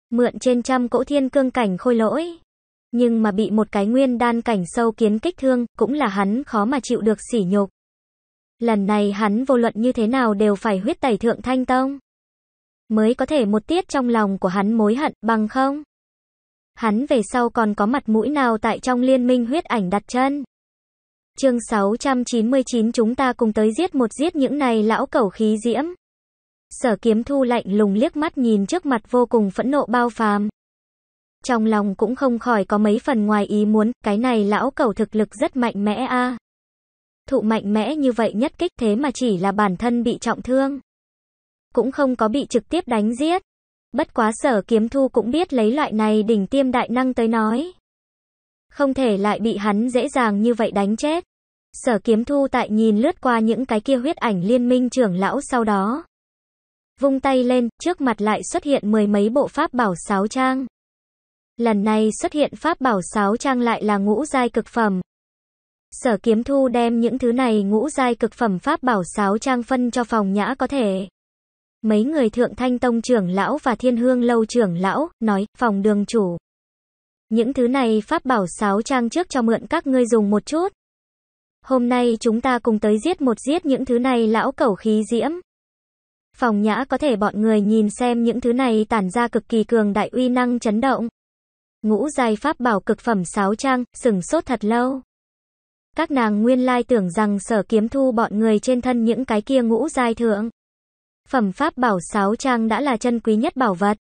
Speaker 1: Mượn trên trăm cỗ thiên cương cảnh khôi lỗi. Nhưng mà bị một cái nguyên đan cảnh sâu kiến kích thương, cũng là hắn khó mà chịu được sỉ nhục. Lần này hắn vô luận như thế nào đều phải huyết tẩy thượng thanh tông. Mới có thể một tiết trong lòng của hắn mối hận bằng không. Hắn về sau còn có mặt mũi nào tại trong liên minh huyết ảnh đặt chân chương 699 chúng ta cùng tới giết một giết những này lão cẩu khí diễm. Sở kiếm thu lạnh lùng liếc mắt nhìn trước mặt vô cùng phẫn nộ bao phàm. Trong lòng cũng không khỏi có mấy phần ngoài ý muốn, cái này lão cẩu thực lực rất mạnh mẽ a. Thụ mạnh mẽ như vậy nhất kích thế mà chỉ là bản thân bị trọng thương. Cũng không có bị trực tiếp đánh giết. Bất quá sở kiếm thu cũng biết lấy loại này đỉnh tiêm đại năng tới nói. Không thể lại bị hắn dễ dàng như vậy đánh chết. Sở kiếm thu tại nhìn lướt qua những cái kia huyết ảnh liên minh trưởng lão sau đó. Vung tay lên, trước mặt lại xuất hiện mười mấy bộ pháp bảo sáu trang. Lần này xuất hiện pháp bảo sáu trang lại là ngũ giai cực phẩm. Sở kiếm thu đem những thứ này ngũ giai cực phẩm pháp bảo sáu trang phân cho phòng nhã có thể. Mấy người thượng thanh tông trưởng lão và thiên hương lâu trưởng lão, nói, phòng đường chủ. Những thứ này pháp bảo sáu trang trước cho mượn các ngươi dùng một chút. Hôm nay chúng ta cùng tới giết một giết những thứ này lão cẩu khí diễm. Phòng nhã có thể bọn người nhìn xem những thứ này tản ra cực kỳ cường đại uy năng chấn động. Ngũ giai pháp bảo cực phẩm sáu trang, sừng sốt thật lâu. Các nàng nguyên lai tưởng rằng sở kiếm thu bọn người trên thân những cái kia ngũ giai thượng. Phẩm pháp bảo sáu trang đã là chân quý nhất bảo vật.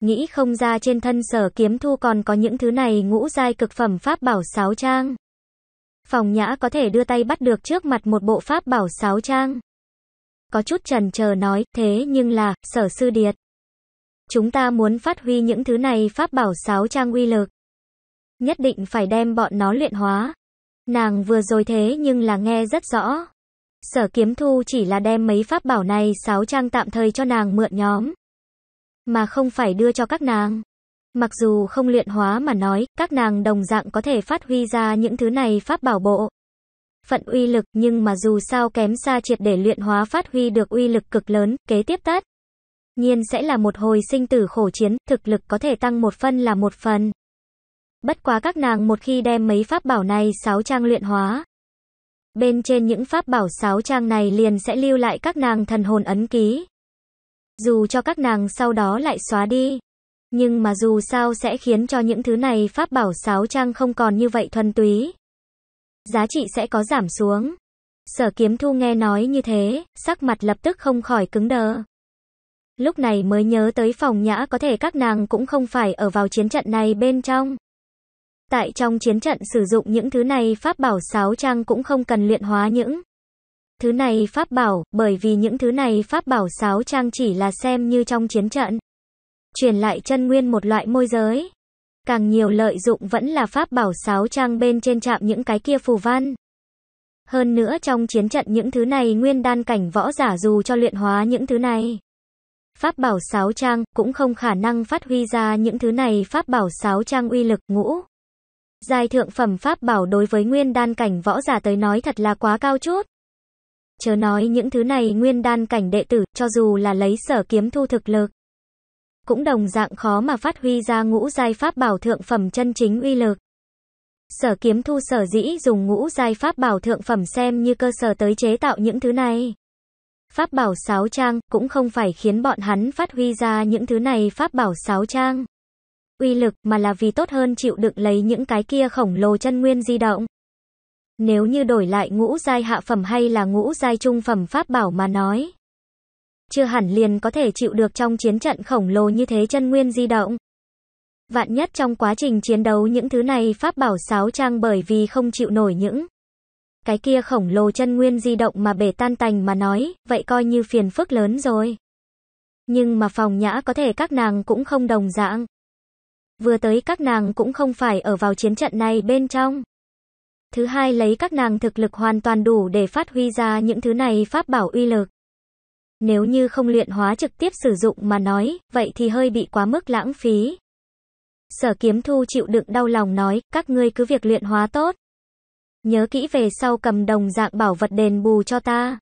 Speaker 1: Nghĩ không ra trên thân sở kiếm thu còn có những thứ này ngũ giai cực phẩm pháp bảo sáu trang. Phòng nhã có thể đưa tay bắt được trước mặt một bộ pháp bảo sáu trang. Có chút trần chờ nói, thế nhưng là, sở sư điệt. Chúng ta muốn phát huy những thứ này pháp bảo sáu trang uy lực. Nhất định phải đem bọn nó luyện hóa. Nàng vừa rồi thế nhưng là nghe rất rõ. Sở kiếm thu chỉ là đem mấy pháp bảo này sáu trang tạm thời cho nàng mượn nhóm. Mà không phải đưa cho các nàng. Mặc dù không luyện hóa mà nói, các nàng đồng dạng có thể phát huy ra những thứ này pháp bảo bộ. Phận uy lực nhưng mà dù sao kém xa triệt để luyện hóa phát huy được uy lực cực lớn, kế tiếp tất Nhiên sẽ là một hồi sinh tử khổ chiến, thực lực có thể tăng một phân là một phần. Bất quá các nàng một khi đem mấy pháp bảo này sáu trang luyện hóa. Bên trên những pháp bảo sáu trang này liền sẽ lưu lại các nàng thần hồn ấn ký. Dù cho các nàng sau đó lại xóa đi. Nhưng mà dù sao sẽ khiến cho những thứ này pháp bảo sáo trang không còn như vậy thuần túy. Giá trị sẽ có giảm xuống. Sở kiếm thu nghe nói như thế, sắc mặt lập tức không khỏi cứng đờ. Lúc này mới nhớ tới phòng nhã có thể các nàng cũng không phải ở vào chiến trận này bên trong. Tại trong chiến trận sử dụng những thứ này pháp bảo sáo trang cũng không cần luyện hóa những thứ này pháp bảo, bởi vì những thứ này pháp bảo sáo trang chỉ là xem như trong chiến trận truyền lại chân nguyên một loại môi giới. Càng nhiều lợi dụng vẫn là pháp bảo sáu trang bên trên chạm những cái kia phù văn. Hơn nữa trong chiến trận những thứ này nguyên đan cảnh võ giả dù cho luyện hóa những thứ này. Pháp bảo sáu trang cũng không khả năng phát huy ra những thứ này pháp bảo sáu trang uy lực ngũ. Giai thượng phẩm pháp bảo đối với nguyên đan cảnh võ giả tới nói thật là quá cao chút. Chớ nói những thứ này nguyên đan cảnh đệ tử cho dù là lấy sở kiếm thu thực lực cũng đồng dạng khó mà phát huy ra ngũ giai pháp bảo thượng phẩm chân chính uy lực. Sở kiếm thu sở dĩ dùng ngũ giai pháp bảo thượng phẩm xem như cơ sở tới chế tạo những thứ này. Pháp bảo sáu trang cũng không phải khiến bọn hắn phát huy ra những thứ này pháp bảo sáu trang. Uy lực mà là vì tốt hơn chịu đựng lấy những cái kia khổng lồ chân nguyên di động. Nếu như đổi lại ngũ giai hạ phẩm hay là ngũ giai trung phẩm pháp bảo mà nói, chưa hẳn liền có thể chịu được trong chiến trận khổng lồ như thế chân nguyên di động. Vạn nhất trong quá trình chiến đấu những thứ này pháp bảo sáo trang bởi vì không chịu nổi những cái kia khổng lồ chân nguyên di động mà bể tan tành mà nói, vậy coi như phiền phức lớn rồi. Nhưng mà phòng nhã có thể các nàng cũng không đồng dạng. Vừa tới các nàng cũng không phải ở vào chiến trận này bên trong. Thứ hai lấy các nàng thực lực hoàn toàn đủ để phát huy ra những thứ này pháp bảo uy lực. Nếu như không luyện hóa trực tiếp sử dụng mà nói, vậy thì hơi bị quá mức lãng phí. Sở kiếm thu chịu đựng đau lòng nói, các ngươi cứ việc luyện hóa tốt. Nhớ kỹ về sau cầm đồng dạng bảo vật đền bù cho ta.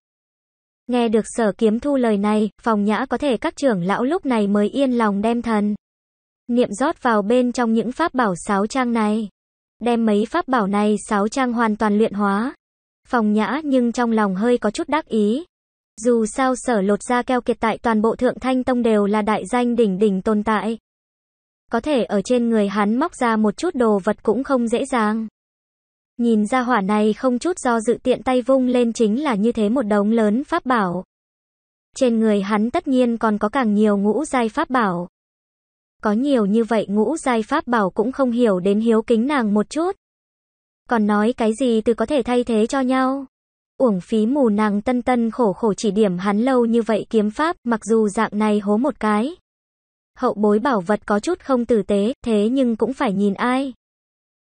Speaker 1: Nghe được sở kiếm thu lời này, phòng nhã có thể các trưởng lão lúc này mới yên lòng đem thần. Niệm rót vào bên trong những pháp bảo sáu trang này. Đem mấy pháp bảo này sáu trang hoàn toàn luyện hóa. Phòng nhã nhưng trong lòng hơi có chút đắc ý. Dù sao sở lột da keo kiệt tại toàn bộ thượng thanh tông đều là đại danh đỉnh đỉnh tồn tại. Có thể ở trên người hắn móc ra một chút đồ vật cũng không dễ dàng. Nhìn ra hỏa này không chút do dự tiện tay vung lên chính là như thế một đống lớn pháp bảo. Trên người hắn tất nhiên còn có càng nhiều ngũ giai pháp bảo. Có nhiều như vậy ngũ giai pháp bảo cũng không hiểu đến hiếu kính nàng một chút. Còn nói cái gì từ có thể thay thế cho nhau uổng phí mù nàng tân tân khổ khổ chỉ điểm hắn lâu như vậy kiếm pháp, mặc dù dạng này hố một cái. Hậu bối bảo vật có chút không tử tế, thế nhưng cũng phải nhìn ai.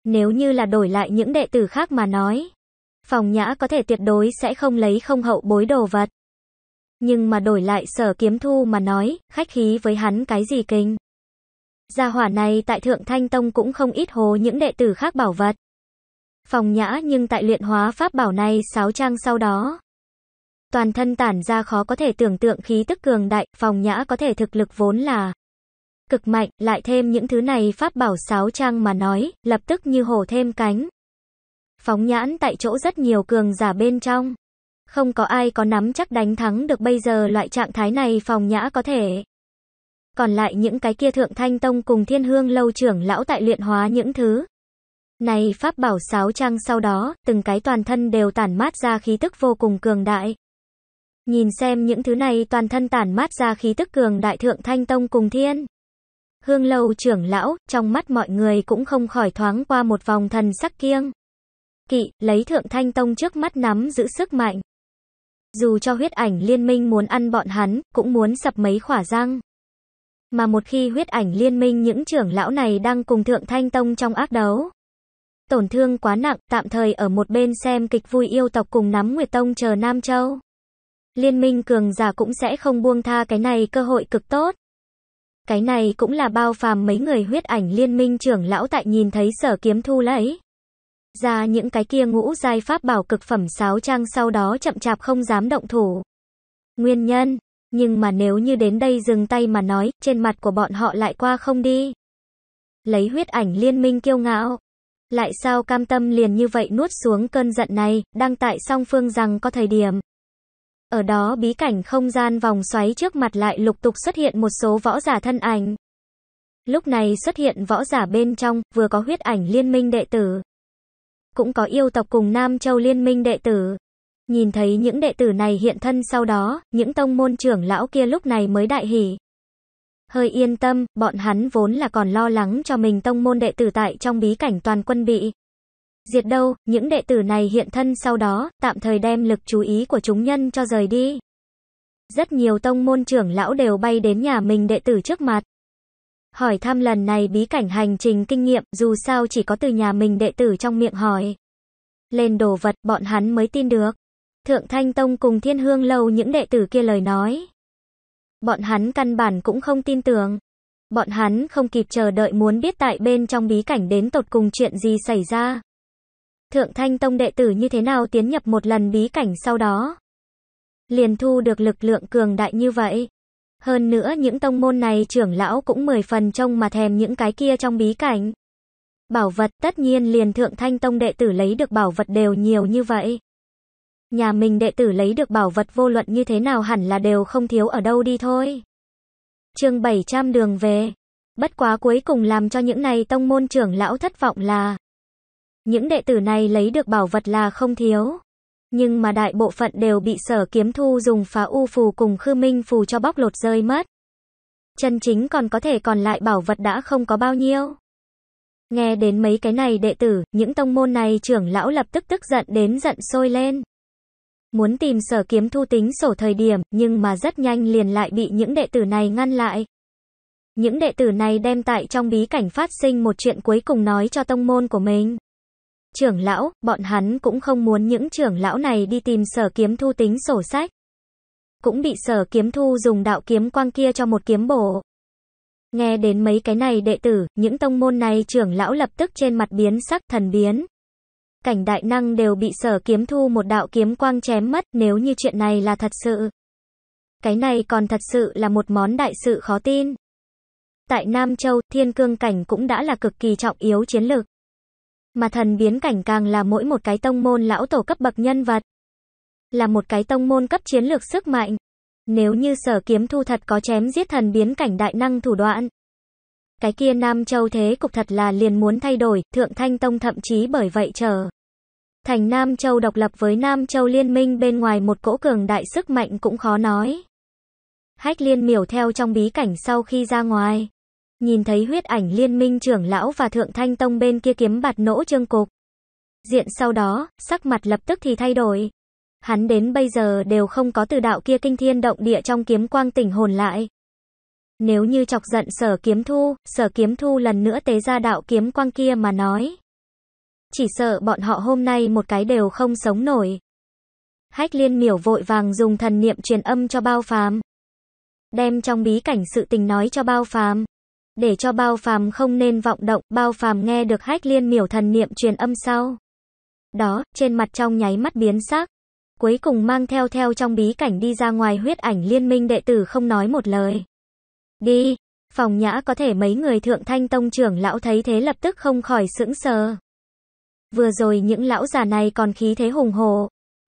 Speaker 1: Nếu như là đổi lại những đệ tử khác mà nói, phòng nhã có thể tuyệt đối sẽ không lấy không hậu bối đồ vật. Nhưng mà đổi lại sở kiếm thu mà nói, khách khí với hắn cái gì kinh. Gia hỏa này tại Thượng Thanh Tông cũng không ít hố những đệ tử khác bảo vật phòng nhã nhưng tại luyện hóa pháp bảo này sáu trang sau đó. Toàn thân tản ra khó có thể tưởng tượng khí tức cường đại, phòng nhã có thể thực lực vốn là cực mạnh, lại thêm những thứ này pháp bảo sáu trang mà nói, lập tức như hổ thêm cánh. Phóng nhãn tại chỗ rất nhiều cường giả bên trong. Không có ai có nắm chắc đánh thắng được bây giờ loại trạng thái này phòng nhã có thể. Còn lại những cái kia thượng thanh tông cùng thiên hương lâu trưởng lão tại luyện hóa những thứ này pháp bảo sáo trang sau đó, từng cái toàn thân đều tản mát ra khí tức vô cùng cường đại. Nhìn xem những thứ này toàn thân tản mát ra khí tức cường đại thượng thanh tông cùng thiên. Hương lâu trưởng lão, trong mắt mọi người cũng không khỏi thoáng qua một vòng thần sắc kiêng. Kỵ, lấy thượng thanh tông trước mắt nắm giữ sức mạnh. Dù cho huyết ảnh liên minh muốn ăn bọn hắn, cũng muốn sập mấy khỏa răng. Mà một khi huyết ảnh liên minh những trưởng lão này đang cùng thượng thanh tông trong ác đấu. Tổn thương quá nặng, tạm thời ở một bên xem kịch vui yêu tộc cùng nắm Nguyệt Tông chờ Nam Châu. Liên minh cường giả cũng sẽ không buông tha cái này cơ hội cực tốt. Cái này cũng là bao phàm mấy người huyết ảnh liên minh trưởng lão tại nhìn thấy sở kiếm thu lấy. Ra những cái kia ngũ giai pháp bảo cực phẩm sáo trang sau đó chậm chạp không dám động thủ. Nguyên nhân, nhưng mà nếu như đến đây dừng tay mà nói, trên mặt của bọn họ lại qua không đi. Lấy huyết ảnh liên minh kiêu ngạo, lại sao cam tâm liền như vậy nuốt xuống cơn giận này, đang tại song phương rằng có thời điểm. Ở đó bí cảnh không gian vòng xoáy trước mặt lại lục tục xuất hiện một số võ giả thân ảnh. Lúc này xuất hiện võ giả bên trong, vừa có huyết ảnh liên minh đệ tử. Cũng có yêu tộc cùng Nam Châu liên minh đệ tử. Nhìn thấy những đệ tử này hiện thân sau đó, những tông môn trưởng lão kia lúc này mới đại hỉ hơi yên tâm, bọn hắn vốn là còn lo lắng cho mình tông môn đệ tử tại trong bí cảnh toàn quân bị diệt đâu, những đệ tử này hiện thân sau đó, tạm thời đem lực chú ý của chúng nhân cho rời đi. Rất nhiều tông môn trưởng lão đều bay đến nhà mình đệ tử trước mặt. Hỏi thăm lần này bí cảnh hành trình kinh nghiệm, dù sao chỉ có từ nhà mình đệ tử trong miệng hỏi. Lên đồ vật, bọn hắn mới tin được. Thượng Thanh Tông cùng Thiên Hương Lâu những đệ tử kia lời nói. Bọn hắn căn bản cũng không tin tưởng. Bọn hắn không kịp chờ đợi muốn biết tại bên trong bí cảnh đến tột cùng chuyện gì xảy ra. Thượng Thanh Tông đệ tử như thế nào tiến nhập một lần bí cảnh sau đó. Liền thu được lực lượng cường đại như vậy. Hơn nữa những tông môn này trưởng lão cũng mười phần trông mà thèm những cái kia trong bí cảnh. Bảo vật tất nhiên liền Thượng Thanh Tông đệ tử lấy được bảo vật đều nhiều như vậy. Nhà mình đệ tử lấy được bảo vật vô luận như thế nào hẳn là đều không thiếu ở đâu đi thôi. chương 700 đường về. Bất quá cuối cùng làm cho những này tông môn trưởng lão thất vọng là những đệ tử này lấy được bảo vật là không thiếu. Nhưng mà đại bộ phận đều bị sở kiếm thu dùng phá u phù cùng khư minh phù cho bóc lột rơi mất. Chân chính còn có thể còn lại bảo vật đã không có bao nhiêu. Nghe đến mấy cái này đệ tử, những tông môn này trưởng lão lập tức tức giận đến giận sôi lên muốn tìm sở kiếm thu tính sổ thời điểm, nhưng mà rất nhanh liền lại bị những đệ tử này ngăn lại. Những đệ tử này đem tại trong bí cảnh phát sinh một chuyện cuối cùng nói cho tông môn của mình. Trưởng lão, bọn hắn cũng không muốn những trưởng lão này đi tìm sở kiếm thu tính sổ sách. Cũng bị sở kiếm thu dùng đạo kiếm quang kia cho một kiếm bổ. Nghe đến mấy cái này đệ tử, những tông môn này trưởng lão lập tức trên mặt biến sắc thần biến cảnh đại năng đều bị sở kiếm thu một đạo kiếm quang chém mất nếu như chuyện này là thật sự. Cái này còn thật sự là một món đại sự khó tin. Tại Nam Châu, thiên cương cảnh cũng đã là cực kỳ trọng yếu chiến lược. Mà thần biến cảnh càng là mỗi một cái tông môn lão tổ cấp bậc nhân vật. Là một cái tông môn cấp chiến lược sức mạnh. Nếu như sở kiếm thu thật có chém giết thần biến cảnh đại năng thủ đoạn. Cái kia Nam Châu thế cục thật là liền muốn thay đổi, Thượng Thanh Tông thậm chí bởi vậy chờ. Thành Nam Châu độc lập với Nam Châu liên minh bên ngoài một cỗ cường đại sức mạnh cũng khó nói. Hách liên miểu theo trong bí cảnh sau khi ra ngoài. Nhìn thấy huyết ảnh liên minh trưởng lão và thượng thanh tông bên kia kiếm bạt nỗ trương cục. Diện sau đó, sắc mặt lập tức thì thay đổi. Hắn đến bây giờ đều không có từ đạo kia kinh thiên động địa trong kiếm quang tỉnh hồn lại. Nếu như chọc giận sở kiếm thu, sở kiếm thu lần nữa tế ra đạo kiếm quang kia mà nói chỉ sợ bọn họ hôm nay một cái đều không sống nổi. Hách liên miểu vội vàng dùng thần niệm truyền âm cho bao phàm. Đem trong bí cảnh sự tình nói cho bao phàm. Để cho bao phàm không nên vọng động, bao phàm nghe được hách liên miểu thần niệm truyền âm sau. Đó, trên mặt trong nháy mắt biến sắc. Cuối cùng mang theo theo trong bí cảnh đi ra ngoài huyết ảnh liên minh đệ tử không nói một lời. Đi, phòng nhã có thể mấy người thượng thanh tông trưởng lão thấy thế lập tức không khỏi sững sờ. Vừa rồi những lão già này còn khí thế hùng hồ.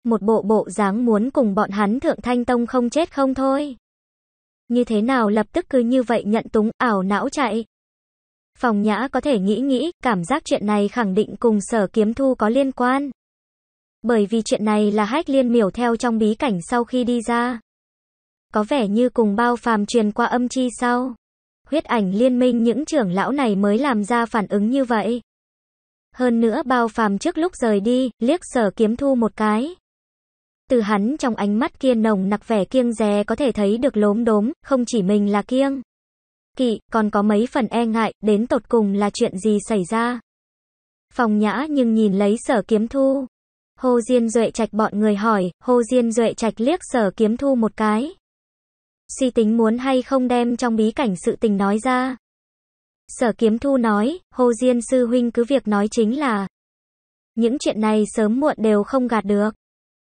Speaker 1: Một bộ bộ dáng muốn cùng bọn hắn thượng thanh tông không chết không thôi. Như thế nào lập tức cứ như vậy nhận túng, ảo não chạy. Phòng nhã có thể nghĩ nghĩ, cảm giác chuyện này khẳng định cùng sở kiếm thu có liên quan. Bởi vì chuyện này là hách liên miểu theo trong bí cảnh sau khi đi ra. Có vẻ như cùng bao phàm truyền qua âm chi sau. Huyết ảnh liên minh những trưởng lão này mới làm ra phản ứng như vậy. Hơn nữa bao phàm trước lúc rời đi, liếc sở kiếm thu một cái. Từ hắn trong ánh mắt kia nồng nặc vẻ kiêng dè có thể thấy được lốm đốm, không chỉ mình là kiêng. Kỵ, còn có mấy phần e ngại, đến tột cùng là chuyện gì xảy ra. Phòng nhã nhưng nhìn lấy sở kiếm thu. Hồ Diên Duệ Trạch bọn người hỏi, Hồ Diên Duệ Trạch liếc sở kiếm thu một cái. Suy tính muốn hay không đem trong bí cảnh sự tình nói ra. Sở kiếm thu nói, Hồ Diên sư huynh cứ việc nói chính là. Những chuyện này sớm muộn đều không gạt được.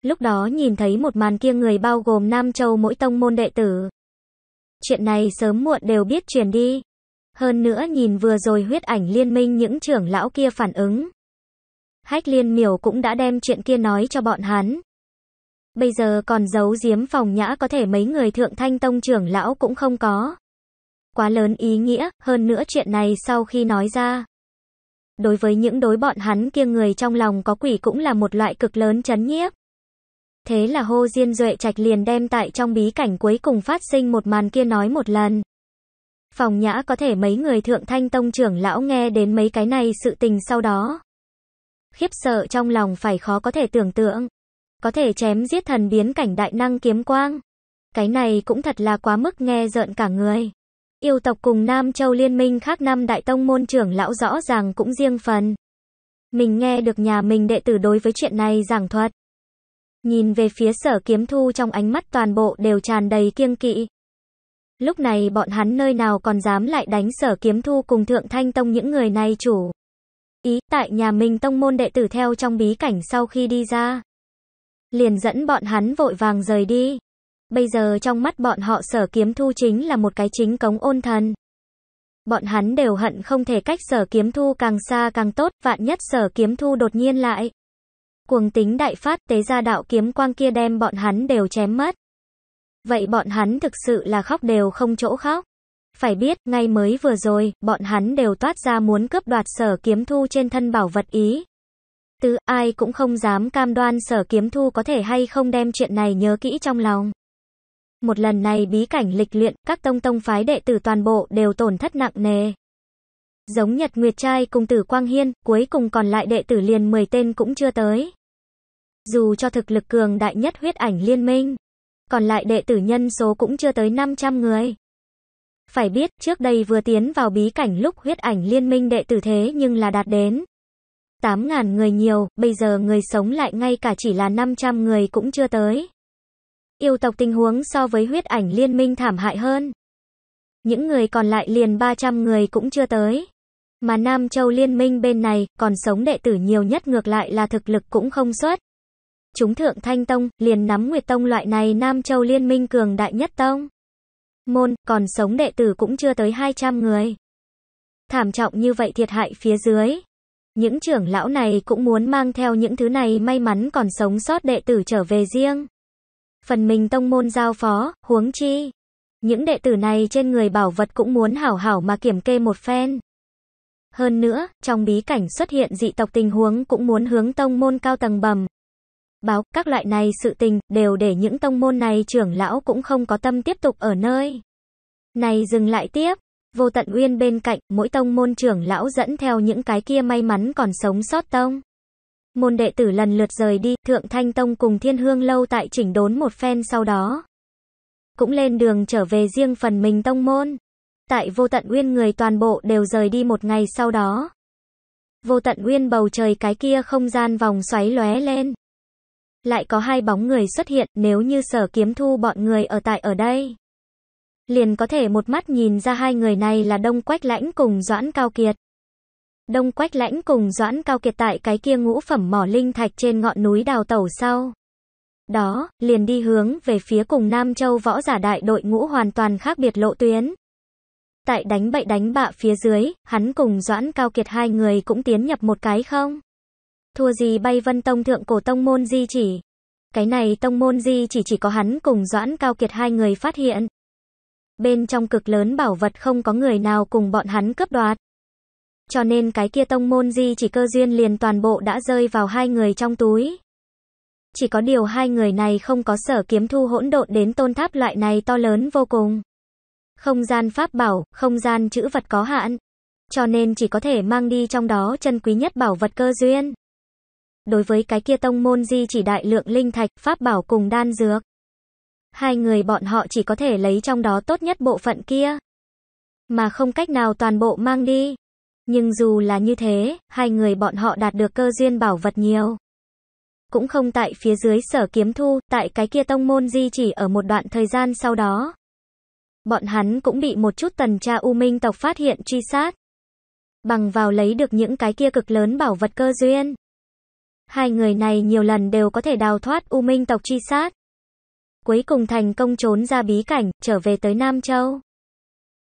Speaker 1: Lúc đó nhìn thấy một màn kia người bao gồm Nam Châu mỗi tông môn đệ tử. Chuyện này sớm muộn đều biết truyền đi. Hơn nữa nhìn vừa rồi huyết ảnh liên minh những trưởng lão kia phản ứng. Hách liên miểu cũng đã đem chuyện kia nói cho bọn hắn. Bây giờ còn giấu giếm phòng nhã có thể mấy người thượng thanh tông trưởng lão cũng không có quá lớn ý nghĩa, hơn nữa chuyện này sau khi nói ra. Đối với những đối bọn hắn kia người trong lòng có quỷ cũng là một loại cực lớn chấn nhiếp. Thế là hô Diên Duệ Trạch liền đem tại trong bí cảnh cuối cùng phát sinh một màn kia nói một lần. Phòng nhã có thể mấy người thượng thanh tông trưởng lão nghe đến mấy cái này sự tình sau đó. Khiếp sợ trong lòng phải khó có thể tưởng tượng. Có thể chém giết thần biến cảnh đại năng kiếm quang. Cái này cũng thật là quá mức nghe rợn cả người. Yêu tộc cùng Nam Châu liên minh khác năm đại tông môn trưởng lão rõ ràng cũng riêng phần. Mình nghe được nhà mình đệ tử đối với chuyện này giảng thuật. Nhìn về phía sở kiếm thu trong ánh mắt toàn bộ đều tràn đầy kiêng kỵ. Lúc này bọn hắn nơi nào còn dám lại đánh sở kiếm thu cùng thượng thanh tông những người này chủ. Ý tại nhà mình tông môn đệ tử theo trong bí cảnh sau khi đi ra. Liền dẫn bọn hắn vội vàng rời đi. Bây giờ trong mắt bọn họ sở kiếm thu chính là một cái chính cống ôn thần. Bọn hắn đều hận không thể cách sở kiếm thu càng xa càng tốt, vạn nhất sở kiếm thu đột nhiên lại. Cuồng tính đại phát tế ra đạo kiếm quang kia đem bọn hắn đều chém mất. Vậy bọn hắn thực sự là khóc đều không chỗ khóc. Phải biết, ngay mới vừa rồi, bọn hắn đều toát ra muốn cướp đoạt sở kiếm thu trên thân bảo vật ý. Từ ai cũng không dám cam đoan sở kiếm thu có thể hay không đem chuyện này nhớ kỹ trong lòng một lần này bí cảnh lịch luyện, các tông tông phái đệ tử toàn bộ đều tổn thất nặng nề. Giống Nhật Nguyệt Trai cùng tử Quang Hiên, cuối cùng còn lại đệ tử liền 10 tên cũng chưa tới. Dù cho thực lực cường đại nhất huyết ảnh liên minh, còn lại đệ tử nhân số cũng chưa tới 500 người. Phải biết, trước đây vừa tiến vào bí cảnh lúc huyết ảnh liên minh đệ tử thế nhưng là đạt đến 8.000 người nhiều, bây giờ người sống lại ngay cả chỉ là 500 người cũng chưa tới yêu tộc tình huống so với huyết ảnh liên minh thảm hại hơn. Những người còn lại liền 300 người cũng chưa tới. Mà Nam Châu liên minh bên này, còn sống đệ tử nhiều nhất ngược lại là thực lực cũng không xuất. Chúng thượng thanh tông, liền nắm nguyệt tông loại này Nam Châu liên minh cường đại nhất tông. Môn, còn sống đệ tử cũng chưa tới 200 người. Thảm trọng như vậy thiệt hại phía dưới. Những trưởng lão này cũng muốn mang theo những thứ này may mắn còn sống sót đệ tử trở về riêng phần mình tông môn giao phó, huống chi. Những đệ tử này trên người bảo vật cũng muốn hảo hảo mà kiểm kê một phen. Hơn nữa, trong bí cảnh xuất hiện dị tộc tình huống cũng muốn hướng tông môn cao tầng bầm. Báo, các loại này sự tình, đều để những tông môn này trưởng lão cũng không có tâm tiếp tục ở nơi. Này dừng lại tiếp, vô tận uyên bên cạnh, mỗi tông môn trưởng lão dẫn theo những cái kia may mắn còn sống sót tông môn đệ tử lần lượt rời đi, Thượng Thanh Tông cùng Thiên Hương Lâu tại chỉnh đốn một phen sau đó. Cũng lên đường trở về riêng phần mình tông môn. Tại vô tận nguyên người toàn bộ đều rời đi một ngày sau đó. Vô tận nguyên bầu trời cái kia không gian vòng xoáy lóe lên. Lại có hai bóng người xuất hiện nếu như sở kiếm thu bọn người ở tại ở đây. Liền có thể một mắt nhìn ra hai người này là Đông Quách Lãnh cùng Doãn Cao Kiệt. Đông Quách Lãnh cùng Doãn Cao Kiệt tại cái kia ngũ phẩm mỏ linh thạch trên ngọn núi đào tẩu sau. Đó, liền đi hướng về phía cùng Nam Châu võ giả đại đội ngũ hoàn toàn khác biệt lộ tuyến. Tại đánh bậy đánh bạ phía dưới, hắn cùng Doãn Cao Kiệt hai người cũng tiến nhập một cái không? Thua gì bay vân tông thượng cổ tông môn di chỉ. Cái này tông môn di chỉ chỉ có hắn cùng Doãn Cao Kiệt hai người phát hiện. Bên trong cực lớn bảo vật không có người nào cùng bọn hắn cướp đoạt. Cho nên cái kia tông môn di chỉ cơ duyên liền toàn bộ đã rơi vào hai người trong túi. Chỉ có điều hai người này không có sở kiếm thu hỗn độn đến tôn tháp loại này to lớn vô cùng. Không gian pháp bảo, không gian chữ vật có hạn. Cho nên chỉ có thể mang đi trong đó chân quý nhất bảo vật cơ duyên. Đối với cái kia tông môn di chỉ đại lượng linh thạch, pháp bảo cùng đan dược. Hai người bọn họ chỉ có thể lấy trong đó tốt nhất bộ phận kia. Mà không cách nào toàn bộ mang đi. Nhưng dù là như thế, hai người bọn họ đạt được cơ duyên bảo vật nhiều. Cũng không tại phía dưới sở kiếm thu, tại cái kia tông môn di chỉ ở một đoạn thời gian sau đó. Bọn hắn cũng bị một chút tần tra U Minh tộc phát hiện truy sát. Bằng vào lấy được những cái kia cực lớn bảo vật cơ duyên. Hai người này nhiều lần đều có thể đào thoát U Minh tộc truy sát. Cuối cùng thành công trốn ra bí cảnh, trở về tới Nam Châu.